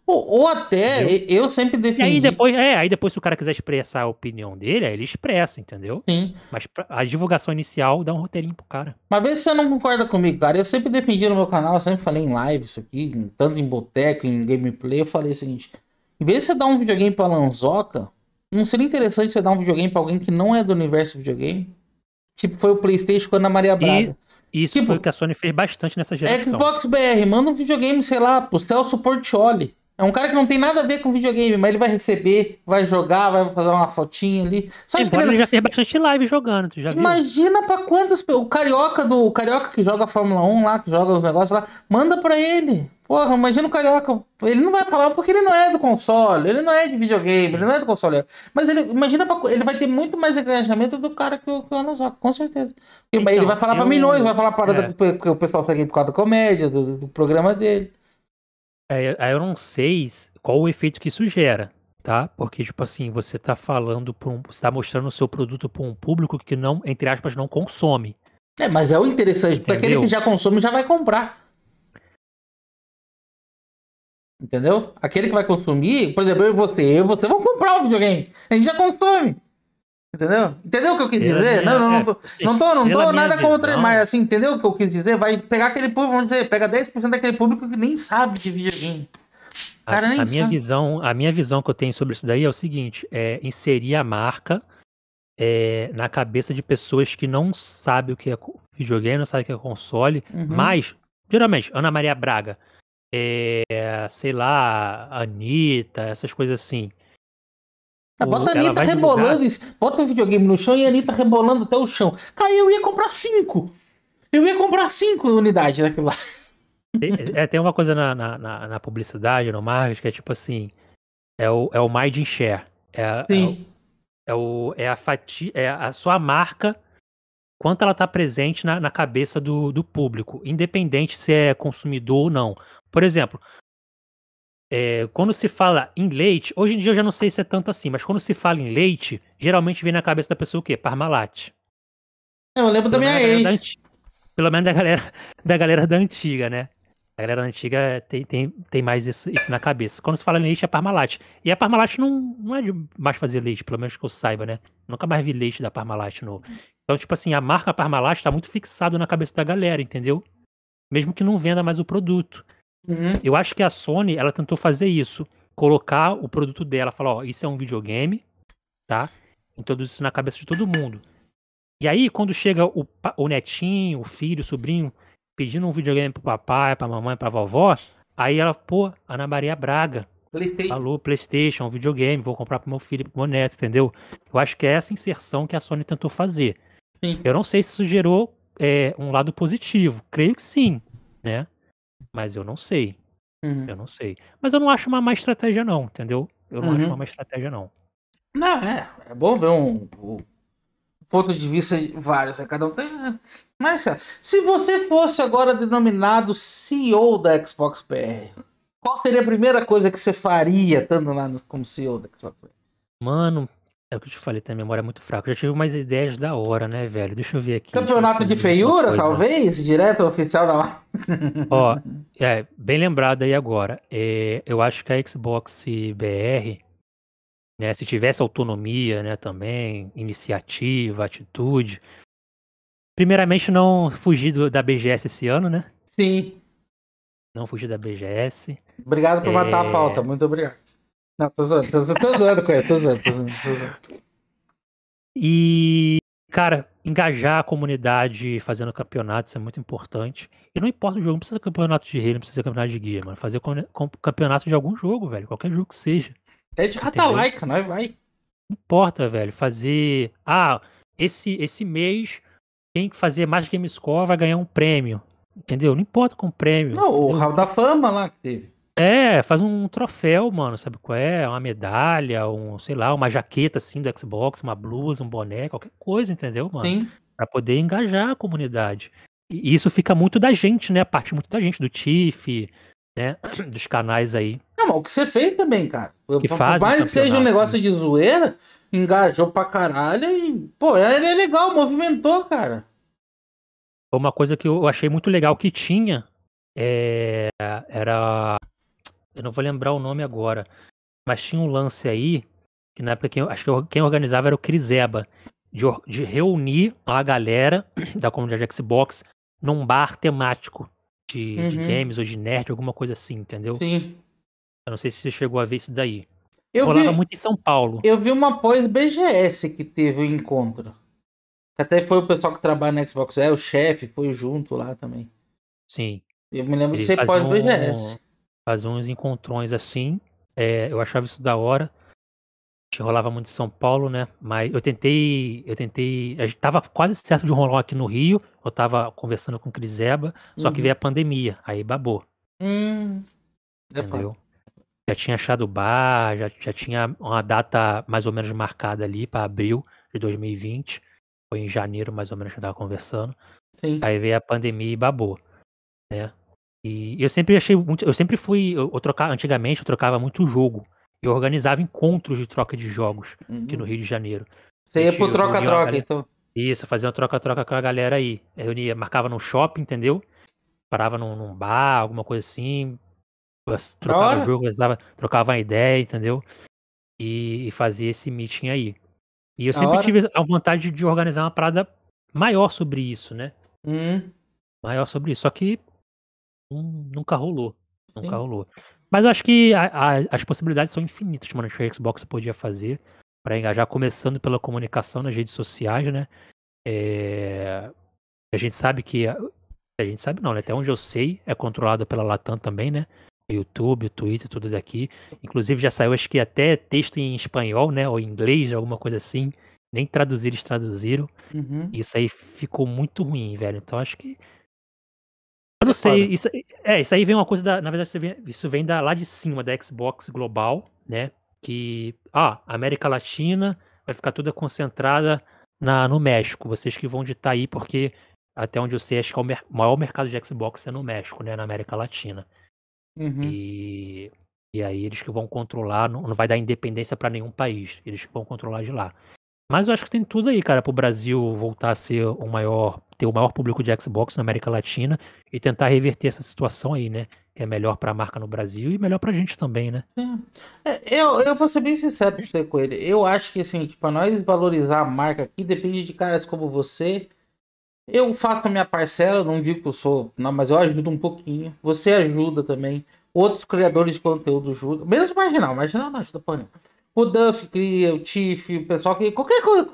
Ou, ou até, entendeu? eu sempre defendi. E aí depois, é, aí depois, se o cara quiser expressar a opinião dele, aí ele expressa, entendeu? Sim. Mas a divulgação inicial dá um roteirinho pro cara. Mas vê se você não concorda comigo, cara. Eu sempre defendi no meu canal, eu sempre falei em live isso aqui, tanto em boteco, em gameplay. Eu falei o seguinte: em vez de você dar um videogame pra Lanzoca, não seria interessante você dar um videogame pra alguém que não é do universo videogame? Tipo, foi o PlayStation com a Ana Maria Braga. E isso tipo, foi o que a Sony fez bastante nessa geração. Xbox BR, manda um videogame, sei lá, pro Celso Portioli. É um cara que não tem nada a ver com videogame, mas ele vai receber, vai jogar, vai fazer uma fotinha ali. Só Embora ele... ele já fez bastante live jogando, tu já viu? Imagina pra quantas... O carioca, do... o carioca que joga Fórmula 1 lá, que joga os negócios lá, manda pra ele. Porra, imagina o carioca. Ele não vai falar porque ele não é do console, ele não é de videogame, ele não é do console. Mas ele imagina, pra, ele vai ter muito mais engajamento do cara que o, que o com certeza. Então, ele vai falar eu... para milhões, vai falar para é. que o pessoal tá aqui por causa da comédia, do, do programa dele. É, aí eu não sei qual o efeito que isso gera, tá? Porque, tipo assim, você tá falando, pra um, você tá mostrando o seu produto para um público que não, entre aspas, não consome. É, mas é o interessante, para aquele que já consome já vai comprar. Entendeu? Aquele que vai consumir, por exemplo, eu e você, eu e você vão comprar o videogame. A gente já consome. Entendeu? Entendeu o que eu quis pela dizer? Minha, não, não, é, não, tô, é, não tô, não tô nada visão, contra. Mas assim, entendeu o que eu quis dizer? Vai pegar aquele público, vamos dizer, pega 10% daquele público que nem sabe de videogame. A, a minha visão, a minha visão que eu tenho sobre isso daí é o seguinte: é inserir a marca é, na cabeça de pessoas que não sabem o que é videogame, não sabem o que é console, uhum. mas, geralmente, Ana Maria Braga é, sei lá, Anitta, essas coisas assim. Ah, bota a Anitta rebolando, divulgar... bota o videogame no chão e a Anitta rebolando até o chão. Cara, eu ia comprar cinco. Eu ia comprar cinco unidades daquilo lá. Tem, é, tem uma coisa na, na, na, na publicidade, no marketing, que é tipo assim, é o, é o mind share. É, é Sim. É, o, é, o, é a fatia, é a sua marca, quanto ela está presente na, na cabeça do, do público, independente se é consumidor ou não. Por exemplo, é, quando se fala em leite, hoje em dia eu já não sei se é tanto assim, mas quando se fala em leite, geralmente vem na cabeça da pessoa o quê? Parmalat. Eu lembro da minha ex. Da pelo menos da galera, <laughs> da galera da antiga, né? A galera da antiga tem, tem, tem mais isso, isso na cabeça. Quando se fala em leite, é Parmalat. E a Parmalat não, não é de mais fazer leite, pelo menos que eu saiba, né? Nunca mais vi leite da Parmalat novo. Hum. Então, tipo assim, a marca Parmalat está muito fixado na cabeça da galera, entendeu? Mesmo que não venda mais o produto. Uhum. Eu acho que a Sony, ela tentou fazer isso. Colocar o produto dela, falar, ó, isso é um videogame, tá? Introduzir isso na cabeça de todo mundo. E aí, quando chega o, o netinho, o filho, o sobrinho, pedindo um videogame pro papai, pra mamãe, pra vovó, aí ela, pô, Ana Maria Braga, PlayStation. um PlayStation, videogame, vou comprar pro meu filho, pro meu neto, entendeu? Eu acho que é essa inserção que a Sony tentou fazer. Sim. Eu não sei se isso gerou é, um lado positivo. Creio que sim, né? Mas eu não sei. Uhum. Eu não sei. Mas eu não acho uma má estratégia, não, entendeu? Eu não uhum. acho uma má estratégia, não. Não, é. É bom ver um, um ponto de vista vários. Né? Cada um tem. Né? Mas é, se você fosse agora denominado CEO da Xbox PR, qual seria a primeira coisa que você faria estando lá no, como CEO da Xbox PR? Mano, é o que eu te falei, tem a memória muito fraca. Eu já tive umas ideias da hora, né, velho? Deixa eu ver aqui. Campeonato de feiura, talvez? Direto oficial da. lá? Ó, <laughs> é, bem lembrado aí agora. É, eu acho que a Xbox BR, né, se tivesse autonomia, né, também, iniciativa, atitude. Primeiramente, não fugir da BGS esse ano, né? Sim. Não fugir da BGS. Obrigado por é... matar a é. pauta, muito obrigado. Não, tô zoando, tô, zoando, tô zoando com ele, tô zoando, tô zoando, E, cara, engajar a comunidade fazendo campeonatos é muito importante. E não importa o jogo, não precisa ser campeonato de rei, não precisa ser campeonato de guia, mano. Fazer campeonato de algum jogo, velho, qualquer jogo que seja. Até de laica, ah, tá, nós vai. Não importa, velho, fazer. Ah, esse, esse mês tem que fazer mais gamescore vai ganhar um prêmio. Entendeu? Não importa com o prêmio. Não, o Hall da Fama lá que teve. É, faz um troféu, mano, sabe qual é? Uma medalha, um, sei lá, uma jaqueta assim do Xbox, uma blusa, um boné, qualquer coisa, entendeu, mano? Sim. Pra poder engajar a comunidade. E isso fica muito da gente, né? A parte muito da gente, do Tiff, né? <clears throat> Dos canais aí. Não, mas o que você fez também, cara. Que por mais que seja um negócio né? de zoeira, engajou pra caralho e, pô, é, ele é legal, movimentou, cara. Uma coisa que eu achei muito legal que tinha é, era eu não vou lembrar o nome agora, mas tinha um lance aí, que na época quem, acho que quem organizava era o Criseba, de, de reunir a galera <coughs> da comunidade Xbox num bar temático de, uhum. de, games ou de nerd, alguma coisa assim, entendeu? Sim. Eu não sei se você chegou a ver isso daí. Eu Rolava vi, muito em São Paulo. Eu vi uma pós-BGS que teve o um encontro. Até foi o pessoal que trabalha na Xbox, é o chefe, foi junto lá também. Sim. Eu me lembro de ser pós-BGS. Um, fazer uns encontrões assim. É, eu achava isso da hora. A gente rolava muito em São Paulo, né? Mas eu tentei, eu tentei, a gente tava quase certo de rolar aqui no Rio. Eu tava conversando com o Criseba, só uhum. que veio a pandemia, aí babou. Hum. Entendeu? Já tinha achado o bar, já, já tinha uma data mais ou menos marcada ali para abril de 2020. Foi em janeiro, mais ou menos, que eu tava conversando. Sim. Aí veio a pandemia e babou, né? E eu sempre achei muito. Eu sempre fui. Eu, eu antigamente eu trocava muito jogo. Eu organizava encontros de troca de jogos uhum. aqui no uhum. Rio de Janeiro. Você ia pro troca-troca, então. Isso, fazia uma troca-troca com a galera aí. Eu reunia, marcava num shopping, entendeu? Parava num, num bar, alguma coisa assim. Trocava o jogo, trocava uma ideia, entendeu? E, e, fazia esse meeting aí. E eu sempre tive a vontade de organizar uma parada maior sobre isso, né? Uhum. Maior sobre isso. Só que Hum, nunca rolou. Sim. Nunca rolou. Mas eu acho que a, a, as possibilidades são infinitas, mano, que a Xbox podia fazer para engajar, começando pela comunicação nas redes sociais, né? É... A gente sabe que. A... a gente sabe não, né? Até onde eu sei, é controlado pela Latam também, né? YouTube, Twitter, tudo daqui. Inclusive já saiu, acho que até texto em espanhol, né? Ou em inglês, alguma coisa assim. Nem traduzir, eles traduziram. Uhum. Isso aí ficou muito ruim, velho. Então acho que eu não é sei, isso, é, isso aí vem uma coisa da, na verdade, isso vem, isso vem da, lá de cima, da Xbox global, né, que, ah, América Latina vai ficar toda concentrada na, no México, vocês que vão ditar aí, porque até onde eu sei, acho que é o maior mercado de Xbox é no México, né, na América Latina. Uhum. E, e aí eles que vão controlar, não, não vai dar independência para nenhum país, eles que vão controlar de lá. Mas eu acho que tem tudo aí, cara, pro Brasil voltar a ser o maior ter o maior público de Xbox na América Latina e tentar reverter essa situação aí, né? Que é melhor para a marca no Brasil e melhor para a gente também, né? Sim. É, eu, eu vou ser bem sincero com ele. Eu acho que, assim, para tipo, nós valorizar a marca aqui depende de caras como você. Eu faço a minha parcela, não digo que eu sou, não, mas eu ajudo um pouquinho. Você ajuda também. Outros criadores de conteúdo ajudam. Menos marginal, marginal não ajuda porra nenhuma. O Duff cria, o Tiff, o pessoal que. Qualquer coisa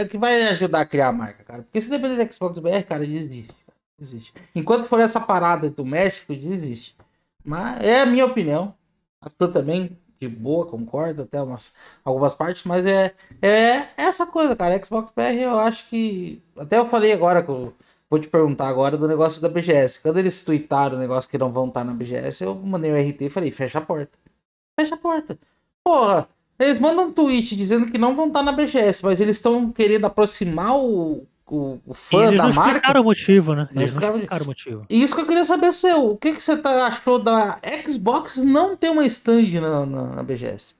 é que vai ajudar a criar a marca, cara. Porque se depender da Xbox BR, cara, desiste. Desiste. Enquanto for essa parada do México, desiste. Mas é a minha opinião. A sua também, de boa, concordo até umas, algumas partes, mas é, é essa coisa, cara. Xbox BR, eu acho que. Até eu falei agora que eu vou te perguntar agora do negócio da BGS. Quando eles tweetaram o negócio que não vão estar na BGS, eu mandei o um RT e falei, fecha a porta. Fecha a porta. Porra, eles mandam um tweet dizendo que não vão estar tá na BGS, mas eles estão querendo aproximar o, o, o fã eles da marca. Eles explicaram o motivo, né? Eles, eles não explicaram o motivo. E isso que eu queria saber, seu, o que, que você tá, achou da Xbox não ter uma stand na, na, na BGS?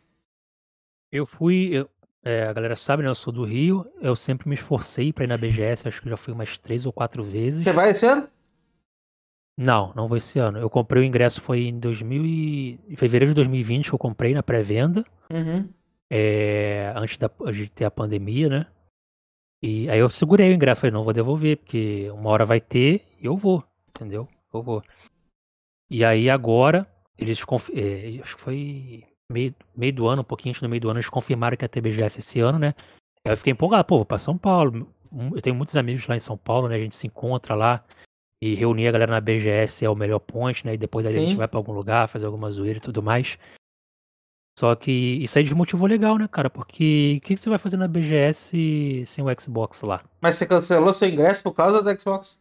Eu fui. Eu, é, a galera sabe, né? Eu sou do Rio. Eu sempre me esforcei pra ir na BGS. Acho que já fui umas três ou quatro vezes. Você vai esse ano? Não, não vou esse ano. Eu comprei o ingresso, foi em 2000 e... em fevereiro de 2020 que eu comprei na pré-venda. Uhum. É... Antes da... de ter a pandemia, né? E aí eu segurei o ingresso, falei, não vou devolver, porque uma hora vai ter e eu vou, entendeu? Eu vou. E aí agora, eles conf... é, acho que foi meio, meio do ano, um pouquinho antes do meio do ano, eles confirmaram que a TBGS esse ano, né? Aí eu fiquei empolgado, pô, vou pra São Paulo. Hum, eu tenho muitos amigos lá em São Paulo, né? A gente se encontra lá e reunir a galera na BGS é o melhor ponto né? E depois daí Sim. a gente vai para algum lugar, fazer alguma zoeira e tudo mais. Só que isso aí desmotivou legal, né, cara? Porque o que, que você vai fazer na BGS sem o Xbox lá? Mas você cancelou seu ingresso por causa do Xbox?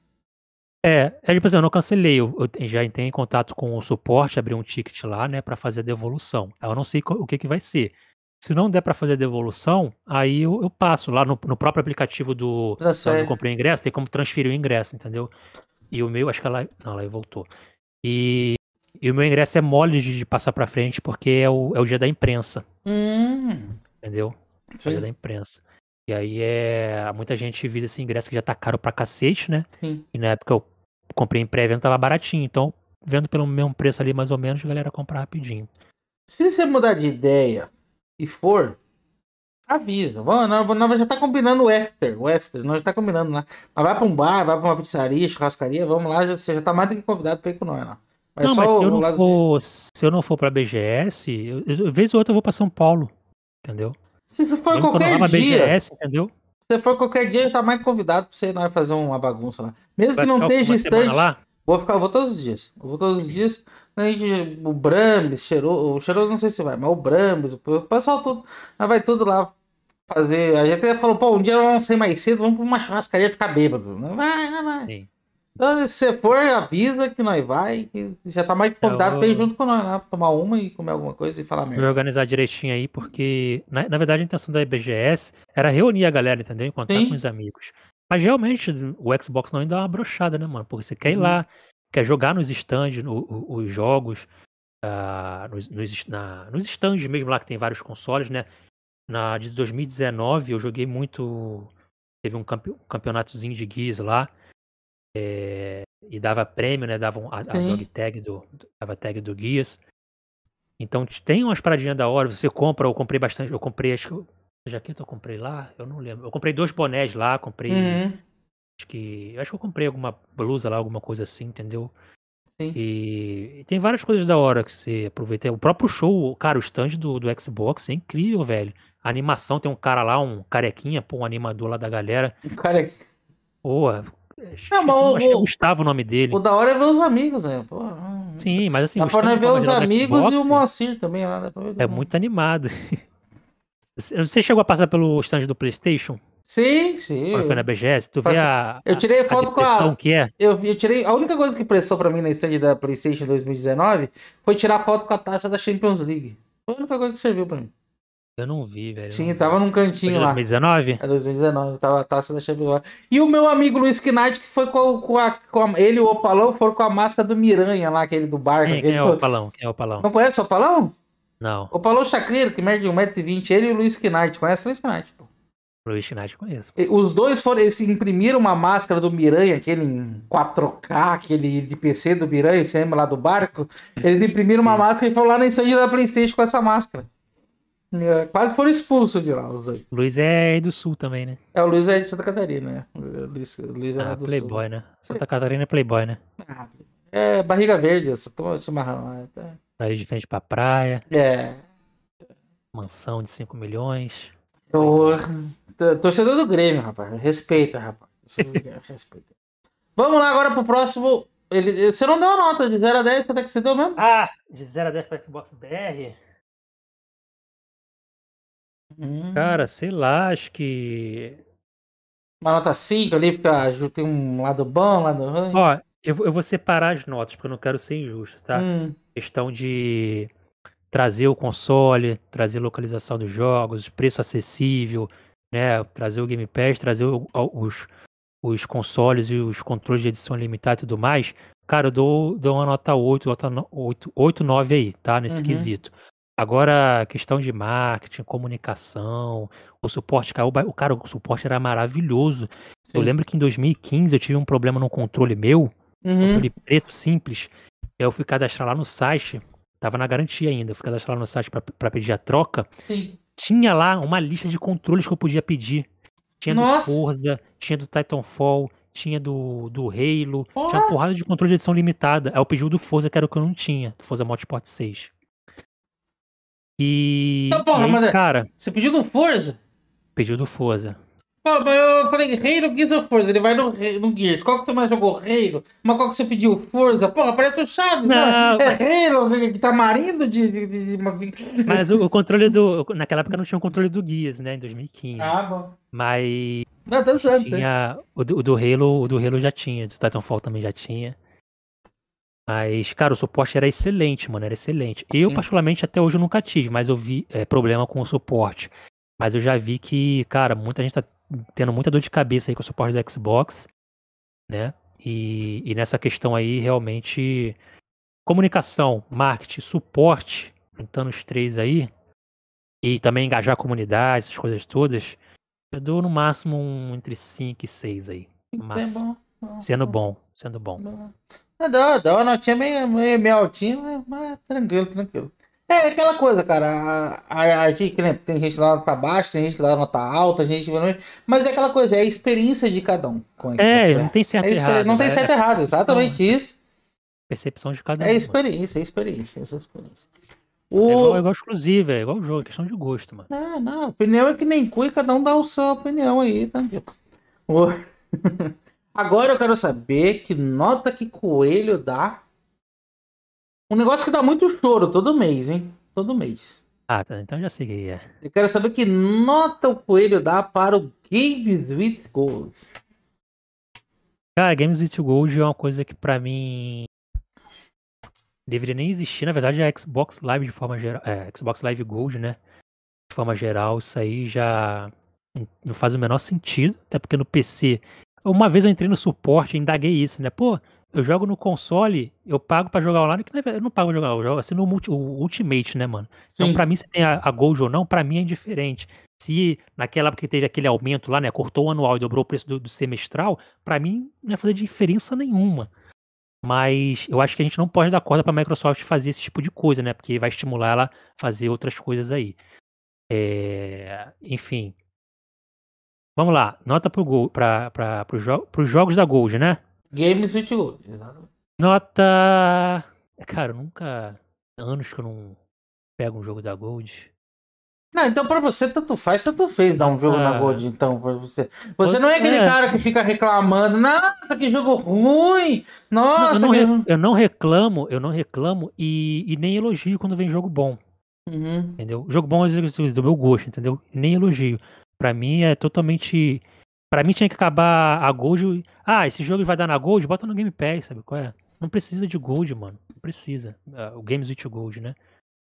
É, é tipo assim, eu não cancelei, eu, eu já entrei em contato com o suporte, abri um ticket lá, né, para fazer a devolução. Eu não sei o que que vai ser. Se não der para fazer a devolução, aí eu, eu passo lá no, no próprio aplicativo do quando eu comprei o ingresso, tem como transferir o ingresso, entendeu? E o meu, acho que ela. Não, ela voltou. E, e o meu ingresso é mole de passar pra frente, porque é o, é o dia da imprensa. Hum. Entendeu? Sim. É o dia da imprensa. E aí é. Muita gente visa esse ingresso que já tá caro pra cacete, né? Sim. E na época eu comprei em pré-venda, tava baratinho. Então, vendo pelo mesmo preço ali, mais ou menos, a galera compra rapidinho. Se você mudar de ideia e for, Avisa. Vamos, nós, nós já tá combinando o after. O after. Nós já tá combinando lá. Mas vai pra um bar, vai pra uma pizzaria, churrascaria. Vamos lá. Já, você já tá mais do que convidado pra ir com nós lá. Mas não, mas se eu não, for, assim. se eu não for pra BGS, eu, eu, vez ou outra eu vou pra São Paulo. Entendeu? Se for Mesmo qualquer dia. BGS, entendeu? Se for qualquer dia, já tá mais convidado pra você nós fazer uma bagunça lá. Mesmo vai que não esteja estande. Lá? Vou ficar, vou todos os dias. vou todos os dias. A né, gente, o Brambis, cheirou, o cheiroso não sei se vai, mas o Brambis, o pessoal tudo, né, vai tudo lá fazer. A gente até falou, pô, um dia nós vamos sair mais cedo, vamos pra uma churrascaria ficar bêbado. Não vai, não vai. Sim. Então, se você for, avisa que nós vai, que já tá mais então, convidado pra ir junto com nós lá, pra tomar uma e comer alguma coisa e falar mesmo. Vou organizar direitinho aí, porque, na, né, na verdade, a intenção da IBGS era reunir a galera, entendeu? Encontrar Sim. com os amigos. Mas realmente o Xbox não dá uma brochada, né, mano? Porque você quer ir uhum. lá, quer jogar nos stands, no, o, os jogos, uh, nos, nos, na, nos stands mesmo lá que tem vários consoles, né? Na de 2019 eu joguei muito. Teve um, campe, campeonatozinho de guias lá. É, e dava prêmio, né? Dava um, a, a dog tag do. Dava tag do Guias. Então tem umas paradinhas da hora, você compra, eu comprei bastante, eu comprei acho, jaqueta eu comprei lá? Eu não lembro. Eu comprei dois bonés lá, comprei. Uhum. Acho que. Acho que eu comprei alguma blusa lá, alguma coisa assim, entendeu? Sim. E, e tem várias coisas da hora que você aproveita. O próprio show, cara, o stand do, do Xbox é incrível, velho. A animação, tem um cara lá, um carequinha, pô, um animador lá da galera. Carequinha. Boa, é não, mas é o, Gustavo o nome dele. O da hora é ver os amigos, né? Pô, Sim, mas assim. Dá pra ver os amigos Xbox, e o Moacir também lá. Né? Tá é muito animado. Você chegou a passar pelo stand do PlayStation? Sim, sim. Quando foi na BGS, tu Passa... vê a. Eu tirei a foto a com a. que é? Eu, eu, tirei. A única coisa que prestou pra mim na stand da PlayStation 2019 foi tirar foto com a taça da Champions League. Foi a única coisa que serviu pra mim. Eu não vi, velho. Sim, tava num cantinho lá. 2019? É 2019, tava a taça da Champions League. E o meu amigo Luiz Knight, que foi com, com, a, com a, Ele e o Opalão foram com a máscara do Miranha lá, aquele do barco. Quem, é, aquele quem é o Opalão? Quem é o Opalão? Não conhece o Opalão? Não. O Paulo Chacrir, que mede 1,20m, ele e o Luiz Knight. Conhece o Luiz Knight, pô? Luiz Knight conheço. Os dois foram. Eles imprimiram uma máscara do Miranha, aquele em 4K, aquele de PC do Miranha, você lembra lá do barco? Eles imprimiram uma máscara e foram lá na estande da Playstation com essa máscara. É, quase foram expulsos de lá, os dois. Luiz é do sul também, né? É, o Luiz é de Santa Catarina, né? Luiz, Luiz é ah, do Playboy, sul. né? Santa Catarina é Playboy, né? Ah, é barriga verde, eu só tomo chimarrão. Né? País de frente pra praia. É. Mansão de 5 milhões. Tô... Torcedor do Grêmio, rapaz. Respeita, rapaz. Respeita. Vamos lá agora pro próximo. Ele... Você não deu a nota de 0 a 10, quanto é que você deu mesmo? Ah, de 0 a 10 pra Xbox BR. Hum. Cara, sei lá, acho que. Uma nota 5 ali, porque ah, tem um lado bom, um lado ruim. Ó, eu, eu vou separar as notas, porque eu não quero ser injusto, tá? Hum. Questão de trazer o console, trazer localização dos jogos, preço acessível, né? Trazer o Game Pass, trazer o, os, os consoles e os controles de edição limitada e tudo mais. Cara, eu dou, dou uma nota 8, nota 8, 8 9 aí, tá? Nesse uhum. quesito. Agora, questão de marketing, comunicação, o suporte caiu. O cara, o suporte era maravilhoso. Sim. Eu lembro que em 2015 eu tive um problema no controle meu Uhum. preto simples. Eu fui cadastrar lá no site, tava na garantia ainda, eu fui cadastrar lá no site para pedir a troca. Sim. Tinha lá uma lista de controles que eu podia pedir. Tinha Nossa. do Forza, tinha do Titanfall, tinha do, do Halo, tinha uma porrada de controle de edição limitada. Aí eu pedi o do Forza, que era o que eu não tinha, do Forza Motorsport 6. E. Então, porra, e aí, é cara. Você pediu do Forza? Pediu do Forza. Pô, mas eu falei, do Gears ou Forza? Ele vai no, no Gears. Qual que você mais jogou? rei? Mas qual que você pediu? Forza? Porra, parece o Chaves, né? não. Né? É rei, que tá marindo de... de, de... Mas o, o, controle do... Naquela época não tinha o um controle do Gears, né? Em 2015. Ah, bom. Mas... Não, tá certo, tinha, né? o, do, o do Halo, o do Halo já tinha. Do Titanfall também já tinha. Mas, cara, o suporte era excelente, mano. Era excelente. Eu, Sim. particularmente, até hoje eu nunca tive, mas eu vi é, problema com o suporte. Mas eu já vi que, cara, muita gente tá tendo muita dor de cabeça aí com o suporte do Xbox, né? E, e nessa questão aí, realmente, comunicação, marketing, suporte, juntando os três aí, e também engajar a comunidade, essas coisas todas, eu dou no máximo um entre 5 e 6 aí. Então é máximo. bom. Sendo bom, sendo bom. Ah, dá, dá uma notinha meio, meio, meio altinha, mas, mas tranquilo, tranquilo. É, é aquela coisa, cara. A, a, a gente, né, tem gente lá nota baixo, tem gente lá nota alta, gente. Mas é aquela coisa, é a experiência de cada um. é, não tem certo é errado. Não tem né? certo é errado, exatamente não, né? isso. Percepção de cada é um. É experiência, é experiência, essa experiência. O... É, igual, é igual exclusiva, é igual o jogo, é questão de gosto, mano. É, não, opinião é que nem cu e cada um dá o seu opinião aí, tá? O... <laughs> Agora eu quero saber que nota que coelho dá um negócio que dá muito choro todo mês, hein? Todo mês. Ah, tá. Então já sei que é. Eu quero saber que nota o coelho dá para o Games with Gold. Cara, Games with Gold é uma coisa que para mim deveria nem existir. Na verdade, a é Xbox Live de forma geral, é, Xbox Live Gold, né? De forma geral, isso aí já não faz o menor sentido, até porque no PC. Uma vez eu entrei no suporte e indaguei isso, né? Pô, eu jogo no console, eu pago para jogar online, que eu não pago pra jogar, eu jogo assim no multi, Ultimate, né, mano? Então, Sim. Então, pra mim, se tem a, a Gold ou não, pra mim é indiferente. Se naquela época que teve aquele aumento lá, né, cortou o anual e dobrou o preço do, do semestral, pra mim não ia fazer diferença nenhuma. Mas eu acho que a gente não pode dar corda pra Microsoft fazer esse tipo de coisa, né? Porque vai estimular ela a fazer outras coisas aí. É... Enfim. Vamos lá, nota pro, gol, pra, pra, pro jo pros jogos da Gold, né? Games with Gold, Nota. É, cara, nunca. Anos que eu não pego um jogo da Gold. Não, então pra você tanto faz, tanto fez dar um jogo ah. na Gold, então, pra você. Você não é aquele é. cara que fica reclamando, nossa, que jogo ruim! Nossa, não, eu, não que... eu, não reclamo, eu não reclamo e, e nem elogio quando vem jogo bom. Uhum. Entendeu? Jogo bom é do meu gosto, entendeu? Nem elogio. Pra mim é totalmente Pra mim tinha que acabar a Gold. Ah, esse jogo vai dar na Gold? Bota no Game Pass, sabe qual é? Não precisa de Gold, mano. Não precisa. Uh, o Games with Gold, né?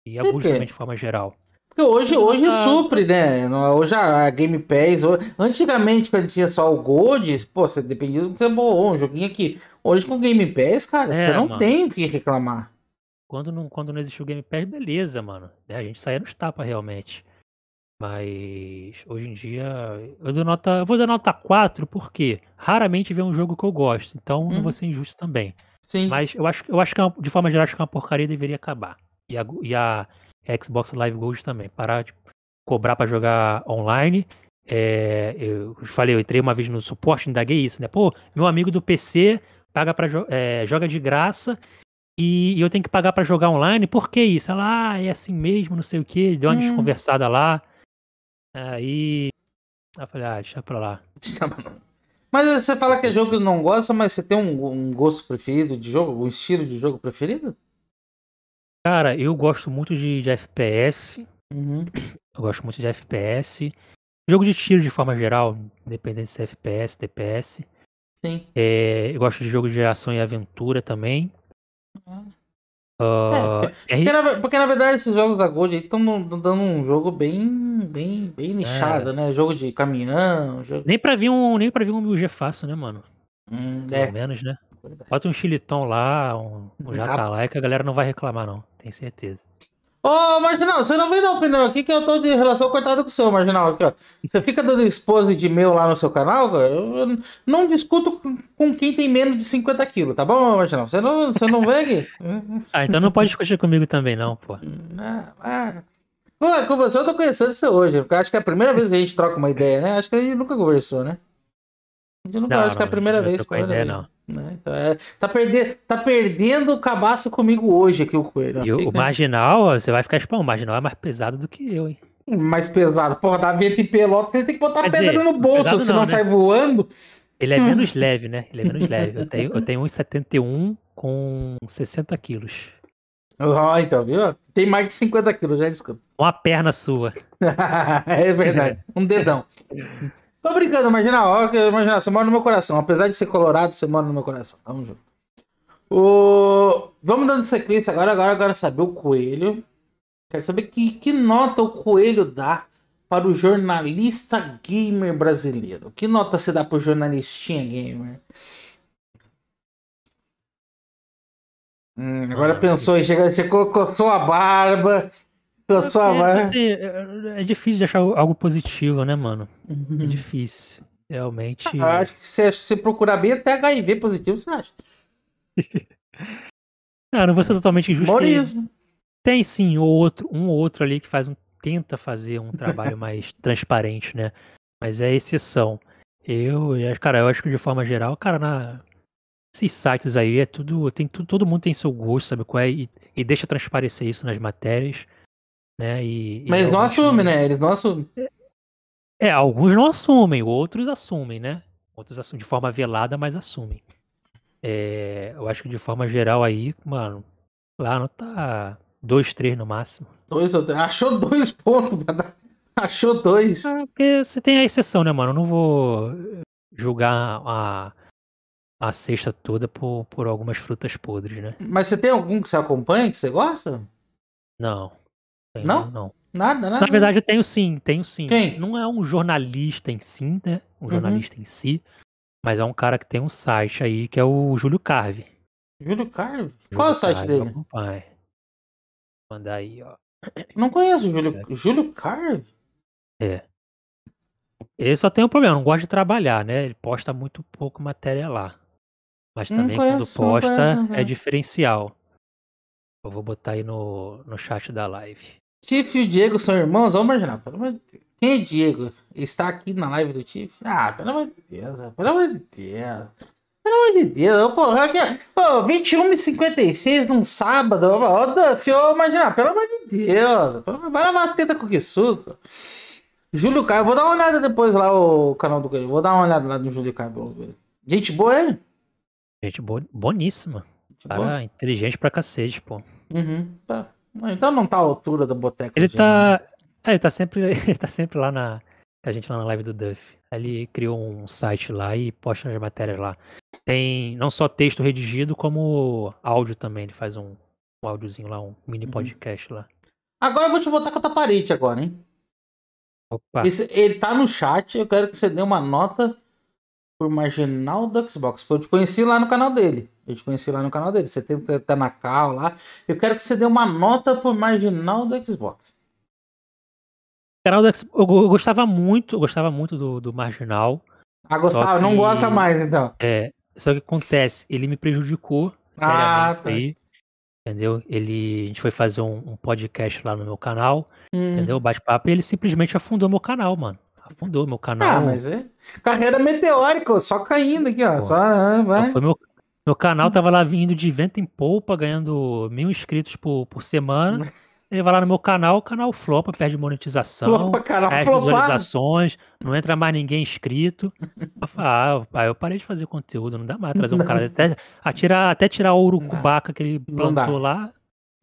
E a Gold também de forma geral. Porque hoje, hoje ah. supre, né? Hoje a Game Pass. Antigamente, quando tinha só o Gold, pô, você dependia do que você boou, um joguinho aqui. Hoje com o Game Pass, cara, é, você não mano. tem o que reclamar. Quando não, quando não existiu o Game Pass, beleza, mano. É, a gente saía nos tapas realmente. Mas hoje em dia eu dou nota, eu vou dar nota 4 porque raramente vê um jogo que eu gosto, então não vou uhum. ser injusto também. Sim. Mas eu acho, eu acho que é de forma geral acho que é uma porcaria deveria acabar. E a, e a Xbox Live Gold também, parar de cobrar para jogar online. É, eu falei, eu entrei uma vez no suporte, indaguei isso, né? Pô, meu amigo do PC paga para é, joga de graça e, eu tenho que pagar para jogar online. Por que isso? Ela, ah, é assim mesmo, não sei o que, deu uma hum. desconversada lá. Aí. Eu falei, ah, <laughs> deixa pra lá. Mas você fala que é jogo que não gosta, mas você tem um, um gosto preferido de jogo, um estilo de jogo preferido? Cara, eu gosto muito de, de FPS. Uhum. Eu gosto muito de FPS. Jogo de tiro de forma geral, independente se é FPS, DPS. Sim. É, eu gosto de jogo de ação e aventura também. Uhum. Uh, é, ah, porque, porque, na, porque, na, verdade esses jogos da Gold estão dando um jogo bem bem, bem nichada, é. né? Jogo de caminhão. Jogo... Nem pra vir um, nem para vir um mil G fácil, né, mano? Hum, Pelo é. menos, né? Bota um xilitão lá, um, um hum, jacaré tá que a galera não vai reclamar, não. Tenho certeza. Ô, Marginal, você não vem dar opinião aqui que eu tô de relação cortada com o seu, Marginal. Aqui, ó. Você fica dando esposa de meu lá no seu canal, cara. Eu não discuto com quem tem menos de 50 quilos, tá bom, Marginal? Você não, você não vem aqui? <laughs> ah, então não pode discutir comigo também, não, pô. Ah, ah, Ué, com você eu tô conhecendo isso hoje, porque acho que é a primeira vez que a gente troca uma ideia, né? Acho que a gente nunca conversou, né? A gente nunca, não, acho não, que é a primeira não vez. a ideia, não. Né? Então, é, tá, perde, tá perdendo o cabaço comigo hoje aqui, o Coelho. E o, o Marginal, você vai ficar espão, o Marginal é mais pesado do que eu, hein? Mais pesado. Porra, dá vento e pelota, você tem que botar Quer pedra dizer, no bolso, senão né? sai voando. Ele é <laughs> menos leve, né? Ele é menos leve. Eu tenho, eu tenho 1,71 com 60 quilos. Ah, oh, então, viu? Tem mais de 50 quilos, já é desculpa. Uma perna sua. <laughs> é verdade. Um dedão. Tô brincando, Marginal. Marginal, você mora no meu coração. Apesar de ser colorado, você mora no meu coração. Tamo junto. O... Vamos dando sequência agora, agora, agora saber o coelho. Quero saber que, que nota o coelho dá para o jornalista gamer brasileiro. Que nota você dá para o jornalistinha gamer? Hum, agora ah, pensou, que... chegou, coçou a barba, Tá só é, vai. Assim, é, é difícil de achar algo positivo, né, mano? É uhum. É difícil. Realmente. Ah, acho que se, se procurar bem, até HIV positivo você acha. não, <laughs> ah, não vou ser totalmente injusto. Morismo. Tem sim outro, um ou outro ali que faz um, tenta fazer um trabalho <laughs> mais transparente, né? Mas é exceção. Eu, cara, eu acho que de forma geral, cara, na, esses sites aí é tudo, tem tudo, todo mundo tem seu gosto, sabe qual é? E, e deixa transparecer isso nas matérias. Né? E, Mas eles não assumem, né? Eles não assumem. É, alguns não assumem, outros assumem, né? Outros assumem de forma velada, mas assumem. É, eu acho que de forma geral aí, mano, lá não tá dois, três no máximo. Dois ou três. Achou dois pontos, <laughs> mano. Achou dois. É, porque você tem a exceção, né, mano? Eu não vou julgar a, a cesta toda por, por algumas frutas podres, né? Mas você tem algum que você acompanha, que você gosta? Não não? Não. Nada, nada. Na verdade, eu tenho sim, tenho sim. Quem? Não é um jornalista em si, né? Um uhum. jornalista uhum. em si. Mas é um cara que tem um site aí que é o Júlio Carve. Júlio Carve? Qual é o site Carve, dele? Vai. Vou mandar aí, ó. Não conheço o Júlio, é. Júlio Carve. É. Ele só tem um problema, não gosta de trabalhar, né? Ele posta muito pouco matéria lá. Mas também conheço, quando posta conheço, é diferencial. Eu vou botar aí no, no chat da live. Tiff e o Diego são irmãos? Vamos Marginal, pelo amor de Deus. Quem é Diego? Está aqui na live do Tiff? Ah, pelo amor de Deus, pelo amor de Deus. Pelo amor de Deus, porra, aqui, pô, 21h56 num sábado, ó, da fio, imaginar? pelo amor de Deus, vai lavar as tetas com que suco. Júlio Caio, vou dar uma olhada depois lá o canal do Caio, vou dar uma olhada lá no Júlio Caio. Gente boa ele? Gente boa, boníssima. Cara, inteligente pra cacete, pô. Uhum. Então não tá à altura da boteca. Ele tá. Né? É, ele tá sempre. <laughs> Ele tá sempre lá na. A gente lá na live do Duff. Ele criou um site lá e posta as matérias lá. Tem não só texto redigido, como áudio também. Ele faz um, um áudiozinho lá, um mini uhum. podcast lá. Agora eu vou te botar contra a parede agora, hein? Opa. Esse, ele tá no chat, eu quero que você dê uma nota por Marginal do Xbox. Eu te conheci lá no canal dele. Eu te conheci lá no canal dele. Você tem, estar na cal lá. Eu quero que você dê uma nota por Marginal do Xbox. Canal do Xbox. Eu gostava muito, eu gostava muito do, do Marginal. Ah, gostava, que... não gosta mais, então. É. Só que acontece, ele me prejudicou. Ah, tá. Aí, entendeu? Ele. A gente foi fazer um, um podcast lá no meu canal. Hum. Entendeu? Bate-papo. E ele simplesmente afundou meu canal, mano afundou meu ah, canal. Ah, mas é. Carreira meteórica, só caindo aqui, ó. Pô, só, ah, vai. Foi meu, meu canal tava lá vindo de vento em polpa, ganhando mil inscritos por, por semana. <laughs> Ele vai lá no meu canal, o canal flopa, perde monetização, flopa, perde visualizações, não entra mais ninguém inscrito. Ah, eu, eu parei de fazer conteúdo, não dá mais trazer um não. cara. Até, atira até tirar o urucubaca que ele plantou lá,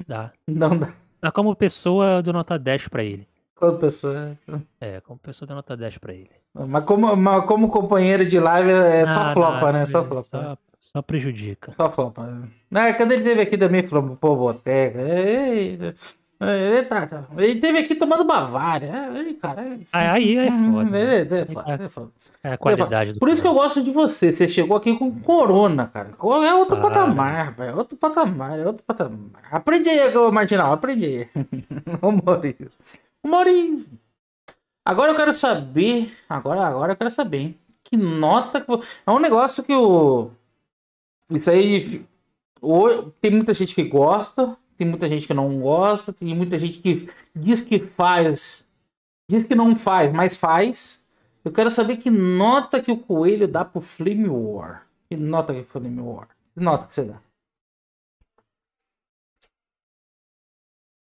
dá. Não dá. Mas como pessoa, eu dou nota 10 pra ele. Compensou. É, compensou dar nota 10 pra ele. Mas como, mas como companheiro de live é ah, né? só flopa, não, né? Só flopa. Só, só, prejudica. Só flopa. Ah, é, quando ele teve aqui também, falou, pô, boteca. É, eita. tá ele teve aqui tomando Bavária. Aí, cara. aí, aí é foda. Né? É, é, foda, tá é, foda. é a qualidade é Por isso que eu gosto de você. Você chegou aqui com Corona, cara. É outro patamar, velho. Outro patamar, é outro patamar. Aprendi aí, Marginal. Aprendi aí. Ô, <laughs> Maurício. Uma Agora eu quero saber. Agora, agora eu quero saber, hein? Que nota que. É um negócio que o. Isso aí. Tem muita gente que gosta, tem muita gente que não gosta, tem muita gente que diz que faz. Diz que não faz, mas faz. Eu quero saber que nota que o coelho dá pro Flame War. Que nota que é o Flame War. Que nota que você dá?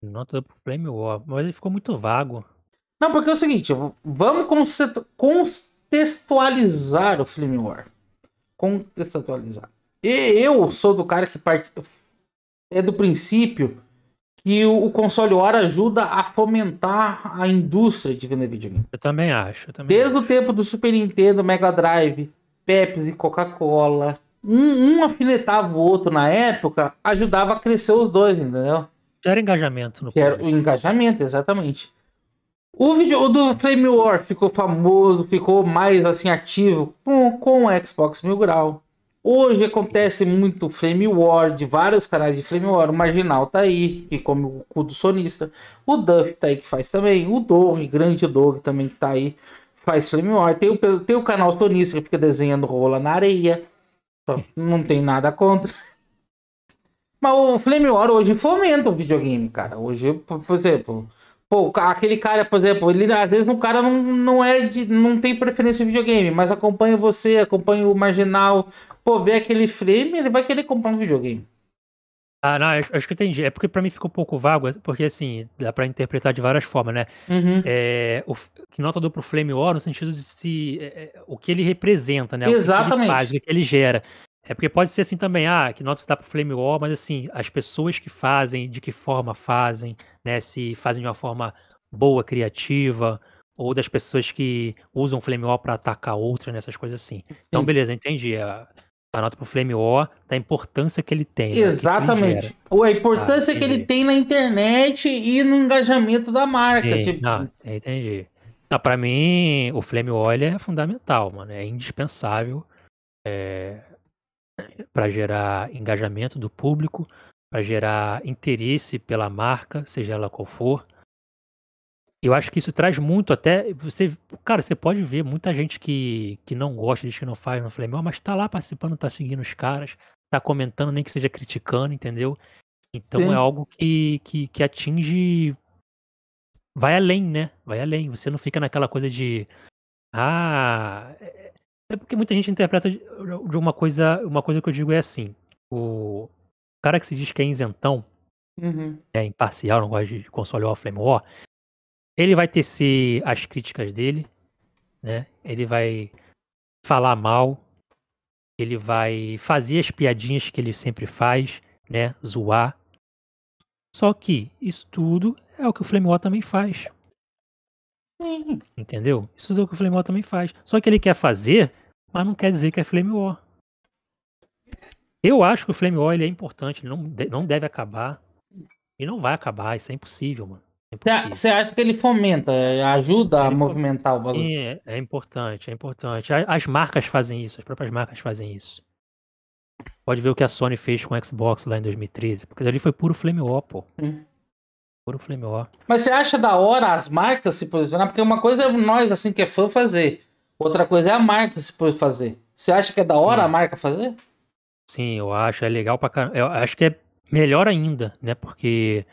Nota Up Flame War, mas ele ficou muito vago. Não, porque é o seguinte, vamos contextualizar o Flame War. Contextualizar. E eu sou do cara que parte é do princípio que o console War ajuda a fomentar a indústria de vender videogame. Eu também acho. Eu também Desde acho. o tempo do Super Nintendo, Mega Drive, Pepsi, Coca-Cola, um, um, afinetava o outro na época, ajudava a crescer os dois, entendeu? era engajamento no que era O engajamento, exatamente. O vídeo do Flame War ficou famoso, ficou mais assim ativo com, com o Xbox Mil Grau. Hoje acontece muito Flame War, de vários canais de Flame War. O Marginal tá aí, que come o cu do sonista. O Duff tá aí que faz também. O Dog, grande Dog também que tá aí, faz Flame War. Tem o, tem o canal sonista que fica desenhando rola na areia. Então, não tem nada contra. Mas o Flame War hoje fomenta o videogame, cara. Hoje, por, por exemplo, pô, aquele cara, por exemplo, ele às vezes o cara não, não é de, não tem preferência em videogame, mas acompanha você, acompanha o marginal, pô, vê aquele frame, ele vai querer comprar um videogame. Ah, não, acho, acho que entendi. É porque para mim ficou um pouco vago, porque assim, dá para interpretar de várias formas, né? Uhum. É, o que nota dou pro Flame War no sentido de se é, é, o que ele representa, né? Exatamente. O que ele, faz, o que ele gera. É porque pode ser assim também, ah, que nota você para pro Flame War, mas assim, as pessoas que fazem, de que forma fazem, né? Se fazem de uma forma boa, criativa, ou das pessoas que usam Flame War pra atacar outras, nessas né, coisas assim. Então, Sim. Então, beleza, entendi. A, a nota pro Flame War, da importância que ele tem. Exatamente. Né, que a ah, importância ah, que ele tem na internet e no engajamento da marca. Sim, tipo... não, ah, entendi. Não, pra mim, o Flame War é fundamental, mano. É indispensável. É, para gerar engajamento do público, para gerar interesse pela marca, seja ela qual for. Eu acho que isso traz muito até você, cara, você pode ver muita gente que, que não gosta, diz que não faz no Flamengo, mas tá lá participando, tá seguindo os caras, tá comentando, nem que seja criticando, entendeu? Então Sim. é algo que, que, que atinge vai além, né? Vai além. Você não fica naquela coisa de ah, é, é, é porque muita gente interpreta de uma coisa. Uma coisa que eu digo é assim. O cara que se diz que é isentão, uhum. é imparcial, não gosta de console ou flame war, ele vai tecer as críticas dele, né? Ele vai falar mal, ele vai fazer as piadinhas que ele sempre faz, né? Zoar. Só que isso tudo é o que o Flame War também faz. Sim. Entendeu? Isso é o que o Flame War também faz. Só que ele quer fazer, mas não quer dizer que é Flame War. Eu acho que o Flame War ele é importante, ele não, de, não deve acabar. E não vai acabar, isso é impossível, mano. Você é acha que ele fomenta, ajuda a movimentar o bagulho? É, é importante, é importante. As marcas fazem isso, as próprias marcas fazem isso. Pode ver o que a Sony fez com o Xbox lá em 2013, porque ali foi puro flame war, pô loucura. Eu falei, meu, ó. Mas você acha da hora as marcas se posicionar? Porque uma coisa é nós, assim, que é fã fazer. Outra coisa é a marca se fazer. Você acha que é da hora Sim. a hum. marca fazer? Sim, eu acho. É legal pra caramba. Eu acho que é melhor ainda, né? Porque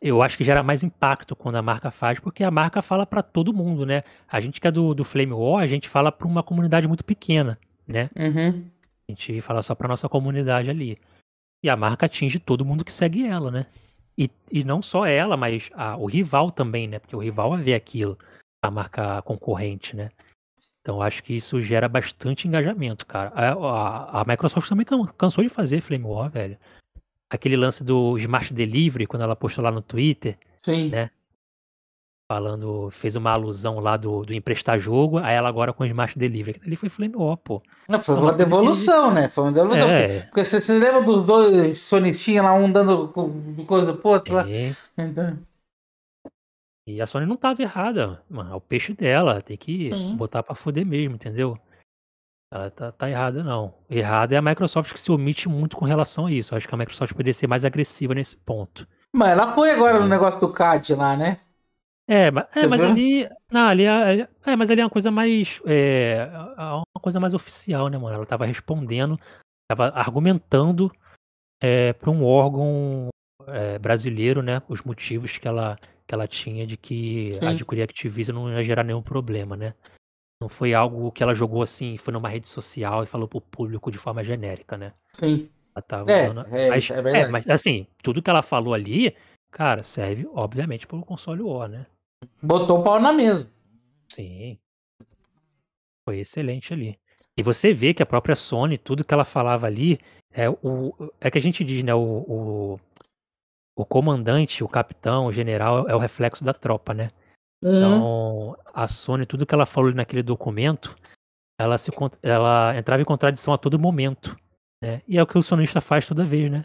eu acho que gera mais impacto quando a marca faz, porque a marca fala para todo mundo, né? A gente que é do, do Flame War, a gente fala para uma comunidade muito pequena, né? Uhum. A gente fala só para nossa comunidade ali. E a marca atinge todo mundo que segue ela, né? E, e não só ela, mas a, o rival também, né? Porque o rival vai ver aquilo, a marca concorrente, né? Então acho que isso gera bastante engajamento, cara. A, a, a Microsoft também cansou de fazer Flame War, velho. Aquele lance do Smart Delivery, quando ela postou lá no Twitter, Sim. né? falando, fez uma alusão lá do, do emprestar jogo, aí ela agora com o Smash Delivery. Ele foi falando, ó, oh, pô. Não, foi uma, devolução, né? Foi uma devolução. É. Porque, você, você lembra dos dois sonistinhos lá, um dando coisa do outro? É. Lá? Então... E a Sony não tava errada, mano. É o peixe dela, tem que Sim. botar pra foder mesmo, entendeu? Ela tá, tá errada, não. Errada é a Microsoft que se omite muito com relação a isso. Eu acho que a Microsoft poderia ser mais agressiva nesse ponto. Mas ela foi agora é. no hum. negócio do CAD lá, né? É, é mas ali. Não, ali é, é, é, mas ali é uma coisa mais. É, é, uma coisa mais oficial, né, mano? Ela tava respondendo, tava argumentando é, para um órgão é, brasileiro, né? Os motivos que ela, que ela tinha de que Sim. adquirir Activision não ia gerar nenhum problema, né? Não foi algo que ela jogou assim, foi numa rede social e falou pro público de forma genérica, né? Sim. Ela tava é, falando... é, mas, é verdade. É, mas assim, tudo que ela falou ali, cara, serve, obviamente, pro console War, né? Botou o pau na mesa. Sim. Foi excelente ali. E você vê que a própria Sony, tudo que ela falava ali, é o é que a gente diz, né? O, o, o comandante, o capitão, o general é o reflexo da tropa, né? Uhum. Então, a Sony, tudo que ela falou naquele documento, ela, se, ela entrava em contradição a todo momento. Né? E é o que o sonista faz toda vez, né?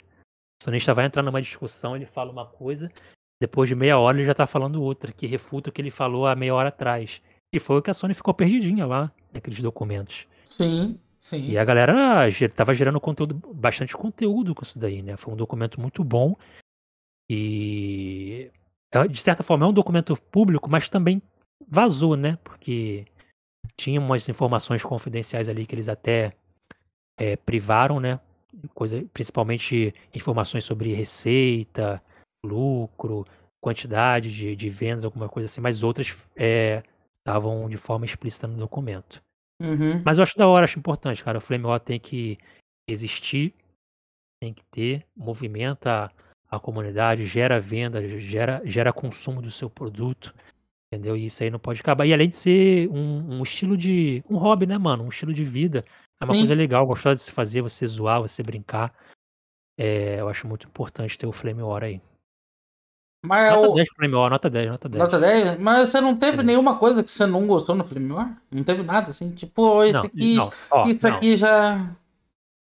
O sonista vai entrar numa discussão, ele fala uma coisa, depois de meia hora ele já tá falando outra, que refuta o que ele falou há meia hora atrás. E foi o que a Sony ficou perdidinha lá, naqueles documentos. Sim, sim. E a galera tava gerando conteúdo, bastante conteúdo com isso daí, né? Foi um documento muito bom. E. É, de certa forma é um documento público, mas também vazou, né? Porque tinha umas informações confidenciais ali que eles até é, privaram, né? Coisa, principalmente informações sobre receita, lucro, quantidade de, de vendas, alguma coisa assim, mas outras é, estavam é, de forma explícita no documento. Uhum. Mas eu acho da hora, acho importante, cara. O Flame War tem que existir, tem que ter, movimenta a, comunidade, gera venda, gera, gera consumo do seu produto, entendeu? E isso aí não pode acabar. E além de ser um, um estilo de. um hobby, né, mano? Um estilo de vida. É uma Sim. coisa legal, gostosa de se fazer, você zoar, você brincar. É, eu acho muito importante ter o Flame War aí. Mas é nota o... 10 Flame War, nota 10, nota 10. Nota 10? Mas você não teve é. nenhuma coisa que você não gostou no Flame War? Ah, não teve nada, assim? Tipo, esse não, aqui, não. Ó, isso não. aqui já...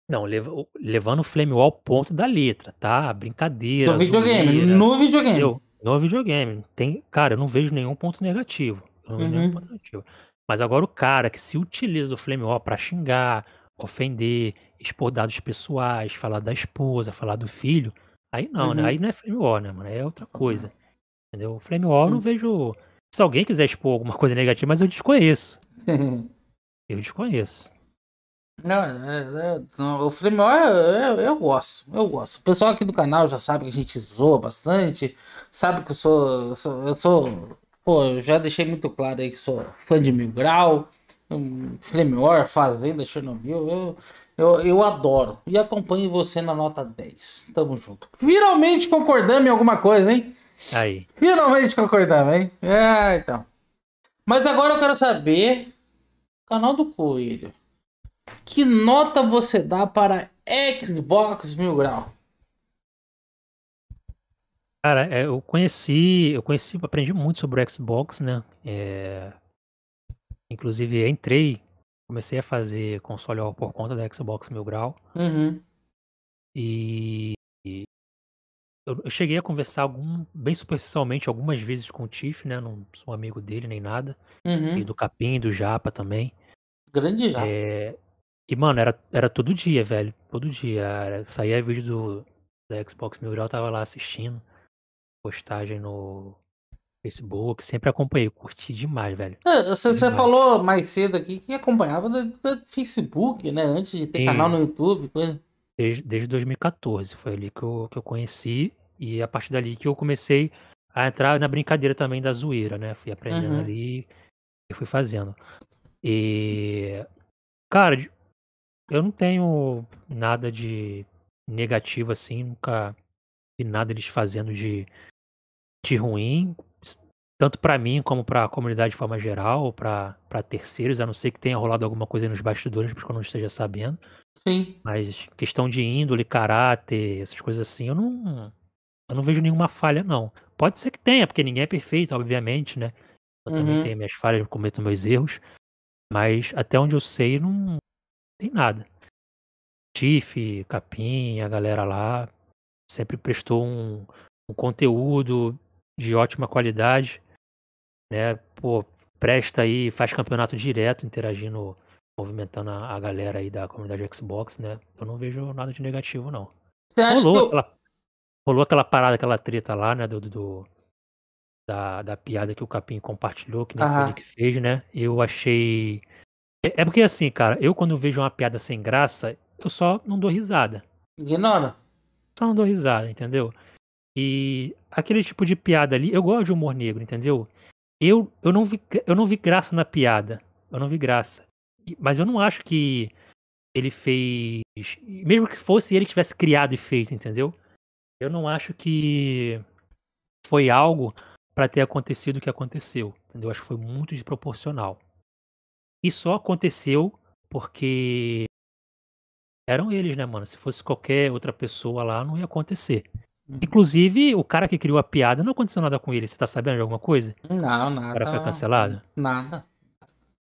Não, lev levando o Flame War ao ponto da letra, tá? Brincadeira. No videogame, no videogame. No videogame. Tem, cara, eu não vejo nenhum ponto negativo. Eu não vejo nenhum uhum. ponto negativo. Mas agora o cara que se utiliza do Flame War pra xingar, ofender, expor dados pessoais, falar da esposa, falar do filho Aí não, né? uhum. né? Aí não é frame War, né, mano? é outra coisa. Uhum. Entendeu? O Flame War eu não vejo. Se alguém quiser expor alguma coisa negativa, mas eu desconheço. <laughs> eu desconheço. Não, é, é, não, o frame War eu, eu, gosto, eu gosto. O pessoal aqui do canal já sabe que a gente zoa bastante, sabe que eu sou. Eu sou, eu sou pô, eu já deixei muito claro aí que sou fã de Mil Grau. Flame War, Fazenda, Chernobyl, eu, eu, eu adoro. E acompanho você na nota 10. Tamo junto. Finalmente concordamos em alguma coisa, hein? Aí. Finalmente concordamos, hein? É, então. Mas agora eu quero saber, canal do Coelho, que nota você dá para Xbox Mil Grau? Cara, é, eu conheci, eu conheci, aprendi muito sobre o Xbox, né? É, Inclusive, entrei, comecei a fazer console por conta da Xbox Mil Grau. Uhum. E, eu, eu, cheguei a conversar algum, bem superficialmente algumas vezes com o Tiff, né? Não sou amigo dele nem nada. Uhum. E do Capim, do Japa também. Grande Japa. É, e, mano, era, era todo dia, velho. Todo dia. Era, saía vídeo do, da Xbox Mil Grau, tava lá assistindo. Postagem no, Facebook, sempre acompanhei, curti demais, velho. É, você, falou mais cedo aqui que acompanhava do, do Facebook, né? Antes de ter Sim. canal no YouTube, coisa. Desde, desde 2014, foi ali que eu, que eu conheci, e a partir dali que eu comecei a entrar na brincadeira também da zoeira, né? Fui aprendendo uhum. ali e fui fazendo. E. Cara, eu não tenho nada de negativo assim, nunca vi nada eles fazendo de, de ruim tanto para mim como para a comunidade de forma geral, para terceiros, a não ser que tenha rolado alguma coisa nos bastidores, porque eu não esteja sabendo. Sim. Mas questão de índole, caráter, essas coisas assim, eu não, eu não vejo nenhuma falha, não. Pode ser que tenha, porque ninguém é perfeito, obviamente, né? Eu uhum. também tenho minhas falhas, cometo meus erros. Mas até onde eu sei, não tem nada. Tiff, Capim, a galera lá, sempre prestou um, um conteúdo de ótima qualidade né? Pô, presta aí, faz campeonato direto, interagindo, movimentando a, a galera aí da comunidade Xbox, né? Eu não vejo nada de negativo, não. Você rolou, aquela, rolou aquela parada, aquela treta lá, né? Do, do da, da, piada que o Capim compartilhou, que nem ah. foi que fez, né? Eu achei. É, é, porque assim, cara, eu quando vejo uma piada sem graça, eu só não dou risada. Ignora. Só não dou risada, entendeu? E aquele tipo de piada ali, eu gosto de humor negro, entendeu? Eu, eu, não vi, eu não vi graça na piada. Eu não vi graça. Mas eu não acho que ele fez. Mesmo que fosse ele que tivesse criado e feito, entendeu? Eu não acho que foi algo para ter acontecido o que aconteceu. Entendeu? Eu acho que foi muito desproporcional. E só aconteceu porque eram eles, né, mano? Se fosse qualquer outra pessoa lá, não ia acontecer. Uhum. Inclusive, o cara que criou a piada não aconteceu nada com ele. Você tá sabendo de alguma coisa? Não, nada. O cara foi cancelado? Nada.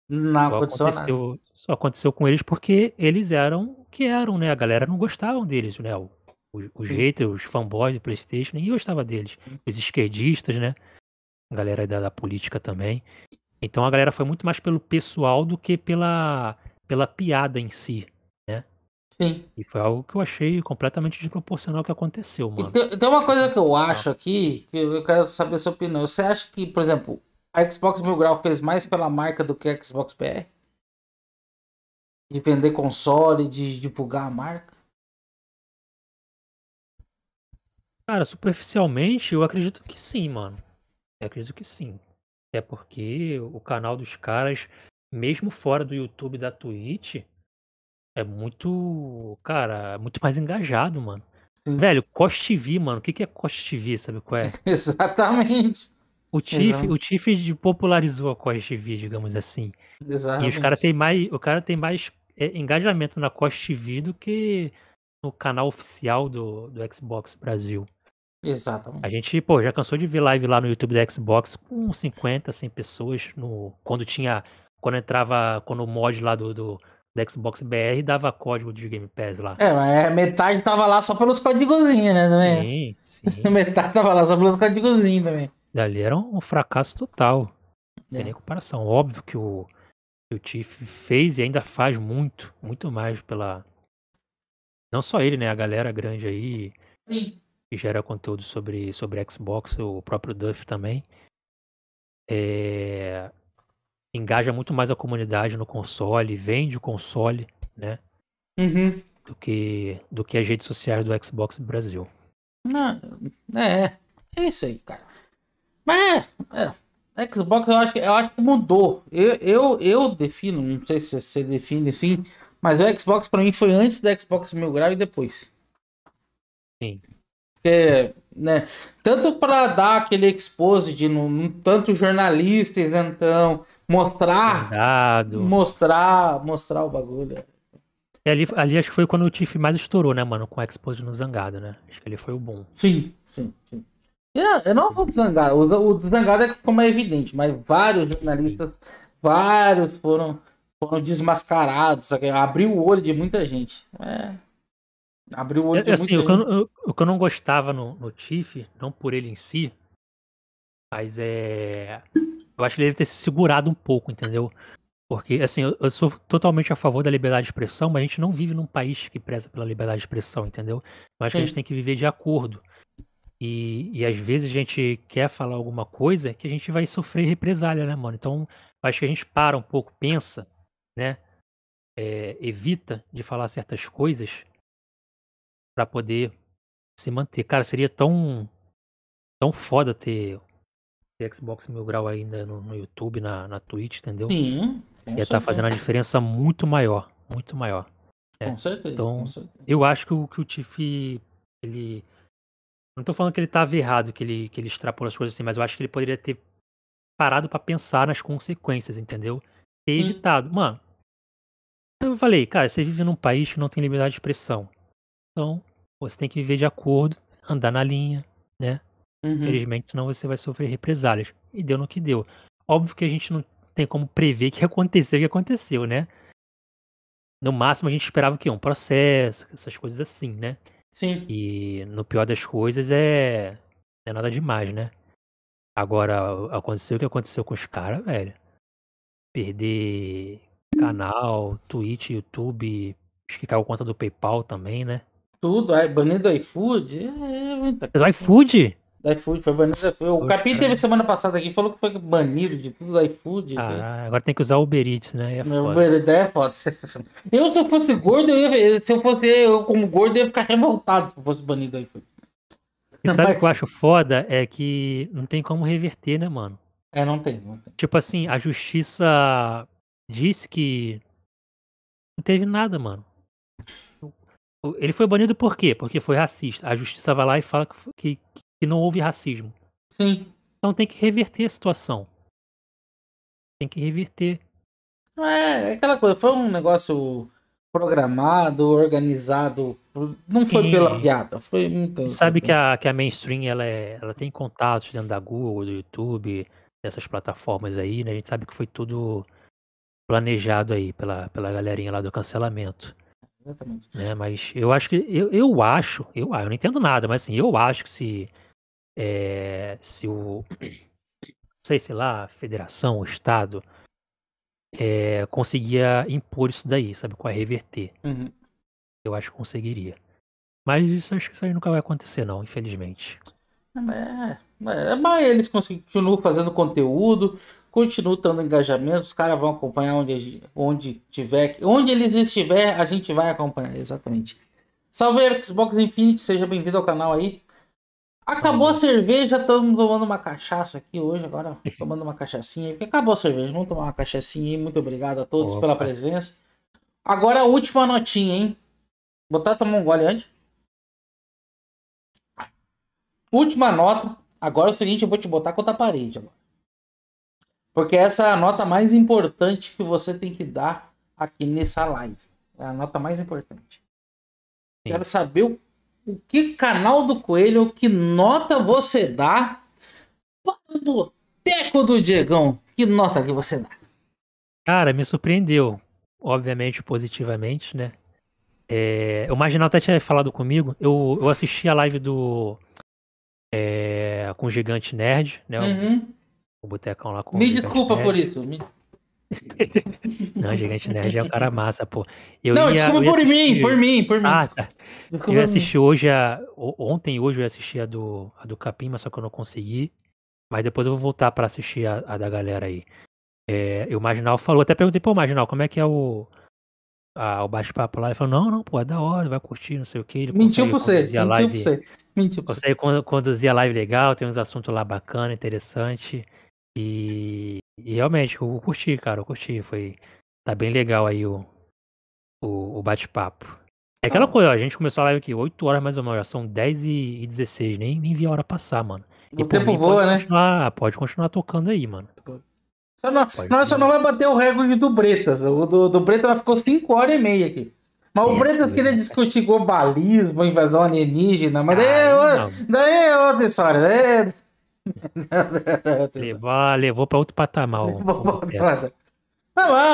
Não só aconteceu, aconteceu nada. Só aconteceu com eles porque eles eram o que eram, né? A galera não gostava deles, né? O, os, os haters, os fanboys do Playstation, ninguém gostava deles. Os esquerdistas, né? A galera da, da política também. Então a galera foi muito mais pelo pessoal do que pela, pela piada em si. Sim. E foi algo que eu achei completamente desproporcional que aconteceu, mano. Tem, tem, uma coisa que eu acho aqui, que eu quero saber a sua opinião. Você acha que, por exemplo, a Xbox Mil Grau fez mais pela marca do que a Xbox PR? De vender console, de divulgar a marca? Cara, superficialmente eu acredito que sim, mano. Eu acredito que sim. Até porque o canal dos caras, mesmo fora do YouTube da Twitch, é muito. Cara, muito mais engajado, mano. Sim. Velho, Cost TV, mano. O que, que é Cost TV, sabe qual é? <laughs> Exatamente. O Tiff, o Tiff popularizou a Cost TV, digamos assim. Exatamente. E os cara tem mais, o cara tem mais é, engajamento na Cost TV do que no canal oficial do, do Xbox Brasil. Exatamente. A gente, pô, já cansou de ver live lá no YouTube da Xbox com 50, 100 pessoas no quando tinha quando entrava quando o mod lá do, do da Xbox BR dava código de Game Pass lá. É, mas é, metade tava lá só pelos códigozinhos, né? Também. Sim, sim. <laughs> metade tava lá só pelos códigozinhos também. Ali era um fracasso total. Não é. tem nem comparação. Óbvio que o, o Tiff fez e ainda faz muito, muito mais pela. Não só ele, né? A galera grande aí. Sim. Que gera conteúdo sobre, sobre Xbox, o próprio Duff também. É, engaja muito mais a comunidade no console, vende o console, né? Uhum. Do que, do que as redes sociais do Xbox Brasil. Não, é, é isso aí, cara. Mas, é, é Xbox eu acho, que, eu acho que mudou. Eu, eu, eu defino, não sei se você define assim, mas o Xbox para mim foi antes do Xbox Mil Grau e depois. Sim. Porque né? Tanto para dar aquele expose de tanto jornalistas então mostrar, Verdado. mostrar, mostrar o bagulho. E ali, ali acho que foi quando o Tiff mais estourou, né, mano, com o expose no Zangado, né? Acho que ele foi o bom. Sim, sim, sim. Eu, ah, eu não vou zangar. Zangado, o, o Zangado é como é evidente, mas vários jornalistas, vários foram, foram desmascarados, sabe? abriu o olho de muita gente. É. Abriu o olho é, assim, o que eu, o, que eu, não gostava no, no Tiff, não por ele em si, mas é. Eu acho que ele deve ter se segurado um pouco, entendeu? Porque, assim, eu, eu, sou totalmente a favor da liberdade de expressão, mas a gente não vive num país que preza pela liberdade de expressão, entendeu? Eu acho Sim. que a gente tem que viver de acordo. E, e às vezes a gente quer falar alguma coisa que a gente vai sofrer represália, né, mano? Então, acho que a gente para um pouco, pensa, né? É, evita de falar certas coisas para poder se manter. Cara, seria tão tão foda ter, ter Xbox Mil Grau ainda no, no YouTube, na, na Twitch, entendeu? Sim. Ia estar tá fazendo uma diferença muito maior, muito maior. É. Com certeza. Então, com certeza. eu acho que o, que o Tiff, ele... Não tô falando que ele tava errado, que ele, que ele extrapolou as coisas assim, mas eu acho que ele poderia ter parado para pensar nas consequências, entendeu? E evitado. Mano, eu falei, cara, você vive num país que não tem liberdade de expressão. Então, você tem que viver de acordo, andar na linha, né? Uhum. Infelizmente, senão você vai sofrer represálias. E deu no que deu. Óbvio que a gente não tem como prever que <laughs> aconteceu o que aconteceu, né? No máximo a gente esperava que um processo, essas coisas assim, né? Sim. E no pior das coisas é, é nada demais, né? Agora aconteceu o que aconteceu com os caras, velho. Perder canal, Twitch, YouTube, acho que caiu conta do PayPal também, né? Tudo, é banido do iFood? É, muita coisa. Do iFood? iFood, foi banido O Poxa, Capim teve semana passada aqui falou que foi banido de tudo do iFood. Ah, agora tem que usar o Uber Eats, né? É Uber Eats é foda. <laughs> Eu, se eu fosse gordo, eu ia, se eu fosse eu como gordo, eu ia ficar revoltado se eu fosse banido do iFood. E sabe o mas... que eu acho foda? É que não tem como reverter, né, mano? É, não tem, não tem. Tipo assim, a justiça disse que não teve nada, mano. Ele foi banido por quê? Porque foi racista. A justiça vai lá e fala que, que não houve racismo. Sim. Então tem que reverter a situação. Tem que reverter. É, é, aquela coisa, foi um negócio programado, organizado. Não foi Sim. pela piada, foi muito. Sabe assim, que né? a, que a mainstream ela, é, ela tem contatos dentro da Google, do YouTube, dessas plataformas aí, né? A gente sabe que foi tudo planejado aí pela, pela galerinha lá do cancelamento. Exatamente. Né, mas eu acho que. Eu, eu acho, eu, ah, eu não entendo nada, mas assim, eu acho que se. É, se o. Não sei, sei lá, federação, o Estado. É, conseguia impor isso daí, sabe? Com a reverter. Uhum. Eu acho que conseguiria. Mas isso acho que isso aí nunca vai acontecer, não, infelizmente. É, mas, é, mas eles continuam fazendo conteúdo, Continua dando engajamento, os caras vão acompanhar onde, onde tiver. Onde eles estiver, a gente vai acompanhar, exatamente. Salve Xbox Infinity, seja bem-vindo ao canal aí. Acabou a cerveja, estamos tomando uma cachaça aqui hoje, agora <laughs> tomando uma cachaçinha, porque acabou a cerveja, vamos tomar uma cachaçinha aí, muito obrigado a todos Opa. pela presença. Agora a última notinha, hein? Botar tomar um gole antes. Última nota, agora é o seguinte, eu vou te botar contra a parede agora. Porque essa é a nota mais importante que você tem que dar aqui nessa live. É a nota mais importante. Sim. Quero saber o, o que canal do Coelho, que nota você dá para o Boteco do Diegão. Que nota que você dá? Cara, me surpreendeu. Obviamente, positivamente, né? É, o Marginal até tinha falado comigo. Eu, eu assisti a live do. É, com o Gigante Nerd, né? Uhum o botecão lá com. Me desculpa por isso. Me... <laughs> não, Gigante Nerd é um cara massa, pô. Eu não, ia, desculpa eu por assistir... mim, por mim, por mim. Ah, tá. eu assisti hoje a. Ontem hoje eu assisti a do, a do Capim, mas só que eu não consegui. Mas depois eu vou voltar para assistir a, a, da galera aí. É, e o Marginal falou, até perguntei, pô, Marginal, como é que é o. A, o bate-papo lá? Ele falou, não, não, pô, é da hora, vai curtir, não sei o que. mentiu pra você, mentiu pra você. Mentiu pra você. Consegue conduzir a live legal, tem uns assuntos lá bacana, interessante. E, e realmente, eu curti, cara, eu curti. Foi, tá bem legal aí o, o, o bate-papo. É aquela coisa, a gente começou a live aqui 8 horas mais ou menos, já são 10 e 16, nem, nem vi a hora passar, mano. O tempo mim, voa, pode né? ah pode continuar tocando aí, mano. Só não, não, só não vai bater o recorde do Bretas. O do, do Bretas ficou 5 horas e meia aqui. Mas o Bretas queria é. discutir globalismo, invasão alienígena, mas Ai, daí, é outra, daí é outra história. Daí é levou, levou pra outro patamar. Levou lá,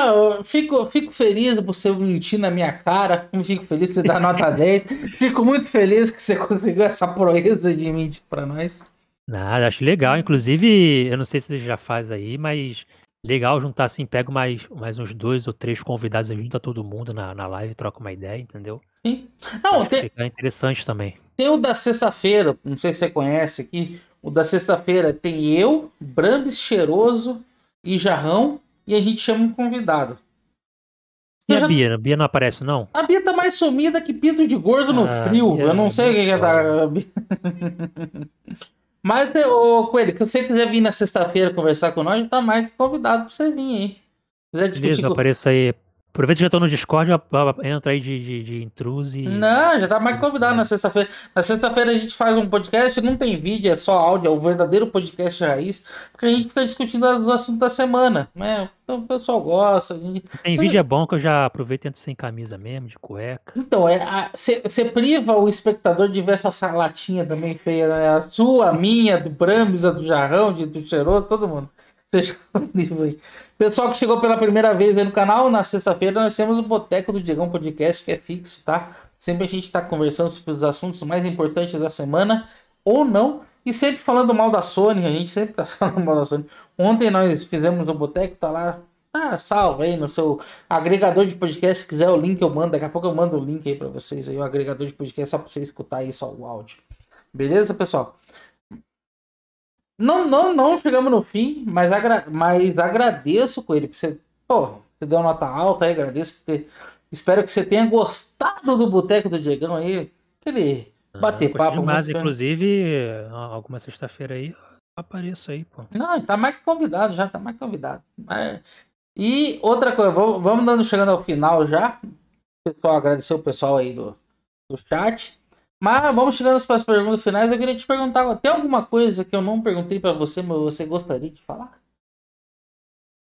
ah, eu fico, fico feliz por você mentir na minha cara, fico feliz por você dar nota 10, <laughs> fico muito feliz que você conseguiu essa proeza de mentir pra nós. Nada, acho legal. Inclusive, eu não sei se você já faz aí, mas legal juntar assim, pego mais, mais uns dois ou três convidados e junta todo mundo na, na live, troca uma ideia, entendeu? Sim. Não, acho tem... interessante também. Tem o da sexta-feira, não sei se você conhece aqui, o da sexta-feira tem eu, Brambis Cheiroso e Jarrão. E a gente chama um convidado. e já... a Bia? A Bia não aparece, não? A Bia tá mais sumida que pinto de gordo ah, no frio. Bia, eu não sei o que, que a tá- Bia. <laughs> Mas, né, ô Coelho, se você quiser vir na sexta-feira conversar com nós, tá mais que convidado pra você vir, hein? Se quiser discutir. Beleza, com... apareça aí Aproveita que já tô no Discord, entra aí de, de, de intruso e... Não, já tá mais convidado né? na sexta-feira. Na sexta-feira a gente faz um podcast, não tem vídeo, é só áudio, é o verdadeiro podcast raiz, porque a gente fica discutindo os assuntos da semana, né? Então o pessoal gosta. Gente... Tem então, vídeo é, é bom que eu já aproveito e sem camisa mesmo, de cueca. Então, você é, priva o espectador de ver essa salatinha também feia, né? A sua, a minha, do Bramisa, do Jarrão, de, do Cheiroso, todo mundo. Seja <laughs> nível aí. Pessoal que chegou pela primeira vez aí no canal, na sexta-feira nós temos o Boteco do Diegão Podcast, que é fixo, tá? Sempre a gente está conversando sobre os assuntos mais importantes da semana, ou não, e sempre falando mal da Sony, a gente sempre tá <laughs> falando mal da Sony. Ontem nós fizemos o Boteco, tá lá ah, tá salva aí no seu agregador de podcast. Se quiser o link, eu mando. Daqui a pouco eu mando o link aí para vocês aí, o agregador de podcast, só para você escutar aí só o áudio. Beleza, pessoal? Não, não, não chegamos no fim, mas, agra mas agradeço com ele você. Pô, você deu nota alta aí, agradeço por ter. Espero que você tenha gostado do Boteco do Diegão aí. Aquele ah, bater papo. Mas, inclusive, alguma sexta-feira aí, apareço aí, pô. Não, tá mais que convidado já, tá mais que convidado. Mas... E outra coisa, vamos, vamos dando, chegando ao final já. Pessoal, agradecer o pessoal aí do, do chat. Mas vamos chegando para as perguntas finais. Eu queria te perguntar, tem alguma coisa que eu não perguntei para você, mas você gostaria de falar?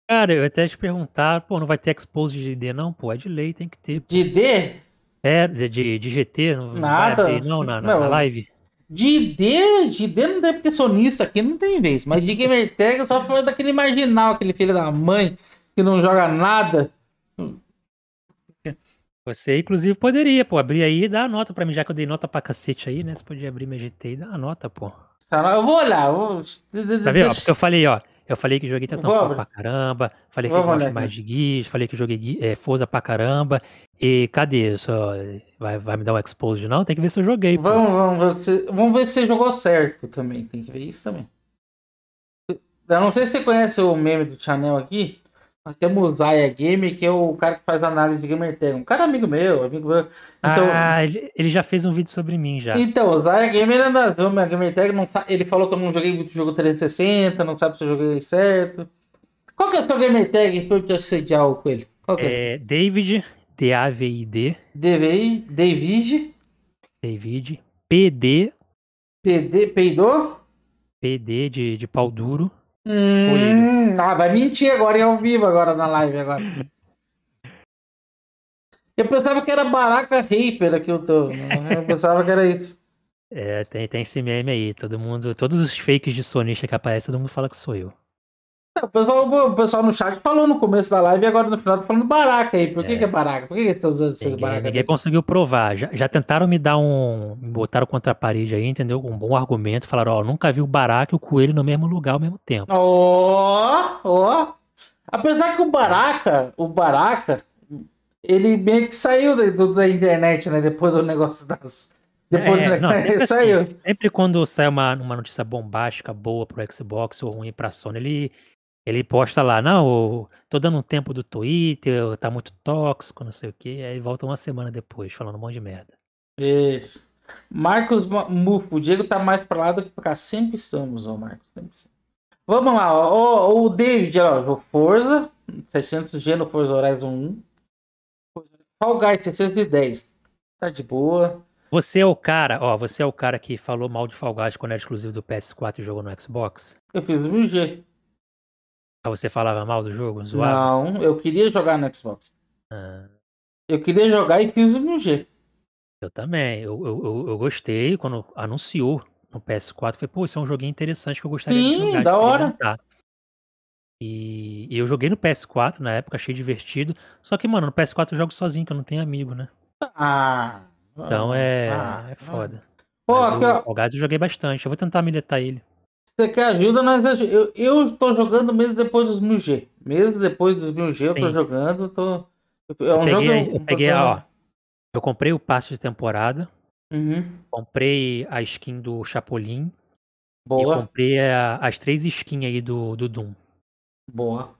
Cara, eu até te perguntar, pô, não vai ter expose de GD não? Pô, é de lei, tem que ter. Pô. De D? É, de, de, de GT, não Nada. abrir, não, na, na, na live. De D, de D não tem porque sonista aqui, não tem vez. Mas de Gamer Tag só foi daquele marginal, aquele filho da mãe que não joga nada. Você, inclusive, poderia, pô, abrir aí e dar a nota pra mim, já que eu dei nota pra cacete aí, né? Você podia abrir minha GT e dar a nota, pô. Tá, eu vou olhar. Eu vou... Tá vendo? Ó, porque eu falei, ó. Eu falei que joguei Titanfall tá pra caramba, falei que gosto mais de Guiz. falei que joguei é, Forza pra caramba. E cadê? Só vai, vai me dar um expose não? Tem que ver se eu joguei. Vamos, pô. vamos, vamos ver se você jogou certo também. Tem que ver isso também. Eu não sei se você conhece o meme do Chanel aqui, nós temos o Zaya Game, que é o cara que faz análise de gamer tag. Um cara amigo meu, amigo meu. Então, ah, ele, já fez um vídeo sobre mim já. Então, o Zaya Game anda é das minha gamer tag, não sabe, ele falou que eu não joguei muito jogo 360, não sabe se eu joguei certo. Qual que é o seu gamer tag pra eu te assediar com ele? é? é David, D-A-V-I-D. D-V-I, David. David. PD. PD, peidou? PD de, de pau duro. Hum, ah, vai mentir agora em ao vivo, agora na live agora. Eu pensava que era Baraka Reaper aqui eu tô. Eu pensava que era isso. É, tem, tem esse meme aí. Todo mundo, todos os fakes de sonista que aparece, todo mundo fala que sou eu. O pessoal, o pessoal no chat falou no começo da live e agora no final tá falando baraca aí. Por que é, que é baraca? Por que, que eles estão usando ninguém, baraca? Ninguém conseguiu provar. Já, já, tentaram me dar um. Me botaram contra a parede aí, entendeu? Um bom argumento. Falaram, ó, oh, nunca vi o baraca e o coelho no mesmo lugar ao mesmo tempo. Ó, oh, ó. Oh. Apesar que o baraca, o baraca, ele meio que saiu do, da internet, né? Depois do negócio das. Depois é, do... não, sempre, <laughs> saiu. Sempre, assim, sempre quando sai uma, uma notícia bombástica, boa pro Xbox ou ruim pra Sony, ele ele posta lá, não, tô dando um tempo do Twitter, tá muito tóxico, não sei o quê. Aí volta uma semana depois, falando um monte de merda. Isso. Marcos Mufo, o Diego tá mais pra lá do que pra cá. Sempre estamos, ô Marcos. Sempre, Vamos lá, ó, ó, o David, ó, Forza, 600G no Forza Horizon 1. Fall Guys 610, tá de boa. Você é o cara, ó, você é o cara que falou mal de Fall Guys quando era exclusivo do PS4 e jogou no Xbox? Eu fiz o G. Ah, você falava mal do jogo? Zoava? Não, eu queria jogar no Xbox. Ah. Eu queria jogar e fiz o meu G. Eu também. Eu, eu, eu, gostei quando anunciou no PS4. Falei, pô, isso é um joguinho interessante que eu gostaria Sim, de jogar. Sim, da hora. E, e, eu joguei no PS4 na época, achei divertido. Só que, mano, no PS4 eu jogo sozinho, que eu não tenho amigo, né? Ah. Então ah, é, ah, é foda. Ah. Pô, Mas aqui, o, ó. O Gás eu joguei bastante. Eu vou tentar militar ele. Você quer ajuda, nós eu, eu estou jogando mesmo depois dos 1000G. Mesmo depois dos 1000G eu estou jogando. Tô... É um eu peguei, jogo. Eu, eu peguei, tô... ó, eu comprei o passe de temporada. Uhum. Comprei a skin do Chapolin. Boa. E comprei a, as três skins aí do, do Doom. Boa.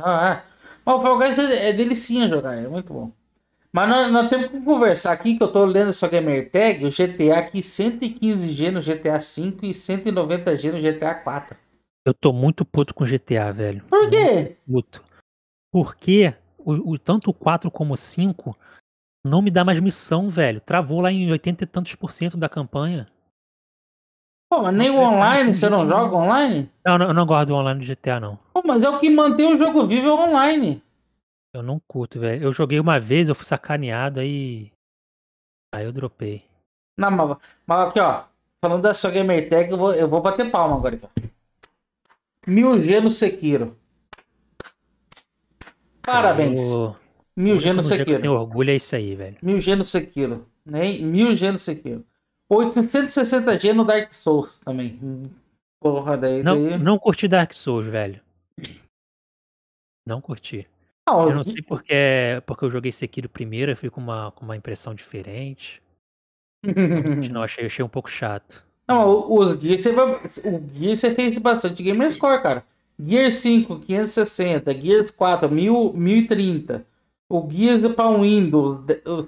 Ah, é. Mas o Fall é, é delicinha jogar, é muito bom. Mas nós, nós, temos que conversar aqui, que eu tô lendo essa gamer tag, o GTA aqui 115G no GTA V e 190G no GTA IV. Eu tô muito puto com GTA, velho. Por quê? Muito puto. Porque o, o, tanto o 4 como o 5 não me dá mais missão, velho. Travou lá em 80 e tantos por cento da campanha. Pô, mas nem o online, você não joga online? Não, não, eu não gosto do online do GTA, não. Pô, mas é o que mantém o jogo vivo é o online. Eu não curto, velho. Eu joguei uma vez, eu fui sacaneado, aí. Aí eu dropei. Não, mas, mas aqui, ó. Falando da sua gamer tag, eu vou, eu vou bater palma agora. Mil G no Sekiro. Parabéns. Eu... Mil G no Sekiro. Tem orgulho é isso aí, velho. Mil G no Sekiro. Né? Mil G no Sekiro. 860G no Dark Souls também. Porra, daí. Não, daí... não curti Dark Souls, velho. Não curti. Não, eu não sei porque, porque eu joguei Sekiro primeiro, eu fui com uma, com uma impressão diferente. não, <laughs> achei, achei um pouco chato. Não, uhum. os Gear você, o Gear você fez bastante Gamer Score, cara. Gear 5, 560. Gears 4, 1000, 1030. O Gears para Windows,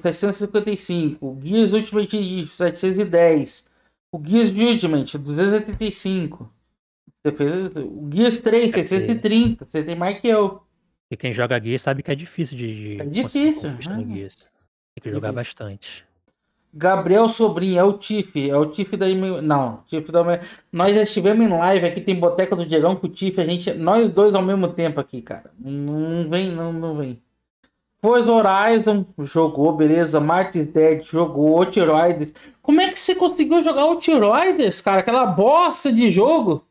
655. O Gears Ultimate Edition, 710. O Gears Judgment, 285. Você fez, o Gears 3, 630. É, é. Você tem mais que eu. E quem joga guia sabe que é difícil de. de é difícil. Uhum. Né? Guias. Tem que é jogar difícil. bastante. Gabriel Sobrinho, é o Tiff, é o Tiff da Não, Tiff da Nós já estivemos em live aqui, tem Boteca do Diegão com o Tiff, a gente. Nós dois ao mesmo tempo aqui, cara. Não vem, não, não vem. Pois Horizon jogou, beleza. Martin Dead jogou, Otiroides. Como é que você conseguiu jogar Otiroides, cara? Aquela bosta de jogo.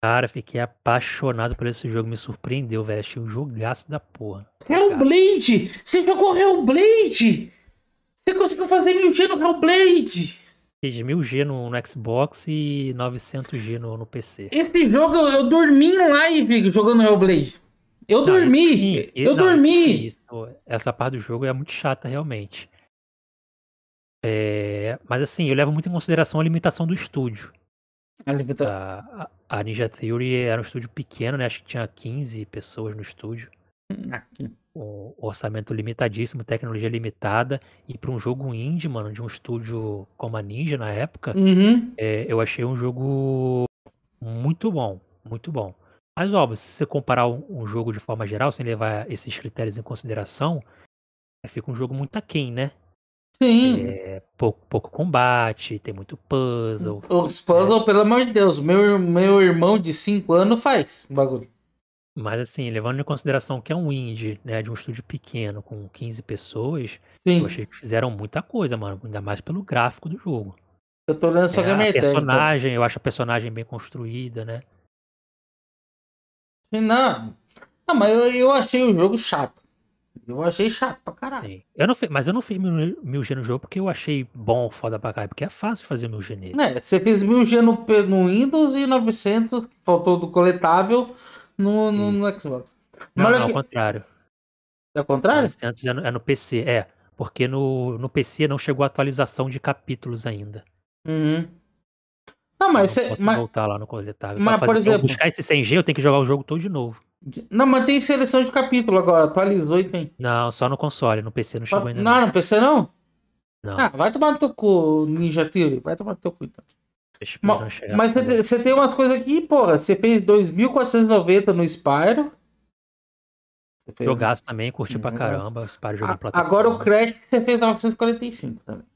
Cara, fiquei apaixonado por esse jogo, me surpreendeu, velho. Achei um jogaço da porra. Hellblade! É Você jogou Hellblade! Você conseguiu fazer 1000G no Hellblade! Fiz 1000G no, no, Xbox e 900G no, no PC. Esse jogo eu, dormi em live jogando Hellblade. Eu não, dormi! Isso, eu não, dormi! Isso, isso, essa parte do jogo é muito chata, realmente. É, mas assim, eu levo muito em consideração a limitação do estúdio. A, limita... a, a Ninja Theory era um estúdio pequeno, né? Acho que tinha 15 pessoas no estúdio. Hum, aqui. O orçamento limitadíssimo, tecnologia limitada. E para um jogo indie, mano, de um estúdio como a Ninja na época, uhum. é, eu achei um jogo muito bom. Muito bom. Mas, óbvio, se você comparar um, um, jogo de forma geral, sem levar esses critérios em consideração, fica um jogo muito aquém, né? Sim. É, pouco, pouco combate, tem muito puzzle. Os puzzles, é. pelo amor de Deus, meu, meu irmão de 5 anos faz bagulho. Mas assim, levando em consideração que é um indie, né, de um estúdio pequeno com 15 pessoas, Sim. eu achei que fizeram muita coisa, mano, ainda mais pelo gráfico do jogo. Eu tô olhando só é, é a então. personagem, então. eu acho a personagem bem construída, né? Sim, não. Não, mas eu, eu achei o jogo chato. Eu achei chato pra caralho. Eu não fiz, mas eu não fiz mil, mil G no jogo porque eu achei bom, foda pra caralho, porque é fácil fazer mil G nele. É, você fez mil G no, no Windows e 900, faltou do coletável, no, no, no Xbox. Não, mas não, é ao contrário. É ao contrário? Antes é no, é no PC, é. Porque no, no PC não chegou a atualização de capítulos ainda. Uhum. Não, mas você. Mas... voltar lá no coletável. Mas, fazer, por exemplo. buscar esse 100G, eu tenho que jogar o jogo todo de novo. Não, mas tem seleção de capítulo agora, atualizou e tem. Não, só no console, no PC não chegou ainda. Não, não, no PC não? Não. Ah, vai tomar no teu cu, Ninja Theory, vai tomar no teu cu então. Mas, mas você tem umas coisas aqui, porra, você fez 2.490 no Spyro. Fez... também, curtiu pra caramba. Spyro jogou em plataforma. Agora o Crash você fez 945 também.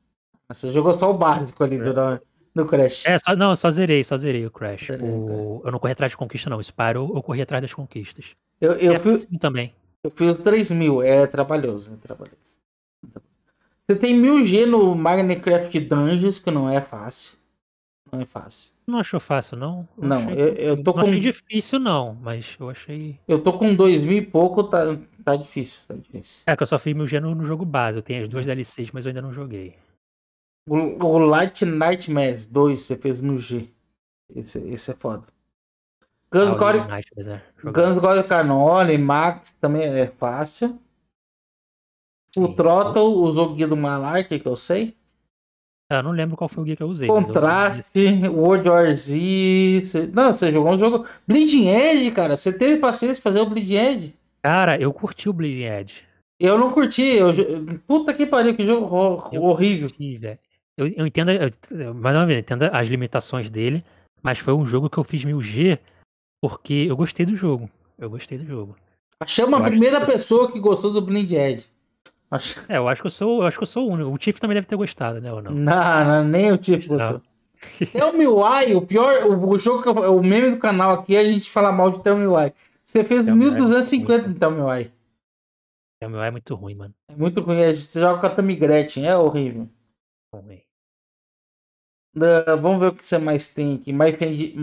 Você jogou só o básico ali é. durante no Crash. É, só, não, só zerei, só zerei o Crash. Zerei, o... Eu não corri atrás de conquista, não. Spyro, eu corri atrás das conquistas. Eu, eu é fui... Assim também. Eu fiz 3 mil, é trabalhoso, é trabalhoso. Você tem 1000G no Minecraft Dungeons, que não é fácil. Não é fácil. Não achou fácil, não? Eu não, achei, eu, eu tô não com. achei difícil, não, mas eu achei. Eu tô com 2000 e pouco, tá, tá difícil, tá difícil. É que eu só fiz 1000G no, no jogo base. Eu tenho as duas DLCs, mas eu ainda não joguei. O Light Nightmares 2, você fez no G. Esse, esse é foda. Guns ah, God... É. Guns God Canole, Max também é fácil. Sim, o Throttle então... usou o guia do Malark, que eu sei. Ah, eu não lembro qual foi o guia que eu usei. Contraste, eu World War Z. Não, você jogou um jogo. Bleeding Edge, cara. Você teve paciência de fazer o Bleeding Edge? Cara, eu curti o Bleeding Edge. Eu não curti. Eu... Puta que pariu, que jogo horrível. Eu curti, velho. Eu, eu entendo, eu, mais uma vez, entendo as limitações dele, mas foi um jogo que eu fiz mil G porque eu gostei do jogo. Eu gostei do jogo. Chama a primeira que pessoa que gostou do Blind Edge. Acho... É, eu acho que eu sou, eu acho que eu sou o único. O Tiff também deve ter gostado, né? Ou não? não, não nem o Tiff tá. gostou. Tell Me Why, o pior, o, jogo eu, o meme do canal aqui é a gente falar mal de Tell Me Why. Você fez Tell 1250 é em Tell Me Why. Tell Me Why é muito ruim, mano. É muito ruim, você joga com a Tammy Gretchen, é horrível vamos ver o que você mais tem aqui. Mais Friend,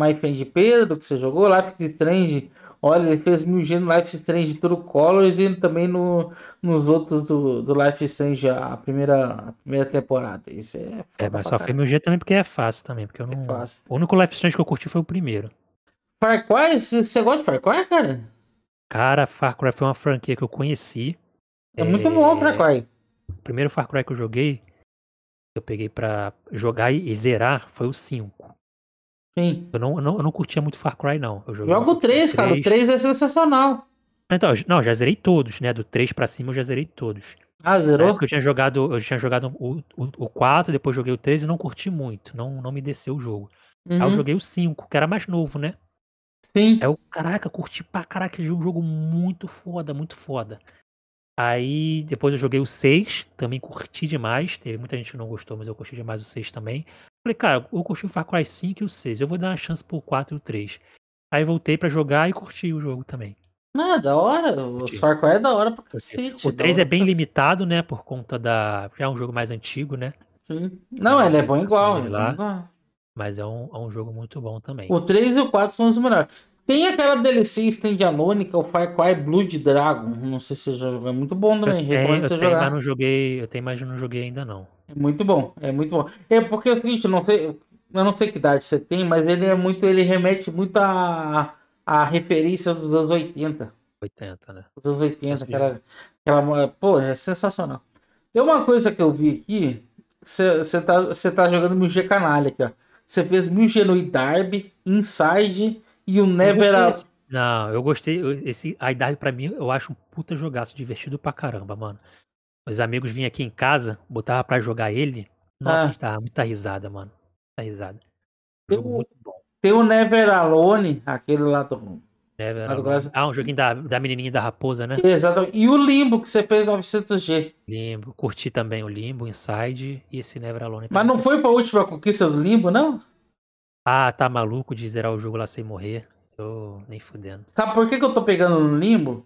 My Pedro, que você jogou. Life Strange. Olha, ele fez mil G no Life Strange True Colors e também no, nos outros do, do Life Strange, a primeira, a primeira temporada. Isso é É, mas só caralho. fez mil G também porque é fácil também. Porque eu é não, é fácil. O único Life Strange que eu curti foi o primeiro. Far Cry? Você gosta de Far Cry, cara? Cara, Far Cry foi uma franquia que eu conheci. É, é... muito bom o Far é, Cry. O primeiro Far Cry que eu joguei eu peguei para jogar e, zerar foi o 5. Sim. Eu não, não, eu não curtia muito Far Cry, não. Eu Jogo o 3, cara. O 3 é sensacional. Então, não, já zerei todos, né? Do 3 para cima eu já zerei todos. Ah, zerou? eu tinha jogado, eu tinha jogado o, o, o 4, depois joguei o 3 e não curti muito. Não, não me desceu o jogo. Uhum. Aí eu uhum. joguei o 5, que era mais novo, né? Sim. Aí eu, caraca, curti pra caraca, um jogo muito foda, muito foda. Aí depois eu joguei o 6, também curti demais. Teve muita gente que não gostou, mas eu curti demais o 6 também. Falei, cara, eu curti o Far Cry 5 e o 6, eu vou dar uma chance pro 4 e o 3. Aí voltei para jogar e curti o jogo também. Ah, da hora. Os Far Cry é da hora pra cacete. O 3 é bem cacete. limitado, né? Por conta da. Já é um jogo mais antigo, né? Sim. Não, é, ele é bom igual. Ele é lá, é bom igual. Mas é um, é um jogo muito bom também. O 3 e o 4 são os melhores. Tem aquela DLC standalone que é o Firefly Blood Dragon. Não sei se você já jogou. É muito bom também. Eu Recomendo jogar. eu tenho, Mas não joguei, eu tenho, mas não joguei ainda não. É muito bom. É muito bom. É porque é o seguinte, eu não sei, eu não sei que idade você tem, mas ele é muito, ele remete muito a, a referência dos anos 80. 80, né? Dos anos 80, aquela, aquela. Pô, é sensacional. Tem uma coisa que eu vi aqui. Você tá, tá jogando mil g Canalha aqui, ó. Você fez mil g Darby, Inside e o Never Alone. Não, eu gostei. Esse idade pra mim, eu acho um puta jogaço divertido pra caramba, mano. Meus amigos vinham aqui em casa, botava pra jogar ele. Nossa, ah. tava muita risada, mano. Muita risada. Tem, tem o Never Alone, aquele lá do. Never lá do Ah, um joguinho da, da menininha da raposa, né? Exatamente. E o Limbo, que você fez 900G. Limbo. Curti também o Limbo, Inside e esse Never Alone. Também. Mas não foi pra última conquista do Limbo, não? Ah, tá maluco de zerar o jogo lá sem morrer. Eu nem fudendo. Sabe por que, que eu tô pegando no limbo?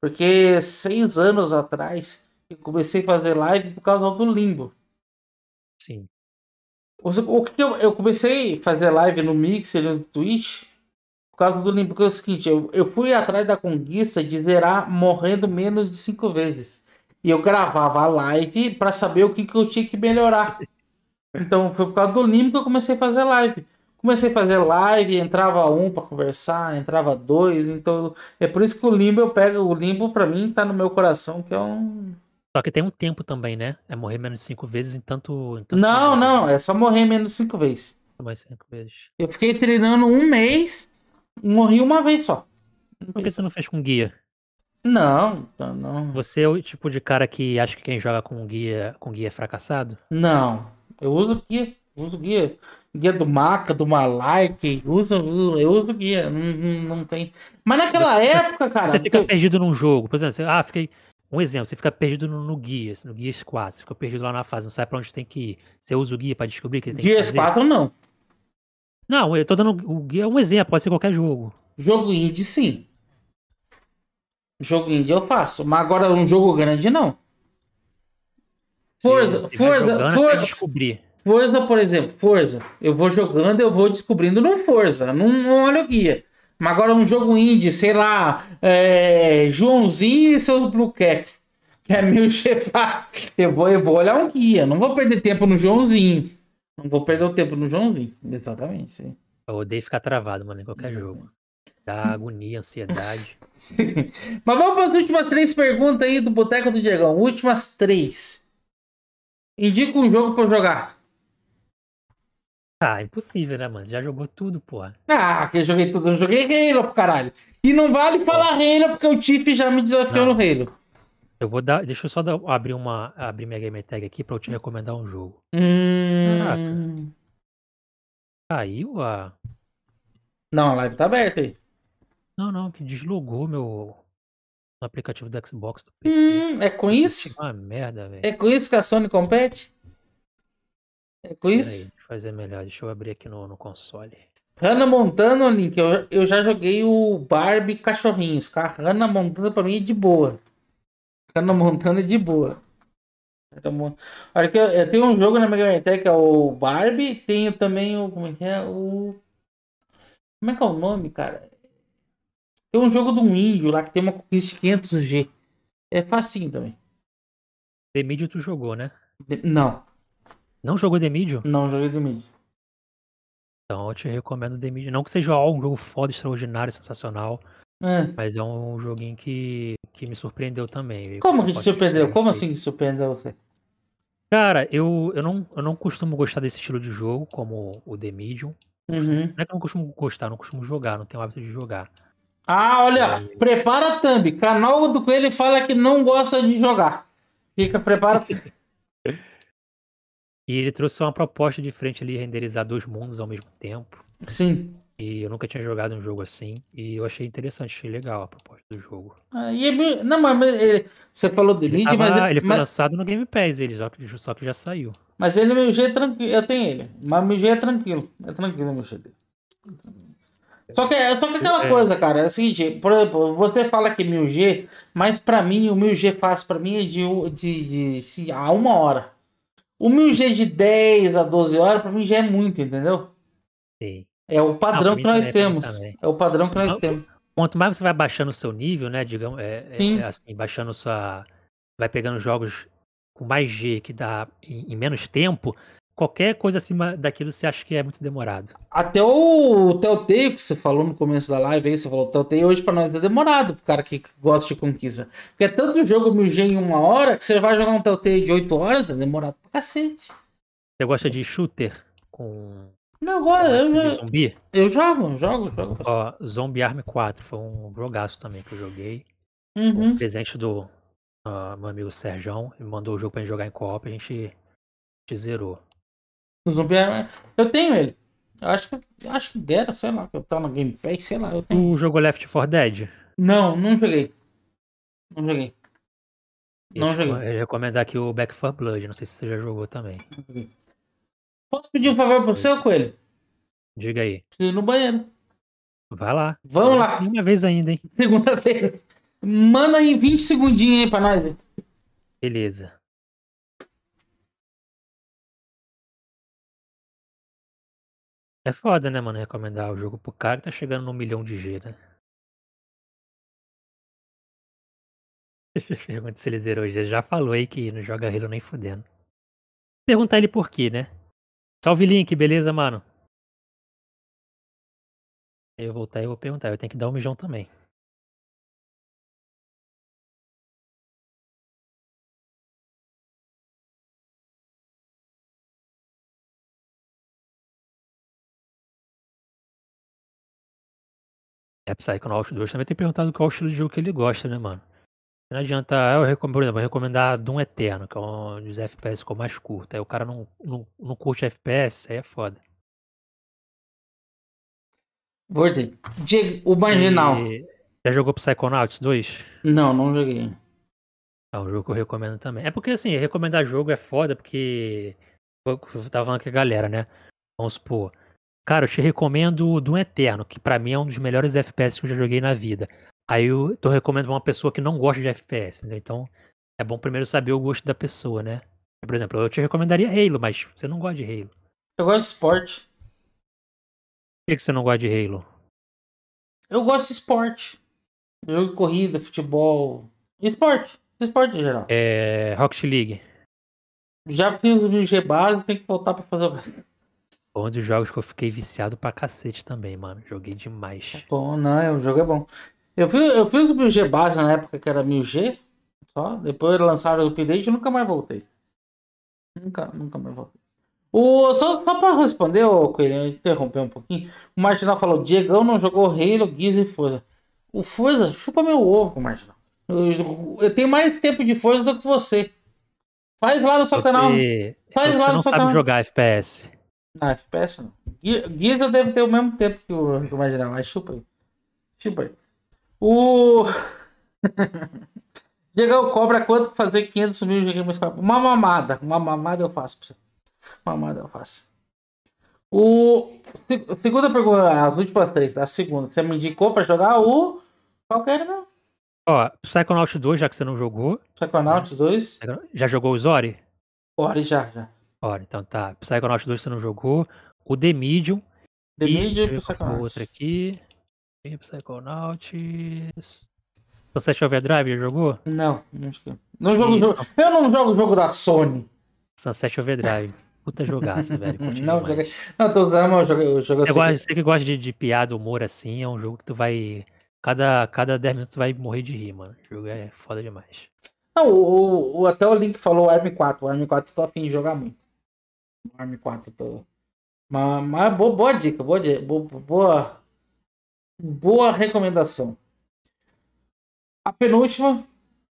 Porque seis anos atrás eu comecei a fazer live por causa do limbo. Sim. O, que eu, eu comecei a fazer live no Mixer no Twitch por causa do limbo. Porque é o seguinte, eu, eu fui atrás da conquista de zerar morrendo menos de cinco vezes. E eu gravava a live para saber o que, que eu tinha que melhorar. Então foi por causa do Limbo que eu comecei a fazer live. Comecei a fazer live, entrava um para conversar, entrava dois, então é por isso que o Limbo eu pego, o Limbo para mim tá no meu coração, que é um só que tem um tempo também, né? É morrer menos de cinco vezes em tanto. Em tanto não, tempo. não, é só morrer menos de cinco vezes. Mais cinco vezes. Eu fiquei treinando um mês, morri uma vez só. Por que você não fez com guia? Não, então, não. Você é o tipo de cara que acha que quem joga com guia, com guia é fracassado? Não. Eu uso guia. Uso guia. Guia do Maca, do Malike. Uso, eu uso guia. Não, não, tem. Mas naquela você época, cara. Você fica perdido num jogo. Por exemplo, você, ah, fiquei. Um exemplo, você fica perdido no, no Guias, assim, no Guias 4, você fica perdido lá na fase, não sabe pra onde tem que ir. Você usa o guia pra descobrir que tem guias que fazer? 4 não. Não, eu tô dando o guia é um exemplo, pode ser qualquer jogo. Jogo indie sim. Jogo indie eu faço, mas agora um jogo grande não. Forza, força, Forza, jogando, Forza. descobrir. Forza, por exemplo, Forza. Eu vou jogando, eu vou descobrindo no Forza. Não, olha olho o guia. Mas agora um jogo indie, sei lá, é, Joãozinho e seus Blue Caps, que é meu <laughs> chefaz. Eu vou, eu vou olhar um guia. Não vou perder tempo no Joãozinho. Não vou perder o tempo no Joãozinho. Exatamente. Sim. Eu odeio ficar travado, mano, em qualquer jogo. Dá agonia, ansiedade. <laughs> Mas vamos para as últimas três perguntas aí do Boteco do Diegão. Últimas três. Indica um jogo pra eu jogar. Ah, impossível, né, mano? Já jogou tudo, porra. Ah, que eu joguei tudo. Eu joguei Halo pro caralho. E não vale falar Halo porque o Tiff já me desafiou não. no Halo. Eu vou dar. Deixa eu só dar, abrir uma. abrir minha game tag aqui pra eu te recomendar um jogo. Hum... Caraca. Caiu a. Não, a live tá aberta aí. Não, não, que deslogou meu no aplicativo do Xbox do PC. Hum, é com isso? Ah, merda, velho. É com isso que a Sony compete? É com Pera isso? Aí, deixa eu fazer melhor, deixa eu abrir aqui no, no console. Hannah Montana, Link, eu, eu já joguei o Barbie Cachorrinhos, cara. Hannah Montana pra mim é de boa. Hannah Montana é de boa. Olha que eu, eu tenho um jogo na Mega Man que é o Barbie, tenho também o. Como é que é? O. Como é que é o nome, cara? Tem um jogo de um índio lá que tem uma conquista de 500G. É facinho também. The Medium tu jogou, né? De... Não. Não jogou The Medium? Não joguei The Medium. Então eu te recomendo The Medium. Não que seja um jogo foda, extraordinário, sensacional. É. Mas é um joguinho que, que me surpreendeu também. Como que te surpreendeu? Como assim te surpreendeu você? Cara, eu, eu, não, eu não costumo gostar desse estilo de jogo, como o The Medium. Uhum. Não é que eu não costumo gostar, não costumo jogar, não tenho hábito de jogar. Ah, olha, é. prepara a thumb. Canal do Coelho fala que não gosta de jogar. Fica, prepara. e ele trouxe uma proposta de frente ali, renderizar dois mundos ao mesmo tempo. Sim. E eu nunca tinha jogado um jogo assim. E eu achei interessante, achei legal a proposta do jogo. Ah, e é, não, mas ele, você falou dele, ele mas. Ele foi mas... lançado no Game Pass, ele, só, que, só que já saiu. Mas ele, meu G é tranquilo. Eu tenho ele. Mas meu G é tranquilo. É tranquilo, meu jeito. Só que, só que aquela é. coisa, cara, é o seguinte, por exemplo, você fala que 1000G, mas para mim, o 1000G fácil para mim é de, de, de a uma hora. O 1000G de 10 a 12 horas, para mim já é muito, entendeu? Sim. É o padrão ah, que nós temos. É o padrão que nós temos. Quanto mais você vai baixando o seu nível, né, digamos, é, é, é assim, baixando sua... vai pegando jogos com mais G que dá em, em menos tempo, qualquer coisa acima daquilo você acha que é muito demorado. Até o, o Telltale que você falou no começo da live aí, você falou, Telltale hoje pra nós é demorado pro cara que gosta de conquista. Porque é tanto jogo mil em uma hora que você vai jogar um Telltale de 8 horas, é demorado pra cacete. Você gosta de shooter com. Não, agora eu jogo. É zumbi? Eu jogo, jogo, jogo. Ó, Zombie Army 4 foi um jogaço também que eu joguei. Uhum. Um presente do uh, meu amigo Serjão. Ele mandou o jogo pra gente jogar em co-op a gente, a gente zerou zumbi Eu tenho ele. Eu acho que, acho que deram, sei lá, que eu tava no Game Pass, sei lá. Eu tenho. O jogo Left 4 Dead? Não, não joguei. Não joguei. Não eu joguei. Eu recomendar aqui o Back 4 Blood, não sei se você já jogou também. Posso pedir um favor pro seu, Coelho? Diga aí. Preciso ir no banheiro. Vai lá. Vamos lá. Segunda vez ainda, hein? Segunda vez. Manda aí 20 segundinhos aí pra nós. Beleza. É foda, né, mano, recomendar o jogo pro cara que tá chegando no milhão de G, né? <laughs> Pergunta se ele zerou hoje, Já falou aí que não joga Halo nem fudendo. Perguntar ele por quê, né? Salve Link, beleza, mano? Eu voltar e vou perguntar. Eu tenho que dar um mijão também. É, Psychonauts 2 também tem perguntado qual o estilo de jogo que ele gosta, né, mano? Não adianta, ah, eu recomendo, por exemplo, recomendar Doom Eterno, que é um dos FPS ficou mais curto. Aí o cara não, não, não curte FPS, aí é foda. Vou Diego, o Marginal. E... Já jogou Psychonauts 2? Não, não joguei. É um jogo que eu recomendo também. É porque, assim, recomendar jogo é foda, porque. Eu tava falando com a galera, né? Vamos supor. Cara, eu te recomendo o Doom Eterno, que para mim é um dos melhores FPS que eu já joguei na vida. Aí eu tô recomendando pra uma pessoa que não gosta de FPS, entendeu? Então é bom primeiro saber o gosto da pessoa, né? Por exemplo, eu te recomendaria Halo, mas você não gosta de Halo. Eu gosto de esporte. Por que, você não gosta de Halo? Eu gosto de esporte. Jogo de corrida, futebol. Esporte. Esporte em geral. É. Rocket League. Já fiz o G base, tem que voltar pra fazer o. Foi um dos jogos que eu fiquei viciado pra cacete também, mano. Joguei demais. É bom, não, é, o jogo é bom. Eu fiz, eu fiz o 1000G base na época que era 1000G, só. Depois lançaram o update e nunca mais voltei. Nunca, nunca mais voltei. O, só, só pra responder, ô Coelhinho, interromper um pouquinho. O Marginal falou: Diegão não jogou Halo, Giz e Forza. O Forza chupa meu ovo, Marginal. Eu, eu, tenho mais tempo de Forza do que você. Faz lá no seu canal. Faz lá no seu canal. Você não sabe jogar FPS. Não, FPS não. Gears eu devo ter o mesmo tempo que o, que o Magiral, mas chupa aí. Chupa aí. O. <laughs> o cobra quanto fazer 500 mil de Games Uma mamada. Uma mamada eu faço pra você. Uma mamada eu faço. O. Se, segunda pergunta, as últimas três. A segunda. Você me indicou para jogar o. qualquer não né? Ó, Psychonauts 2, já que você não jogou. Psychonauts 2. Já jogou o Zori? Ori já, já. Ora, então tá. Psychonauts 2 você não jogou. O The Medium. The Medium e é Psychonauts. outro aqui. E Psychonauts. Sunset então, Overdrive já jogou? Não, não joguei. Não jogo, jogo. Então. Eu não jogo o jogo da Sony. Sunset Overdrive. Puta jogaço, <laughs> velho. Não, joguei. Não, tô usando, eu joguei. Eu, jogo assim. você que gosta de, de piada, humor assim, é um jogo que tu vai. Cada, cada 10 minutos tu vai morrer de rir, mano. O jogo é foda demais. Não, o, o até o Link falou o Arm 4. O Arm 4 eu tô afim de jogar muito. Arme 4 Mas, mas boa, boa, dica, boa, boa, boa recomendação. A penúltima,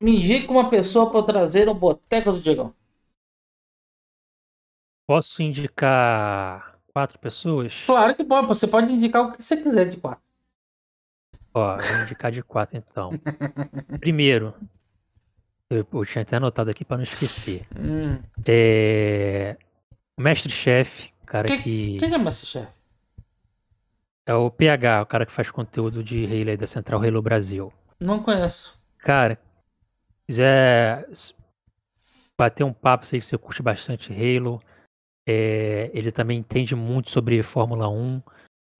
me indica uma pessoa para trazer o Boteco do Diego. Posso indicar quatro pessoas? Claro que pode, você pode indicar o que você quiser de quatro. Ó, vou indicar de quatro então. Primeiro, eu, eu, tinha até anotado aqui para não esquecer. Hum. É, mestre Chef, cara que, que. Quem é mestre Chef? É o PH, o cara que faz conteúdo de Halo aí da Central Halo Brasil. Não conheço. Cara, quiser bater um papo, sei que você curte bastante Halo. É, ele também entende muito sobre Fórmula 1,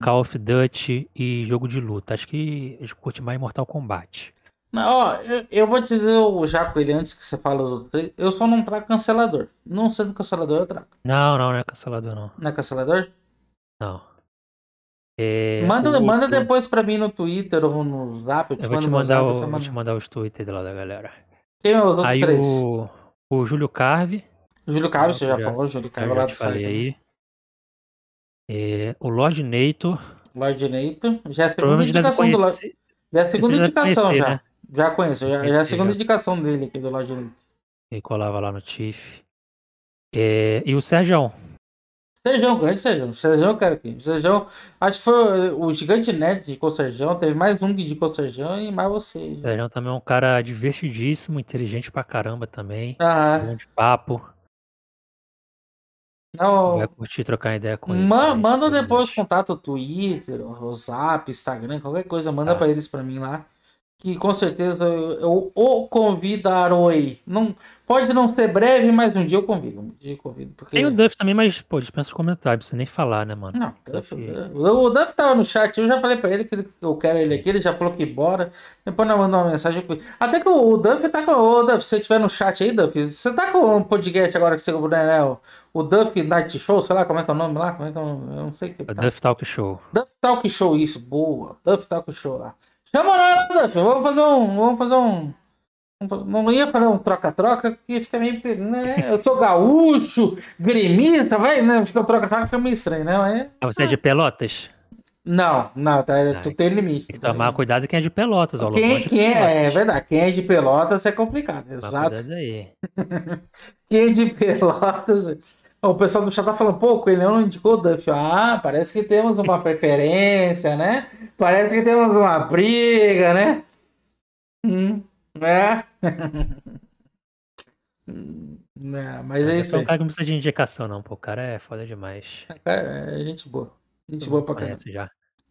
Call of Duty e jogo de luta. Acho que ele curte mais Mortal Kombat. Ó, eu, eu, vou te dizer o Jaco ele antes que você fala os outros três. Eu só não trago cancelador. Não sendo cancelador, eu trago. Não, não, não é cancelador, não. Não é cancelador? Não. É, manda, o, manda depois pra mim no Twitter ou no Zap. Eu te, eu vou te mandar, o, vou te mandar os Twitter lá da galera. Quem é os outros aí três? O, o Júlio Carve. Júlio Carve, você já, já falou, Júlio Carve lá do falei né? aí. É, o Lord Neito Lord Neito Já é a segunda indicação do Lord. Já é a segunda indicação já. Né? Já conheço, já, já é a segunda já... indicação dele aqui do lado direito. Ele colava lá no Tiff. É... E o Sérgio? Sérgio, grande Sérgio. Sérgio, cara, aqui. Sérgio, acho que foi o Gigante net né, de Sérgio. Teve mais um de Sérgio e mais você. Sérgio também é um cara divertidíssimo, inteligente pra caramba também. Ah. É. Bom de papo. Não, Vai curtir trocar ideia com ele. manda depois o contato, Twitter, WhatsApp, Instagram, qualquer coisa, manda ah. pra eles pra mim lá que com certeza eu, eu o convidarei. Não, pode não ser breve, mas um dia eu convido. Um dia eu convido porque... Tem o Duff também, mas, pô, dispensa o comentário, precisa nem falar, né, mano? Não, Duff, o Duff tava no chat, eu já falei pra ele que eu quero ele aqui, ele já falou que bora. Depois nós mandou uma mensagem. Até que o Duff tá com. Ô, Duff, se você tiver no chat aí, Duff, você tá com um podcast agora que você comprou, né, né? O, o Duff Night Show, sei lá como é que é o nome lá, como é que é o nome? Eu não sei o que. Tá. Duff Talk Show. Duff Talk Show, isso, boa. Duff Talk Show lá. Chama nada, Vamos fazer um. Vamos fazer um. Não ia fazer um troca-troca, que fica meio. Né? Eu sou gaúcho, gremista, vai, né? Fica um troca-troca, fica meio estranho, né? Mas... Ah, você é de Pelotas? Não, não, tá, ah, tu tem limite. Tem que tomar cuidado quem é de Pelotas, ó. Quem, quem é, é, é pelotas. é verdade, quem é de Pelotas é complicado, Toma exato. <laughs> quem é de Pelotas. O pessoal do chat tá falando, pô, o Coelhão indicou o Duff. Ah, parece que temos uma <laughs> preferência, né? Parece que temos uma briga, né? Hum, né? <laughs> Não, né, mas é ah, isso. O cara não precisa de indicação, não, pô. O cara é foda demais. É, é, é gente boa. Gente boa pra caramba. Já.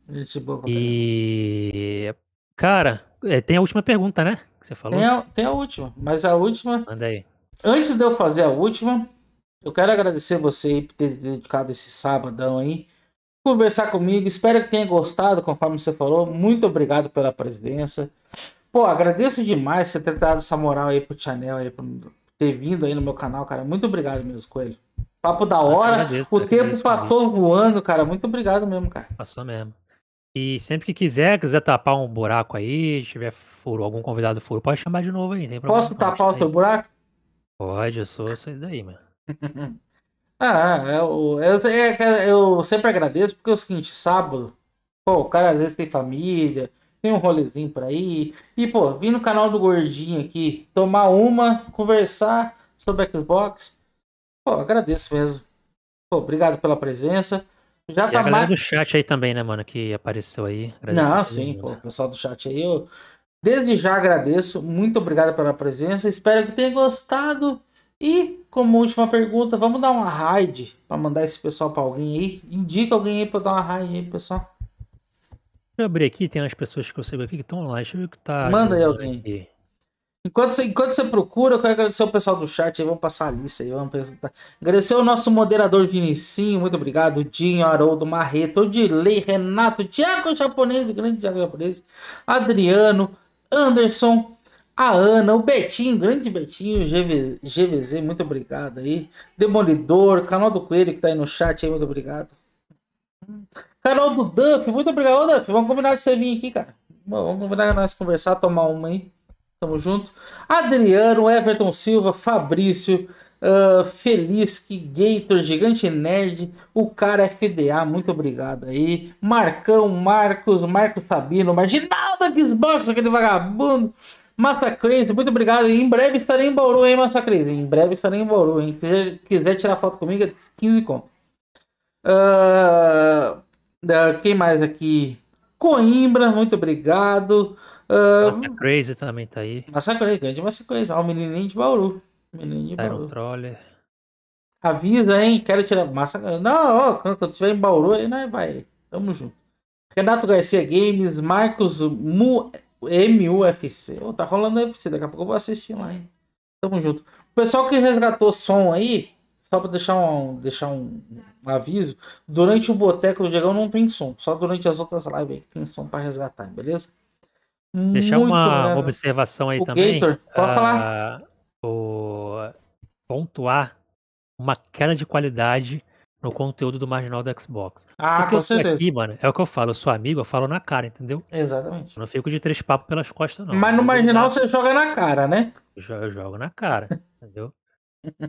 Gente boa pra E. Cara, é, tem a última pergunta, né? Que você falou. Tem a, tem a última, mas a última. Manda aí. Antes de eu fazer a última, eu quero agradecer você por ter dedicado esse sabadão aí. Conversar comigo. Espero que tenha gostado, conforme você falou. Muito obrigado pela presença. Pô, agradeço demais você ter dado essa moral aí pro Chanel aí, por ter vindo aí no meu canal, cara. Muito obrigado mesmo, Coelho. Papo da hora. Agradeço, o tempo passou voando, cara. Muito obrigado mesmo, cara. Passou mesmo. E sempre que quiser, quiser tapar um buraco aí, tiver furo, algum convidado furo, pode chamar de novo aí. Posso tapar o seu buraco? Pode, eu sou isso daí, mano. <laughs> ah, é, eu, eu, é eu, sempre agradeço porque é o seguinte, sábado, pô, o cara às vezes tem família, tem um rolezinho pra ir. E, pô, vir no canal do Gordinho aqui, tomar uma, conversar sobre Xbox. Pô, agradeço mesmo. Pô, obrigado pela presença. Já e tá a galera mais... do chat aí também, né, mano, que apareceu aí. Agradeço Não, sim, né? pô, o pessoal do chat aí, eu desde já agradeço. Muito obrigado pela presença. Espero que tenha gostado e como última pergunta, vamos dar uma raid para mandar esse pessoal para alguém aí? Indica alguém aí para dar uma raid aí, pessoal. Deixa eu abrir aqui, tem umas pessoas que eu sei aqui que estão lá. Deixa eu ver o que tá. Manda aí alguém. Aqui. Enquanto, você, enquanto procura, eu quero agradecer o pessoal do chat aí, vamos passar a lista aí, vamos apresentar. Agradecer o nosso moderador Vinicinho, muito obrigado. Dinho, Haroldo, Marreto, Odilei, Renato, Tiago Japonês, grande Tiago Japonês, Adriano, Anderson, a Ana, o Betinho, grande Betinho, GV, GVZ, muito obrigado aí. Demolidor, canal do Coelho que tá aí no chat aí, muito obrigado. Canal do Duff, muito obrigado, Ô, Duff. Vamos combinar de você vir aqui, cara. Vamos combinar nós conversar, tomar uma aí. Tamo junto. Adriano, Everton Silva, Fabrício, uh, ah, Feliz, Gator, Gigante Nerd, o cara FDA, muito obrigado aí. Marcão, Marcos, Marcos Sabino, Marginal da Xbox, aquele vagabundo. Massacrazy, muito obrigado. Em breve estarei em Bauru, hein, Massacrazy? Em breve estarei em Bauru, hein? Se quiser tirar foto comigo, é 15 conto. Uh, uh, quem mais aqui? Coimbra, muito obrigado. Uh, ah, Massacrazy também tá aí. Massacrazy, grande Massacrazy. Ah, o menininho de Bauru. Menininho de Bauru. Troller. Avisa, hein? Quero tirar massa. Não, ó, quando eu tiver em Bauru, aí vai. Tamo junto. Renato Garcia Games, Marcos Mu MUFC. Oh, tá rolando UFC, daqui a pouco eu vou assistir lá, hein? Tamo junto. O pessoal que resgatou som aí, só pra deixar um, deixar um aviso, durante o Boteco do Diegão não tem som, só durante as outras lives aí que tem som pra resgatar, beleza? Deixar uma né, observação aí o também. Gator, pode ah, falar. O pontuar uma queda de qualidade no conteúdo do marginal do Xbox. Ah, Porque com eu certeza. Aqui, mano, é o que eu falo, eu sou amigo, eu falo na cara, entendeu? Exatamente. Eu não fico de três papos pelas costas, não. Mas no é marginal você joga na cara, né? Eu jogo, na cara, <laughs> entendeu?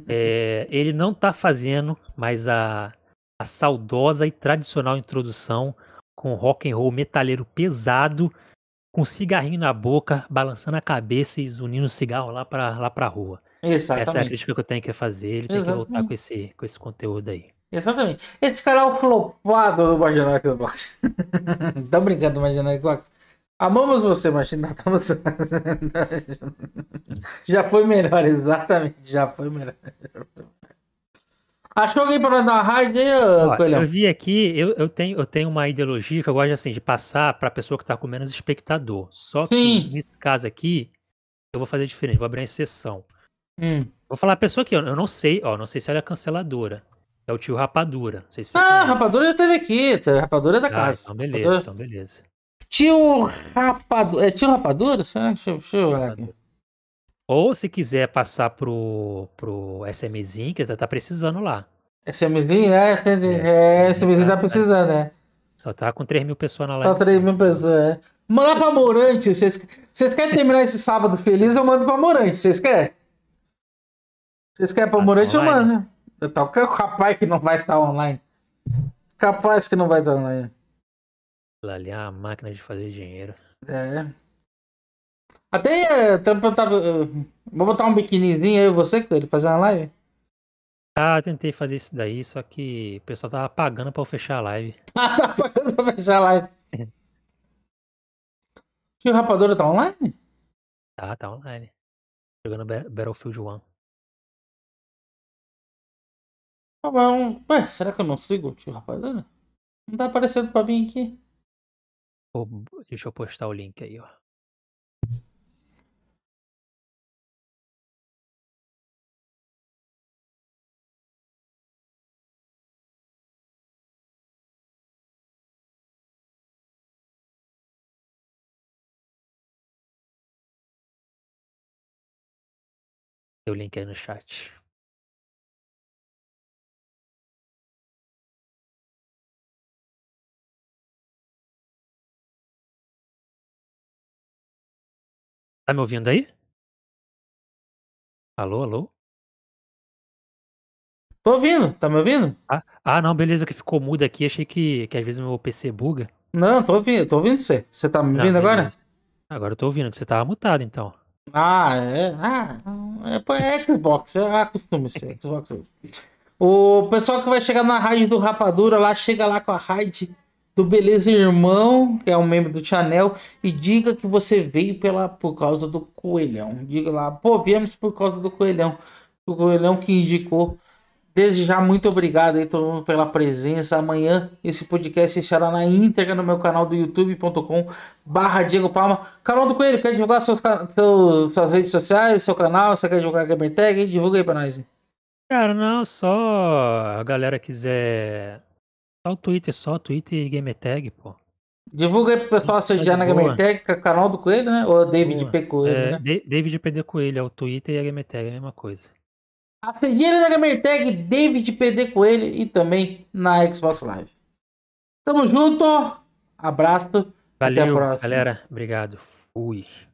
É, ele não tá fazendo mais a, a saudosa e tradicional introdução com rock and roll metaleiro pesado, com cigarrinho na boca, balançando a cabeça e zunindo o cigarro lá pra, lá pra rua. Exatamente. Essa é a crítica que eu tenho que fazer. Ele Exatamente. tem que voltar com esse, com esse conteúdo aí. Exatamente. Esse cara é o flopado do Marginal Xbox. <laughs> Tão tá brincando do Marginal Xbox. Amamos você, Marginal. <laughs> já foi melhor, exatamente. Já foi melhor. Achou alguém para dar uma raid aí, Coelhão? Eu vi aqui, eu, eu, tenho, eu tenho uma ideologia que eu gosto assim, de passar para pessoa que está com menos espectador. Só Sim. que nesse caso aqui, eu vou fazer diferente, vou abrir uma exceção. Hum. Vou falar a pessoa aqui, eu não sei, ó, não sei se ela é canceladora. É o tio Rapadura. Se ah, Rapadura já teve aqui. Rapadura é da ah, casa. Então beleza, rapadura. então beleza. Tio Rapadura. É tio Rapadura? Será? Deixa, deixa eu olhar aqui. Ou se quiser passar pro, pro SMzinho, que tá, é, é, é, tá, tá, tá precisando lá. SMzinho, Tem, é, é, SMzinho tá, tá precisando, né? Só tá com 3 mil pessoas na live. Tá 3 mil pessoas, é. Mandar pra Morante, vocês, querem terminar esse sábado feliz? Eu mando pra Morante, vocês querem? Vocês querem pra ah, Morante, então eu mando, né? Tá, é tá capaz que não vai estar tá online. Capaz que não vai estar tá online. Ali é uma máquina de fazer dinheiro. É. Até eh, tentava. Tá, eh, vou botar um biquinizinho aí você, ele fazer uma live. Ah, tentei fazer isso daí, só que o pessoal tava pagando pra eu fechar a live. <laughs> Ah, tá pagando pra fechar a live. Tio <laughs> Rapadura tá online? Tá, tá online. Jogando Battlefield 1. Tá Ué, será que eu não sigo o tio rapaziada? É. Não tá aparecendo pra mim aqui. deixa eu postar o link aí, ó. o link aí no chat. Tá me ouvindo aí? Alô, alô? Tô ouvindo, tá me ouvindo? Ah, ah, não, beleza, que ficou mudo aqui. Achei que, que às vezes meu PC buga. Não, tô ouvindo, tô ouvindo você. Você tá me ouvindo agora? Agora eu tô ouvindo, que você tava mutado então. Ah, é. Ah, é, é Xbox, é acostume-se. Xbox. O pessoal que vai chegar na raid do Rapadura lá, chega lá com a raid do Beleza Irmão, que é um membro do Chanel, e diga que você veio pela, por causa do Coelhão. Diga lá, pô, viemos por causa do Coelhão. O Coelhão que indicou. Desde já, muito obrigado aí todo mundo pela presença. Amanhã esse podcast estará na íntegra no meu canal do youtube.com barra Diego Palma. Canal do Coelho, quer divulgar seus, seus, suas redes sociais, seu canal? Você quer divulgar a Gamertag? Divulga aí pra nós. Cara, não, só a galera quiser só o Twitter, só o Twitter e Gametag, pô. Divulga aí pro pessoal tá assediar na Gamertag, canal do Coelho, né? Ou David P. Coelho, é, né? David P. Coelho, é o Twitter e a Gametag, é a mesma coisa. Assediar ele na Gametag, David P. Coelho e também na Xbox Live. Tamo junto, abraço, Valeu, até a próxima. galera, obrigado, fui.